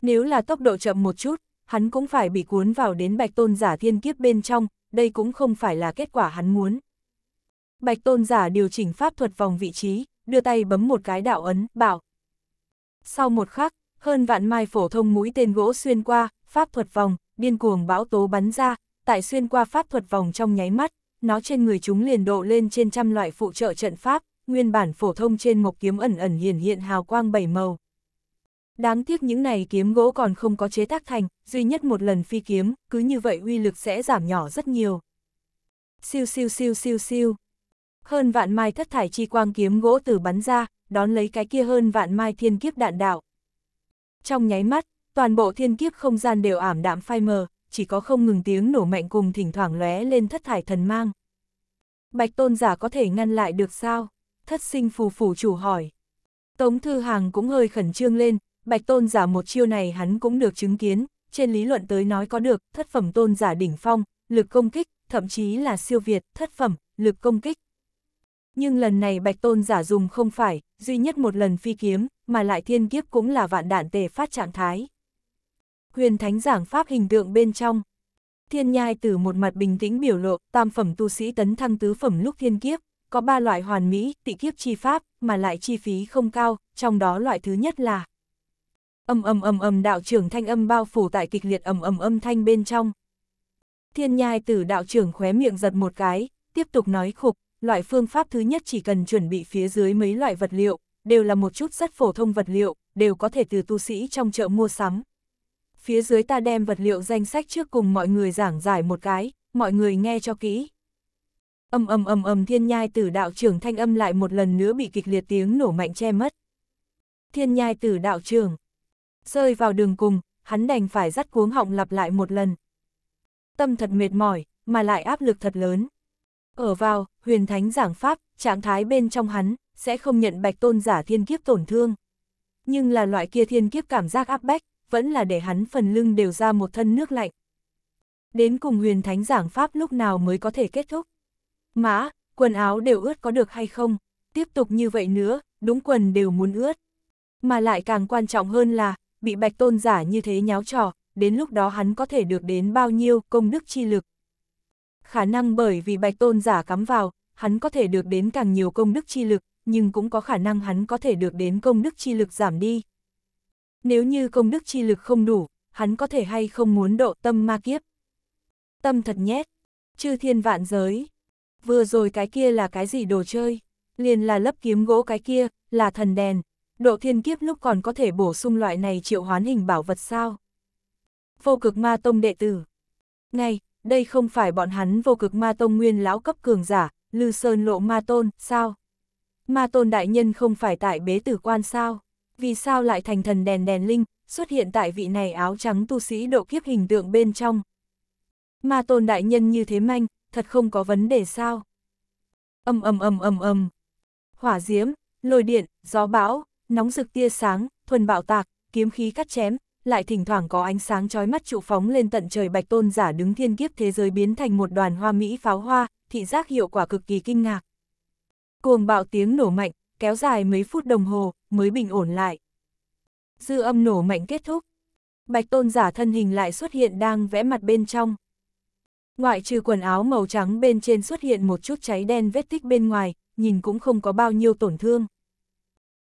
Nếu là tốc độ chậm một chút, hắn cũng phải bị cuốn vào đến bạch tôn giả thiên kiếp bên trong, đây cũng không phải là kết quả hắn muốn. Bạch tôn giả điều chỉnh pháp thuật vòng vị trí, đưa tay bấm một cái đạo ấn, bảo. Sau một khắc, hơn vạn mai phổ thông mũi tên gỗ xuyên qua, pháp thuật vòng, điên cuồng bão tố bắn ra, tại xuyên qua pháp thuật vòng trong nháy mắt, nó trên người chúng liền độ lên trên trăm loại phụ trợ trận pháp, nguyên bản phổ thông trên một kiếm ẩn ẩn hiển hiện hào quang bảy màu. Đáng tiếc những này kiếm gỗ còn không có chế tác thành, duy nhất một lần phi kiếm, cứ như vậy uy lực sẽ giảm nhỏ rất nhiều. Siêu siêu siêu siêu siêu hơn vạn mai thất thải chi quang kiếm gỗ từ bắn ra, đón lấy cái kia hơn vạn mai thiên kiếp đạn đạo. Trong nháy mắt, toàn bộ thiên kiếp không gian đều ảm đạm phai mờ, chỉ có không ngừng tiếng nổ mạnh cùng thỉnh thoảng lóe lên thất thải thần mang. Bạch tôn giả có thể ngăn lại được sao? Thất sinh phù phủ chủ hỏi. Tống Thư Hàng cũng hơi khẩn trương lên, bạch tôn giả một chiêu này hắn cũng được chứng kiến, trên lý luận tới nói có được, thất phẩm tôn giả đỉnh phong, lực công kích, thậm chí là siêu việt, thất phẩm, lực công kích, nhưng lần này Bạch Tôn giả dùng không phải, duy nhất một lần phi kiếm, mà lại thiên kiếp cũng là vạn đạn tề phát trạng thái. Huyền Thánh giảng pháp hình tượng bên trong. Thiên nhai từ một mặt bình tĩnh biểu lộ, tam phẩm tu sĩ tấn thăng tứ phẩm lúc thiên kiếp, có ba loại hoàn mỹ, tị kiếp chi pháp, mà lại chi phí không cao, trong đó loại thứ nhất là âm âm âm âm đạo trưởng thanh âm bao phủ tại kịch liệt âm âm âm thanh bên trong. Thiên nhai tử đạo trưởng khóe miệng giật một cái, tiếp tục nói khục, loại phương pháp thứ nhất chỉ cần chuẩn bị phía dưới mấy loại vật liệu, đều là một chút rất phổ thông vật liệu, đều có thể từ tu sĩ trong chợ mua sắm. Phía dưới ta đem vật liệu danh sách trước cùng mọi người giảng giải một cái, mọi người nghe cho kỹ. Âm âm âm âm thiên nhai tử đạo trưởng thanh âm lại một lần nữa bị kịch liệt tiếng nổ mạnh che mất. Thiên nhai tử đạo trưởng. Rơi vào đường cùng, hắn đành phải dắt cuống họng lặp lại một lần. Tâm thật mệt mỏi, mà lại áp lực thật lớn. Ở vào, huyền thánh giảng pháp, trạng thái bên trong hắn, sẽ không nhận bạch tôn giả thiên kiếp tổn thương. Nhưng là loại kia thiên kiếp cảm giác áp bách, vẫn là để hắn phần lưng đều ra một thân nước lạnh. Đến cùng huyền thánh giảng pháp lúc nào mới có thể kết thúc. Mã, quần áo đều ướt có được hay không, tiếp tục như vậy nữa, đúng quần đều muốn ướt. Mà lại càng quan trọng hơn là, bị bạch tôn giả như thế nháo trò, đến lúc đó hắn có thể được đến bao nhiêu công đức chi lực khả năng bởi vì bạch tôn giả cắm vào, hắn có thể được đến càng nhiều công đức chi lực, nhưng cũng có khả năng hắn có thể được đến công đức chi lực giảm đi. Nếu như công đức chi lực không đủ, hắn có thể hay không muốn độ tâm ma kiếp. Tâm thật nhét, chư thiên vạn giới. Vừa rồi cái kia là cái gì đồ chơi, liền là lấp kiếm gỗ cái kia, là thần đèn. Độ thiên kiếp lúc còn có thể bổ sung loại này triệu hoán hình bảo vật sao? Vô cực ma tông đệ tử. Ngay, đây không phải bọn hắn vô cực ma tông nguyên lão cấp cường giả, Lư Sơn lộ ma tôn, sao? Ma tôn đại nhân không phải tại bế tử quan sao? Vì sao lại thành thần đèn đèn linh, xuất hiện tại vị này áo trắng tu sĩ độ kiếp hình tượng bên trong? Ma tôn đại nhân như thế manh, thật không có vấn đề sao? Âm âm âm âm âm. Hỏa diễm, lôi điện, gió bão, nóng rực tia sáng, thuần bạo tạc, kiếm khí cắt chém, lại thỉnh thoảng có ánh sáng chói mắt trụ phóng lên tận trời bạch tôn giả đứng thiên kiếp thế giới biến thành một đoàn hoa mỹ pháo hoa, thị giác hiệu quả cực kỳ kinh ngạc. Cuồng bạo tiếng nổ mạnh, kéo dài mấy phút đồng hồ, mới bình ổn lại. Dư âm nổ mạnh kết thúc. Bạch tôn giả thân hình lại xuất hiện đang vẽ mặt bên trong. Ngoại trừ quần áo màu trắng bên trên xuất hiện một chút cháy đen vết tích bên ngoài, nhìn cũng không có bao nhiêu tổn thương.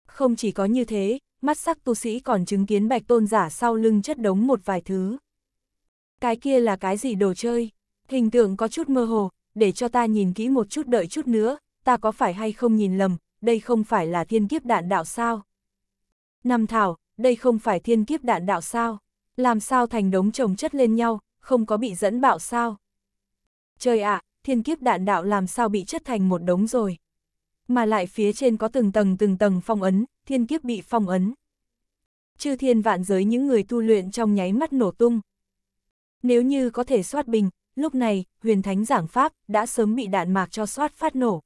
Không chỉ có như thế, mắt sắc tu sĩ còn chứng kiến bạch tôn giả sau lưng chất đống một vài thứ. Cái kia là cái gì đồ chơi? Hình tượng có chút mơ hồ, để cho ta nhìn kỹ một chút đợi chút nữa, ta có phải hay không nhìn lầm, đây không phải là thiên kiếp đạn đạo sao? Năm thảo, đây không phải thiên kiếp đạn đạo sao? Làm sao thành đống chồng chất lên nhau, không có bị dẫn bạo sao? Trời ạ, thiên kiếp đạn đạo làm sao bị chất thành một đống rồi? mà lại phía trên có từng tầng từng tầng phong ấn, thiên kiếp bị phong ấn. Chư thiên vạn giới những người tu luyện trong nháy mắt nổ tung. Nếu như có thể soát bình, lúc này, huyền thánh giảng pháp đã sớm bị đạn mạc cho soát phát nổ.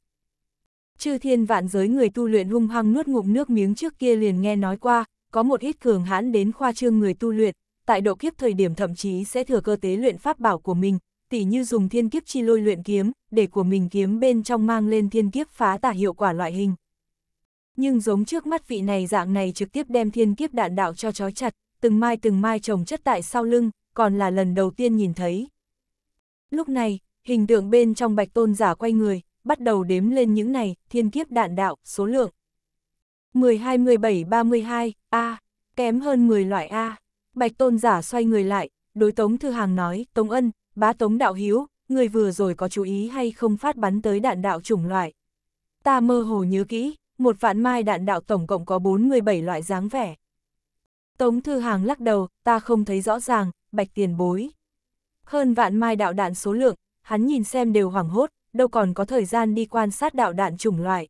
Chư thiên vạn giới người tu luyện hung hăng nuốt ngụm nước miếng trước kia liền nghe nói qua, có một ít cường hãn đến khoa trương người tu luyện, tại độ kiếp thời điểm thậm chí sẽ thừa cơ tế luyện pháp bảo của mình, tỉ như dùng thiên kiếp chi lôi luyện kiếm, để của mình kiếm bên trong mang lên thiên kiếp phá tả hiệu quả loại hình. Nhưng giống trước mắt vị này dạng này trực tiếp đem thiên kiếp đạn đạo cho chói chặt, từng mai từng mai trồng chất tại sau lưng, còn là lần đầu tiên nhìn thấy. Lúc này, hình tượng bên trong bạch tôn giả quay người, bắt đầu đếm lên những này, thiên kiếp đạn đạo, số lượng. 12 17 32, A, kém hơn 10 loại A. Bạch tôn giả xoay người lại, đối Tống Thư Hàng nói, Tống Ân, bá tống đạo hiếu, người vừa rồi có chú ý hay không phát bắn tới đạn đạo chủng loại. Ta mơ hồ nhớ kỹ, một vạn mai đạn đạo tổng cộng có 47 loại dáng vẻ. Tống Thư Hàng lắc đầu, ta không thấy rõ ràng, bạch tiền bối. Hơn vạn mai đạo đạn số lượng, hắn nhìn xem đều hoảng hốt, đâu còn có thời gian đi quan sát đạo đạn chủng loại.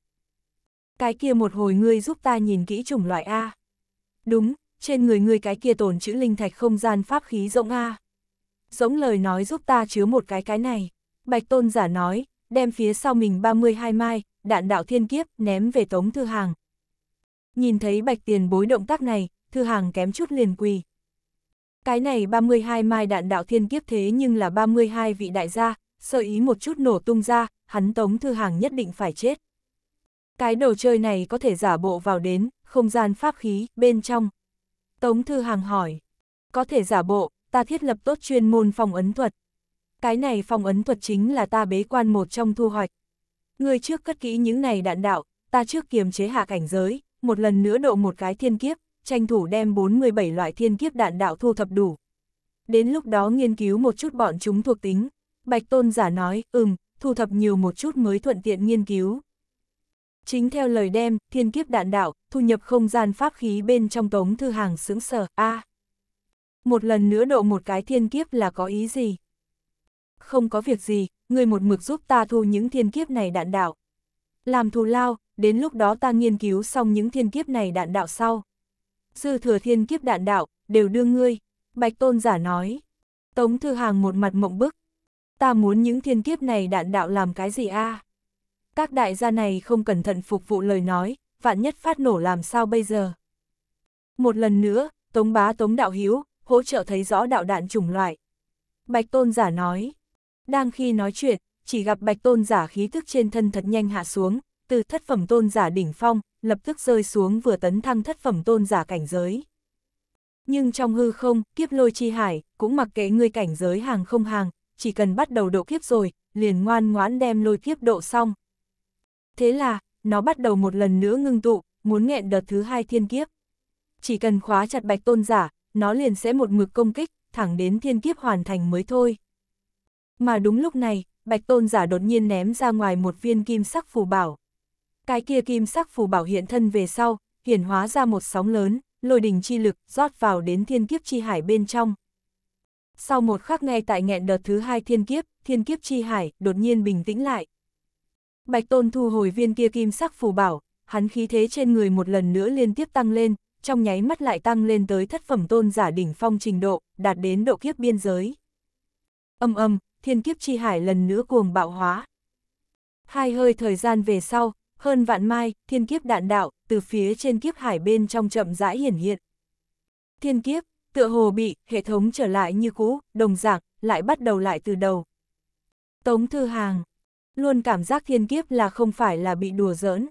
Cái kia một hồi ngươi giúp ta nhìn kỹ chủng loại A. Đúng, trên người ngươi cái kia tồn chữ linh thạch không gian pháp khí rộng A giống lời nói giúp ta chứa một cái cái này. Bạch tôn giả nói, đem phía sau mình 32 mai, đạn đạo thiên kiếp ném về tống thư hàng. Nhìn thấy bạch tiền bối động tác này, thư hàng kém chút liền quỳ. Cái này 32 mai đạn đạo thiên kiếp thế nhưng là 32 vị đại gia, sơ ý một chút nổ tung ra, hắn tống thư hàng nhất định phải chết. Cái đồ chơi này có thể giả bộ vào đến, không gian pháp khí, bên trong. Tống thư hàng hỏi, có thể giả bộ, ta thiết lập tốt chuyên môn phòng ấn thuật. Cái này phòng ấn thuật chính là ta bế quan một trong thu hoạch. Người trước cất kỹ những này đạn đạo, ta trước kiềm chế hạ cảnh giới, một lần nữa độ một cái thiên kiếp, tranh thủ đem 47 loại thiên kiếp đạn đạo thu thập đủ. Đến lúc đó nghiên cứu một chút bọn chúng thuộc tính. Bạch Tôn giả nói, ừm, thu thập nhiều một chút mới thuận tiện nghiên cứu. Chính theo lời đem, thiên kiếp đạn đạo, thu nhập không gian pháp khí bên trong tống thư hàng sướng sở, a à, một lần nữa độ một cái thiên kiếp là có ý gì? Không có việc gì, người một mực giúp ta thu những thiên kiếp này đạn đạo. Làm thù lao, đến lúc đó ta nghiên cứu xong những thiên kiếp này đạn đạo sau. Dư thừa thiên kiếp đạn đạo, đều đưa ngươi, Bạch Tôn giả nói. Tống Thư Hàng một mặt mộng bức. Ta muốn những thiên kiếp này đạn đạo làm cái gì a? Các đại gia này không cẩn thận phục vụ lời nói, vạn nhất phát nổ làm sao bây giờ? Một lần nữa, Tống Bá Tống Đạo Hiếu, hỗ trợ thấy rõ đạo đạn chủng loại. Bạch tôn giả nói, đang khi nói chuyện, chỉ gặp bạch tôn giả khí thức trên thân thật nhanh hạ xuống, từ thất phẩm tôn giả đỉnh phong, lập tức rơi xuống vừa tấn thăng thất phẩm tôn giả cảnh giới. Nhưng trong hư không, kiếp lôi chi hải, cũng mặc kệ ngươi cảnh giới hàng không hàng, chỉ cần bắt đầu độ kiếp rồi, liền ngoan ngoãn đem lôi kiếp độ xong. Thế là, nó bắt đầu một lần nữa ngưng tụ, muốn nghẹn đợt thứ hai thiên kiếp. Chỉ cần khóa chặt bạch tôn giả, nó liền sẽ một mực công kích, thẳng đến thiên kiếp hoàn thành mới thôi. Mà đúng lúc này, Bạch Tôn giả đột nhiên ném ra ngoài một viên kim sắc phù bảo. Cái kia kim sắc phù bảo hiện thân về sau, hiển hóa ra một sóng lớn, lôi đình chi lực rót vào đến thiên kiếp chi hải bên trong. Sau một khắc ngay tại nghẹn đợt thứ hai thiên kiếp, thiên kiếp chi hải đột nhiên bình tĩnh lại. Bạch Tôn thu hồi viên kia kim sắc phù bảo, hắn khí thế trên người một lần nữa liên tiếp tăng lên, trong nháy mắt lại tăng lên tới thất phẩm tôn giả đỉnh phong trình độ, đạt đến độ kiếp biên giới. Âm âm, thiên kiếp chi hải lần nữa cuồng bạo hóa. Hai hơi thời gian về sau, hơn vạn mai, thiên kiếp đạn đạo, từ phía trên kiếp hải bên trong chậm rãi hiển hiện. Thiên kiếp, tựa hồ bị, hệ thống trở lại như cũ, đồng dạng, lại bắt đầu lại từ đầu. Tống Thư Hàng, luôn cảm giác thiên kiếp là không phải là bị đùa giỡn.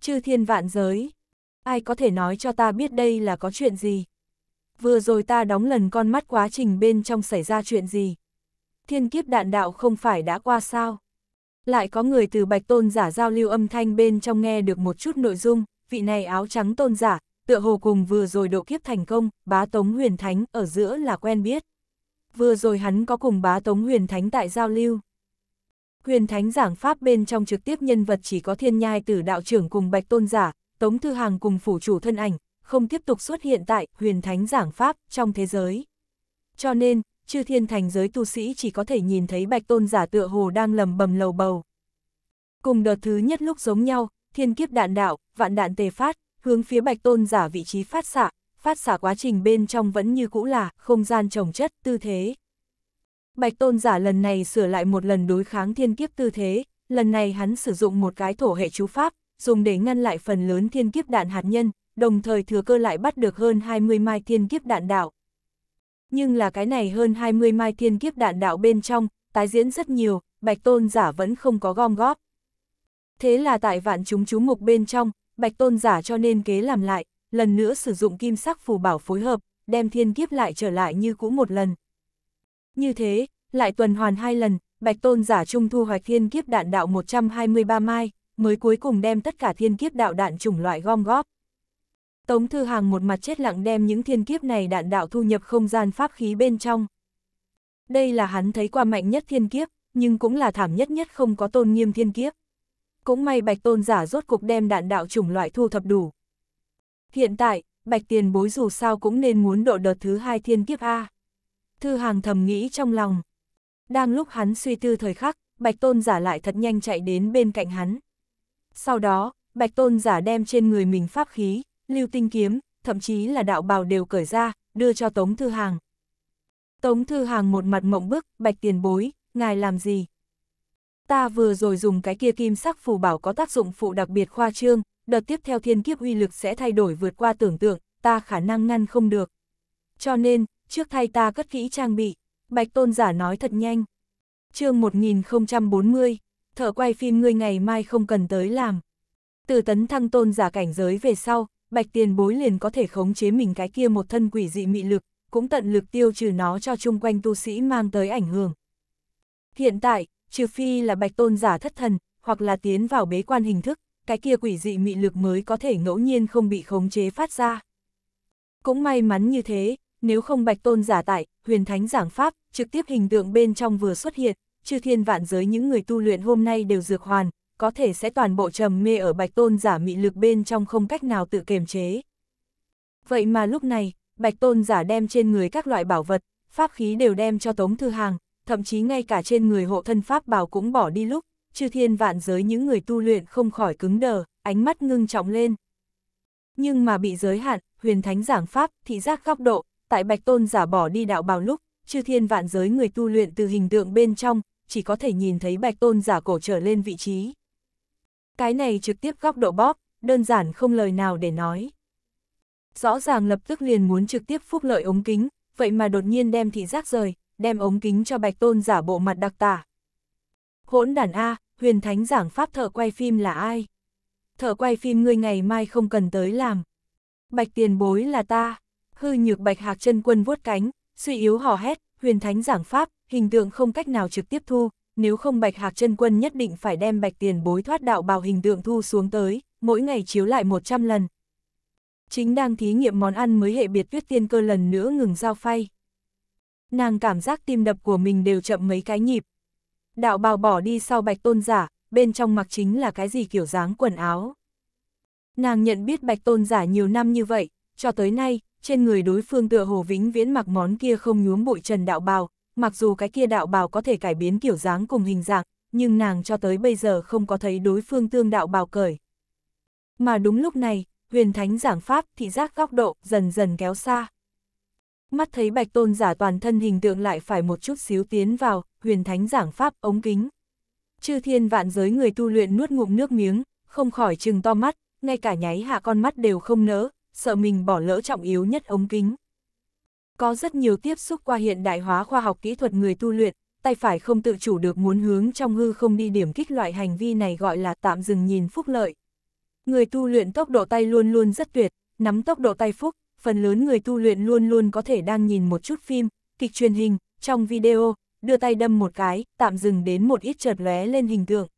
Chư thiên vạn giới, ai có thể nói cho ta biết đây là có chuyện gì? Vừa rồi ta đóng lần con mắt quá trình bên trong xảy ra chuyện gì? Thiên kiếp đạn đạo không phải đã qua sao? Lại có người từ bạch tôn giả giao lưu âm thanh bên trong nghe được một chút nội dung, vị này áo trắng tôn giả, tựa hồ cùng vừa rồi độ kiếp thành công, bá tống huyền thánh ở giữa là quen biết. Vừa rồi hắn có cùng bá tống huyền thánh tại giao lưu. Huyền thánh giảng pháp bên trong trực tiếp nhân vật chỉ có thiên nhai tử đạo trưởng cùng bạch tôn giả, Tống Thư Hàng cùng phủ chủ thân ảnh, không tiếp tục xuất hiện tại huyền thánh giảng Pháp trong thế giới. Cho nên, chư thiên thành giới tu sĩ chỉ có thể nhìn thấy bạch tôn giả tựa hồ đang lầm bầm lầu bầu. Cùng đợt thứ nhất lúc giống nhau, thiên kiếp đạn đạo, vạn đạn tề phát, hướng phía bạch tôn giả vị trí phát xạ, phát xạ quá trình bên trong vẫn như cũ là không gian trồng chất tư thế. Bạch tôn giả lần này sửa lại một lần đối kháng thiên kiếp tư thế, lần này hắn sử dụng một cái thổ hệ chú pháp, dùng để ngăn lại phần lớn thiên kiếp đạn hạt nhân, đồng thời thừa cơ lại bắt được hơn 20 mai thiên kiếp đạn đạo. Nhưng là cái này hơn 20 mai thiên kiếp đạn đạo bên trong, tái diễn rất nhiều, Bạch Tôn giả vẫn không có gom góp. Thế là tại vạn chúng chú mục bên trong, Bạch Tôn giả cho nên kế làm lại, lần nữa sử dụng kim sắc phù bảo phối hợp, đem thiên kiếp lại trở lại như cũ một lần. Như thế, lại tuần hoàn hai lần, Bạch Tôn giả trung thu hoạch thiên kiếp đạn đạo 123 mai mới cuối cùng đem tất cả thiên kiếp đạo đạn chủng loại gom góp. Tống Thư Hàng một mặt chết lặng đem những thiên kiếp này đạn đạo thu nhập không gian pháp khí bên trong. Đây là hắn thấy qua mạnh nhất thiên kiếp, nhưng cũng là thảm nhất nhất không có tôn nghiêm thiên kiếp. Cũng may bạch tôn giả rốt cục đem đạn đạo chủng loại thu thập đủ. Hiện tại, bạch tiền bối dù sao cũng nên muốn độ đợt thứ hai thiên kiếp A. Thư Hàng thầm nghĩ trong lòng. Đang lúc hắn suy tư thời khắc, bạch tôn giả lại thật nhanh chạy đến bên cạnh hắn. Sau đó, Bạch Tôn giả đem trên người mình pháp khí, lưu tinh kiếm, thậm chí là đạo bào đều cởi ra, đưa cho Tống Thư Hàng. Tống Thư Hàng một mặt mộng bức, Bạch tiền bối, ngài làm gì? Ta vừa rồi dùng cái kia kim sắc phù bảo có tác dụng phụ đặc biệt khoa trương, đợt tiếp theo thiên kiếp uy lực sẽ thay đổi vượt qua tưởng tượng, ta khả năng ngăn không được. Cho nên, trước thay ta cất kỹ trang bị, Bạch Tôn giả nói thật nhanh. chương 1040 thợ quay phim ngươi ngày mai không cần tới làm. Từ tấn thăng tôn giả cảnh giới về sau, bạch tiền bối liền có thể khống chế mình cái kia một thân quỷ dị mị lực, cũng tận lực tiêu trừ nó cho chung quanh tu sĩ mang tới ảnh hưởng. Hiện tại, trừ phi là bạch tôn giả thất thần, hoặc là tiến vào bế quan hình thức, cái kia quỷ dị mị lực mới có thể ngẫu nhiên không bị khống chế phát ra. Cũng may mắn như thế, nếu không bạch tôn giả tại, huyền thánh giảng pháp, trực tiếp hình tượng bên trong vừa xuất hiện, chư thiên vạn giới những người tu luyện hôm nay đều dược hoàn, có thể sẽ toàn bộ trầm mê ở bạch tôn giả mị lực bên trong không cách nào tự kiềm chế. Vậy mà lúc này, bạch tôn giả đem trên người các loại bảo vật, pháp khí đều đem cho Tống Thư Hàng, thậm chí ngay cả trên người hộ thân pháp bảo cũng bỏ đi lúc, chư thiên vạn giới những người tu luyện không khỏi cứng đờ, ánh mắt ngưng trọng lên. Nhưng mà bị giới hạn, huyền thánh giảng pháp, thị giác góc độ, tại bạch tôn giả bỏ đi đạo bào lúc, chư thiên vạn giới người tu luyện từ hình tượng bên trong, chỉ có thể nhìn thấy bạch tôn giả cổ trở lên vị trí. Cái này trực tiếp góc độ bóp, đơn giản không lời nào để nói. Rõ ràng lập tức liền muốn trực tiếp phúc lợi ống kính, vậy mà đột nhiên đem thị giác rời, đem ống kính cho bạch tôn giả bộ mặt đặc tả. Hỗn đàn A, huyền thánh giảng pháp thợ quay phim là ai? Thợ quay phim ngươi ngày mai không cần tới làm. Bạch tiền bối là ta, hư nhược bạch hạc chân quân vuốt cánh, suy yếu hò hét, huyền thánh giảng pháp, hình tượng không cách nào trực tiếp thu, nếu không Bạch Hạc chân quân nhất định phải đem Bạch Tiền bối thoát đạo bào hình tượng thu xuống tới, mỗi ngày chiếu lại 100 lần. Chính đang thí nghiệm món ăn mới hệ biệt tuyết tiên cơ lần nữa ngừng giao phay. Nàng cảm giác tim đập của mình đều chậm mấy cái nhịp. Đạo bào bỏ đi sau Bạch Tôn giả, bên trong mặc chính là cái gì kiểu dáng quần áo. Nàng nhận biết Bạch Tôn giả nhiều năm như vậy, cho tới nay, trên người đối phương tựa hồ vĩnh viễn mặc món kia không nhuốm bụi trần đạo bào, mặc dù cái kia đạo bào có thể cải biến kiểu dáng cùng hình dạng, nhưng nàng cho tới bây giờ không có thấy đối phương tương đạo bào cởi. Mà đúng lúc này, huyền thánh giảng pháp thị giác góc độ dần dần kéo xa. Mắt thấy bạch tôn giả toàn thân hình tượng lại phải một chút xíu tiến vào, huyền thánh giảng pháp ống kính. Chư thiên vạn giới người tu luyện nuốt ngụm nước miếng, không khỏi chừng to mắt, ngay cả nháy hạ con mắt đều không nỡ, sợ mình bỏ lỡ trọng yếu nhất ống kính. Có rất nhiều tiếp xúc qua hiện đại hóa khoa học kỹ thuật người tu luyện, tay phải không tự chủ được muốn hướng trong hư không đi điểm kích loại hành vi này gọi là tạm dừng nhìn phúc lợi. Người tu luyện tốc độ tay luôn luôn rất tuyệt, nắm tốc độ tay phúc, phần lớn người tu luyện luôn luôn có thể đang nhìn một chút phim, kịch truyền hình, trong video, đưa tay đâm một cái, tạm dừng đến một ít chợt lóe lên hình tượng.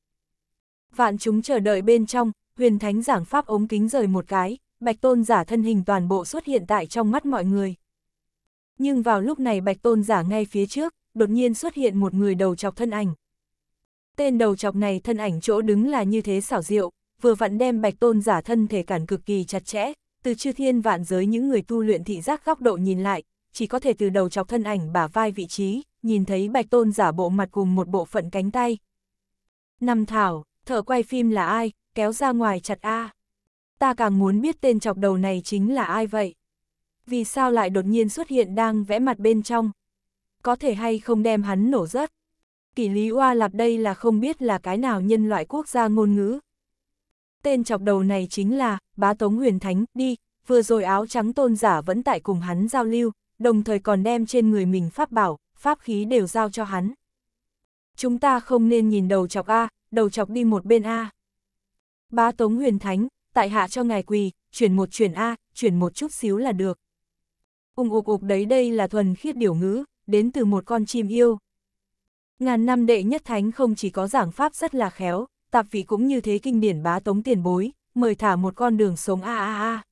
Vạn chúng chờ đợi bên trong, huyền thánh giảng pháp ống kính rời một cái, Bạch Tôn giả thân hình toàn bộ xuất hiện tại trong mắt mọi người. Nhưng vào lúc này Bạch Tôn giả ngay phía trước, đột nhiên xuất hiện một người đầu chọc thân ảnh. Tên đầu chọc này thân ảnh chỗ đứng là như thế xảo diệu, vừa vặn đem Bạch Tôn giả thân thể cản cực kỳ chặt chẽ, từ chư thiên vạn giới những người tu luyện thị giác góc độ nhìn lại, chỉ có thể từ đầu chọc thân ảnh bả vai vị trí, nhìn thấy Bạch Tôn giả bộ mặt cùng một bộ phận cánh tay. Năm thảo, thợ quay phim là ai, kéo ra ngoài chặt A ta càng muốn biết tên chọc đầu này chính là ai vậy. Vì sao lại đột nhiên xuất hiện đang vẽ mặt bên trong? Có thể hay không đem hắn nổ rớt? Kỷ lý oa lạp đây là không biết là cái nào nhân loại quốc gia ngôn ngữ. Tên chọc đầu này chính là, bá tống huyền thánh, đi, vừa rồi áo trắng tôn giả vẫn tại cùng hắn giao lưu, đồng thời còn đem trên người mình pháp bảo, pháp khí đều giao cho hắn. Chúng ta không nên nhìn đầu chọc A, đầu chọc đi một bên A. Bá Tống Huyền Thánh, tại hạ cho ngài quỳ, chuyển một chuyển A, chuyển một chút xíu là được. Ung ục ục đấy đây là thuần khiết điều ngữ, đến từ một con chim yêu. Ngàn năm đệ nhất thánh không chỉ có giảng pháp rất là khéo, tạp vị cũng như thế kinh điển bá tống tiền bối, mời thả một con đường sống a a a.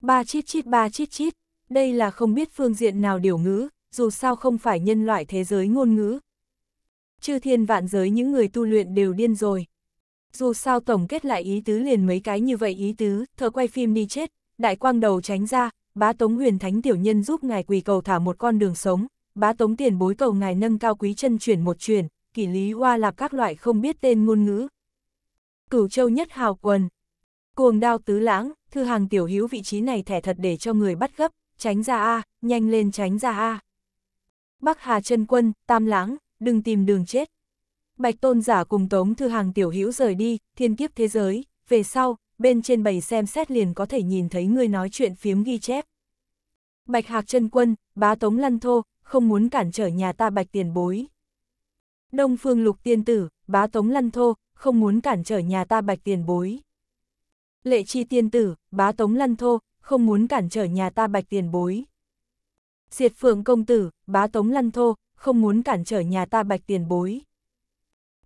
Ba chít chít ba chít chít, đây là không biết phương diện nào điều ngữ, dù sao không phải nhân loại thế giới ngôn ngữ. Chư thiên vạn giới những người tu luyện đều điên rồi. Dù sao tổng kết lại ý tứ liền mấy cái như vậy ý tứ, thợ quay phim đi chết, đại quang đầu tránh ra, bá tống huyền thánh tiểu nhân giúp ngài quỳ cầu thả một con đường sống, bá tống tiền bối cầu ngài nâng cao quý chân chuyển một chuyển, kỷ lý hoa lạp các loại không biết tên ngôn ngữ. Cửu châu nhất hào quần, cuồng đao tứ lãng, thư hàng tiểu hữu vị trí này thẻ thật để cho người bắt gấp, tránh ra A, nhanh lên tránh ra A. Bắc Hà chân quân, tam lãng, đừng tìm đường chết. Bạch Tôn Giả cùng Tống Thư Hàng tiểu hữu rời đi, thiên kiếp thế giới, về sau, bên trên bầy xem xét liền có thể nhìn thấy người nói chuyện phiếm ghi chép. Bạch Hạc chân Quân, bá Tống Lăn Thô, không muốn cản trở nhà ta Bạch Tiền Bối. Đông Phương Lục Tiên Tử, bá Tống Lăn Thô, không muốn cản trở nhà ta Bạch Tiền Bối. Lệ Chi Tiên Tử, bá Tống Lăn Thô, không muốn cản trở nhà ta Bạch Tiền Bối. Diệt Phượng Công Tử, bá Tống Lăn Thô, không muốn cản trở nhà ta Bạch Tiền Bối.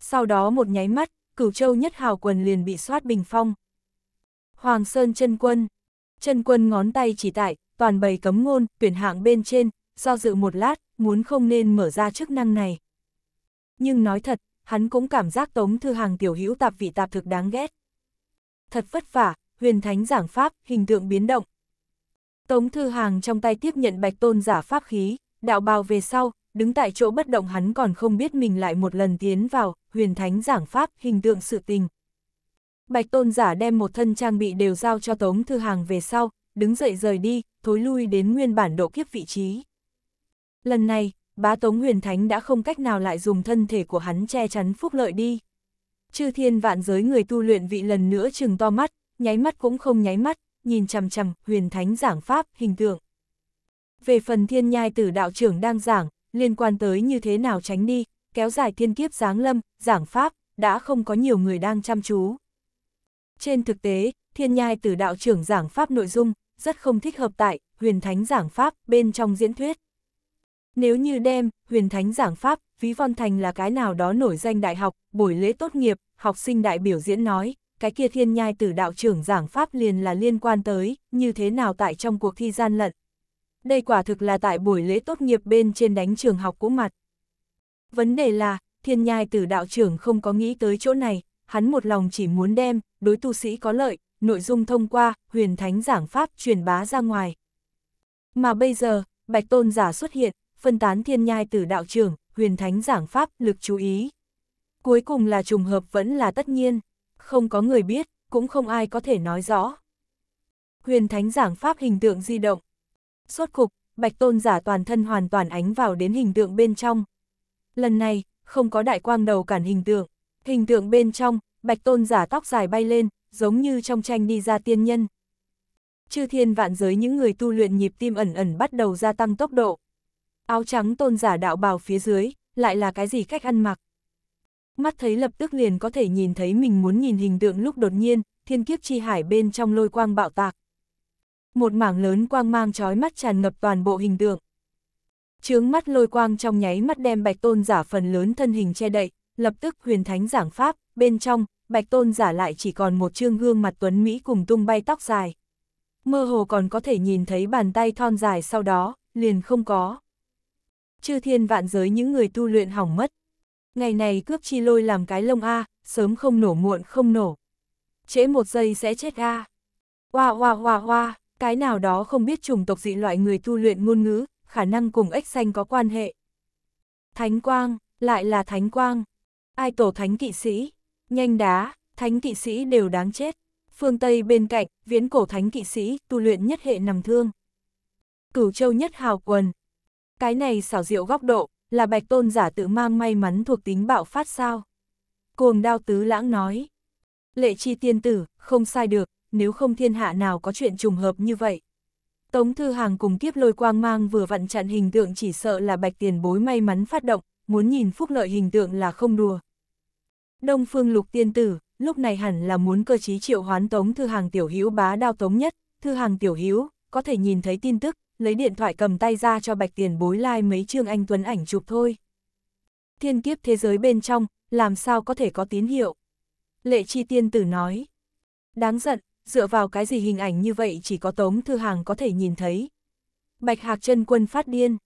Sau đó một nháy mắt, cửu châu nhất hào quần liền bị soát bình phong. Hoàng Sơn chân quân. Chân quân ngón tay chỉ tại, toàn bày cấm ngôn, tuyển hạng bên trên, do dự một lát, muốn không nên mở ra chức năng này. Nhưng nói thật, hắn cũng cảm giác tống thư hàng tiểu hữu tạp vị tạp thực đáng ghét. Thật vất vả, huyền thánh giảng pháp, hình tượng biến động. Tống thư hàng trong tay tiếp nhận bạch tôn giả pháp khí, đạo bào về sau, đứng tại chỗ bất động hắn còn không biết mình lại một lần tiến vào, huyền thánh giảng pháp, hình tượng sự tình. Bạch tôn giả đem một thân trang bị đều giao cho Tống Thư Hàng về sau, đứng dậy rời đi, thối lui đến nguyên bản độ kiếp vị trí. Lần này, bá Tống huyền thánh đã không cách nào lại dùng thân thể của hắn che chắn phúc lợi đi. Chư thiên vạn giới người tu luyện vị lần nữa chừng to mắt, nháy mắt cũng không nháy mắt, nhìn chằm chằm huyền thánh giảng pháp, hình tượng. Về phần thiên nhai tử đạo trưởng đang giảng, liên quan tới như thế nào tránh đi, kéo dài thiên kiếp giáng lâm, giảng pháp, đã không có nhiều người đang chăm chú. Trên thực tế, thiên nhai tử đạo trưởng giảng pháp nội dung, rất không thích hợp tại, huyền thánh giảng pháp bên trong diễn thuyết. Nếu như đem, huyền thánh giảng pháp, ví von thành là cái nào đó nổi danh đại học, buổi lễ tốt nghiệp, học sinh đại biểu diễn nói, cái kia thiên nhai tử đạo trưởng giảng pháp liền là liên quan tới, như thế nào tại trong cuộc thi gian lận đây quả thực là tại buổi lễ tốt nghiệp bên trên đánh trường học cũ mặt. Vấn đề là, thiên nhai tử đạo trưởng không có nghĩ tới chỗ này, hắn một lòng chỉ muốn đem, đối tu sĩ có lợi, nội dung thông qua, huyền thánh giảng pháp truyền bá ra ngoài. Mà bây giờ, bạch tôn giả xuất hiện, phân tán thiên nhai tử đạo trưởng, huyền thánh giảng pháp lực chú ý. Cuối cùng là trùng hợp vẫn là tất nhiên, không có người biết, cũng không ai có thể nói rõ. Huyền thánh giảng pháp hình tượng di động, Suốt cục, bạch tôn giả toàn thân hoàn toàn ánh vào đến hình tượng bên trong. Lần này, không có đại quang đầu cản hình tượng. Hình tượng bên trong, bạch tôn giả tóc dài bay lên, giống như trong tranh đi ra tiên nhân. Chư thiên vạn giới những người tu luyện nhịp tim ẩn ẩn bắt đầu gia tăng tốc độ. Áo trắng tôn giả đạo bào phía dưới, lại là cái gì cách ăn mặc. Mắt thấy lập tức liền có thể nhìn thấy mình muốn nhìn hình tượng lúc đột nhiên, thiên kiếp chi hải bên trong lôi quang bạo tạc một mảng lớn quang mang trói mắt tràn ngập toàn bộ hình tượng. Trướng mắt lôi quang trong nháy mắt đem bạch tôn giả phần lớn thân hình che đậy, lập tức huyền thánh giảng pháp, bên trong, bạch tôn giả lại chỉ còn một trương gương mặt tuấn Mỹ cùng tung bay tóc dài. Mơ hồ còn có thể nhìn thấy bàn tay thon dài sau đó, liền không có. Chư thiên vạn giới những người tu luyện hỏng mất. Ngày này cướp chi lôi làm cái lông A, sớm không nổ muộn không nổ. Trễ một giây sẽ chết A. Hoa hoa hoa hoa. Cái nào đó không biết chủng tộc dị loại người tu luyện ngôn ngữ, khả năng cùng ếch xanh có quan hệ. Thánh quang, lại là thánh quang. Ai tổ thánh kỵ sĩ, nhanh đá, thánh kỵ sĩ đều đáng chết. Phương Tây bên cạnh, viễn cổ thánh kỵ sĩ, tu luyện nhất hệ nằm thương. Cửu châu nhất hào quần. Cái này xảo diệu góc độ, là bạch tôn giả tự mang may mắn thuộc tính bạo phát sao. Cuồng đao tứ lãng nói. Lệ chi tiên tử, không sai được, nếu không thiên hạ nào có chuyện trùng hợp như vậy. Tống Thư Hàng cùng kiếp lôi quang mang vừa vặn chặn hình tượng chỉ sợ là bạch tiền bối may mắn phát động, muốn nhìn phúc lợi hình tượng là không đùa. Đông phương lục tiên tử, lúc này hẳn là muốn cơ chí triệu hoán Tống Thư Hàng tiểu hữu bá đao tống nhất, Thư Hàng tiểu hữu có thể nhìn thấy tin tức, lấy điện thoại cầm tay ra cho bạch tiền bối lai like mấy chương anh Tuấn ảnh chụp thôi. Thiên kiếp thế giới bên trong, làm sao có thể có tín hiệu? Lệ chi tiên tử nói. Đáng giận, dựa vào cái gì hình ảnh như vậy chỉ có Tống Thư Hàng có thể nhìn thấy. Bạch Hạc chân quân phát điên.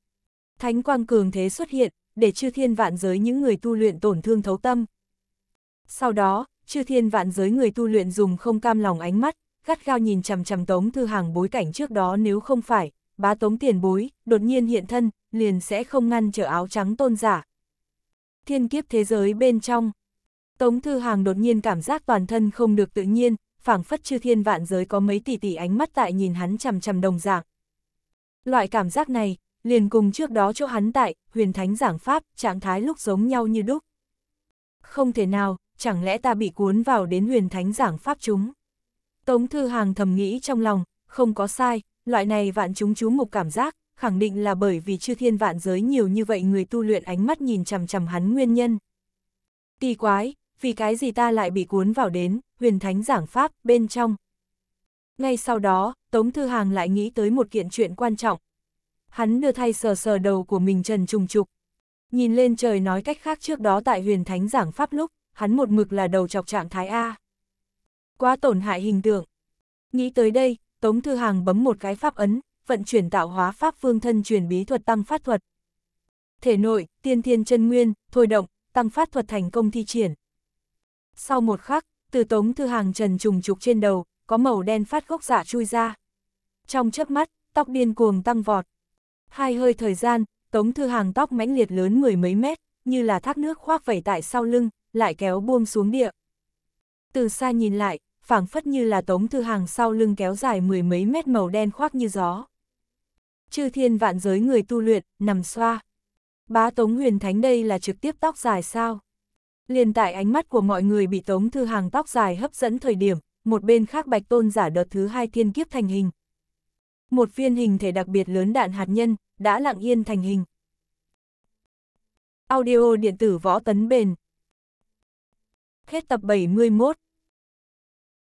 Thánh quang cường thế xuất hiện, để chư thiên vạn giới những người tu luyện tổn thương thấu tâm. Sau đó, chư thiên vạn giới người tu luyện dùng không cam lòng ánh mắt, gắt gao nhìn chằm chằm Tống Thư Hàng bối cảnh trước đó nếu không phải, bá Tống tiền bối, đột nhiên hiện thân, liền sẽ không ngăn trở áo trắng tôn giả. Thiên kiếp thế giới bên trong, Tống Thư Hàng đột nhiên cảm giác toàn thân không được tự nhiên, phảng phất chư thiên vạn giới có mấy tỷ tỷ ánh mắt tại nhìn hắn chằm chằm đồng dạng. Loại cảm giác này, liền cùng trước đó chỗ hắn tại, huyền thánh giảng pháp, trạng thái lúc giống nhau như đúc. Không thể nào, chẳng lẽ ta bị cuốn vào đến huyền thánh giảng pháp chúng. Tống Thư Hàng thầm nghĩ trong lòng, không có sai, loại này vạn chúng chú mục cảm giác, khẳng định là bởi vì chư thiên vạn giới nhiều như vậy người tu luyện ánh mắt nhìn chằm chằm hắn nguyên nhân. kỳ quái, vì cái gì ta lại bị cuốn vào đến, huyền thánh giảng pháp, bên trong. Ngay sau đó, Tống Thư Hàng lại nghĩ tới một kiện chuyện quan trọng. Hắn đưa thay sờ sờ đầu của mình trần trùng trục. Nhìn lên trời nói cách khác trước đó tại huyền thánh giảng pháp lúc, hắn một mực là đầu chọc trạng thái A. Quá tổn hại hình tượng. Nghĩ tới đây, Tống Thư Hàng bấm một cái pháp ấn, vận chuyển tạo hóa pháp phương thân truyền bí thuật tăng phát thuật. Thể nội, tiên thiên chân nguyên, thôi động, tăng phát thuật thành công thi triển, sau một khắc, từ tống thư hàng trần trùng trục trên đầu, có màu đen phát gốc giả dạ chui ra. Trong chớp mắt, tóc điên cuồng tăng vọt. Hai hơi thời gian, tống thư hàng tóc mãnh liệt lớn mười mấy mét, như là thác nước khoác vẩy tại sau lưng, lại kéo buông xuống địa. Từ xa nhìn lại, phảng phất như là tống thư hàng sau lưng kéo dài mười mấy mét màu đen khoác như gió. Chư thiên vạn giới người tu luyện, nằm xoa. Bá tống huyền thánh đây là trực tiếp tóc dài sao? liên tại ánh mắt của mọi người bị Tống Thư Hàng tóc dài hấp dẫn thời điểm, một bên khác Bạch Tôn giả đợt thứ hai thiên kiếp thành hình. Một viên hình thể đặc biệt lớn đạn hạt nhân, đã lặng yên thành hình. Audio điện tử võ tấn bền. Hết tập 71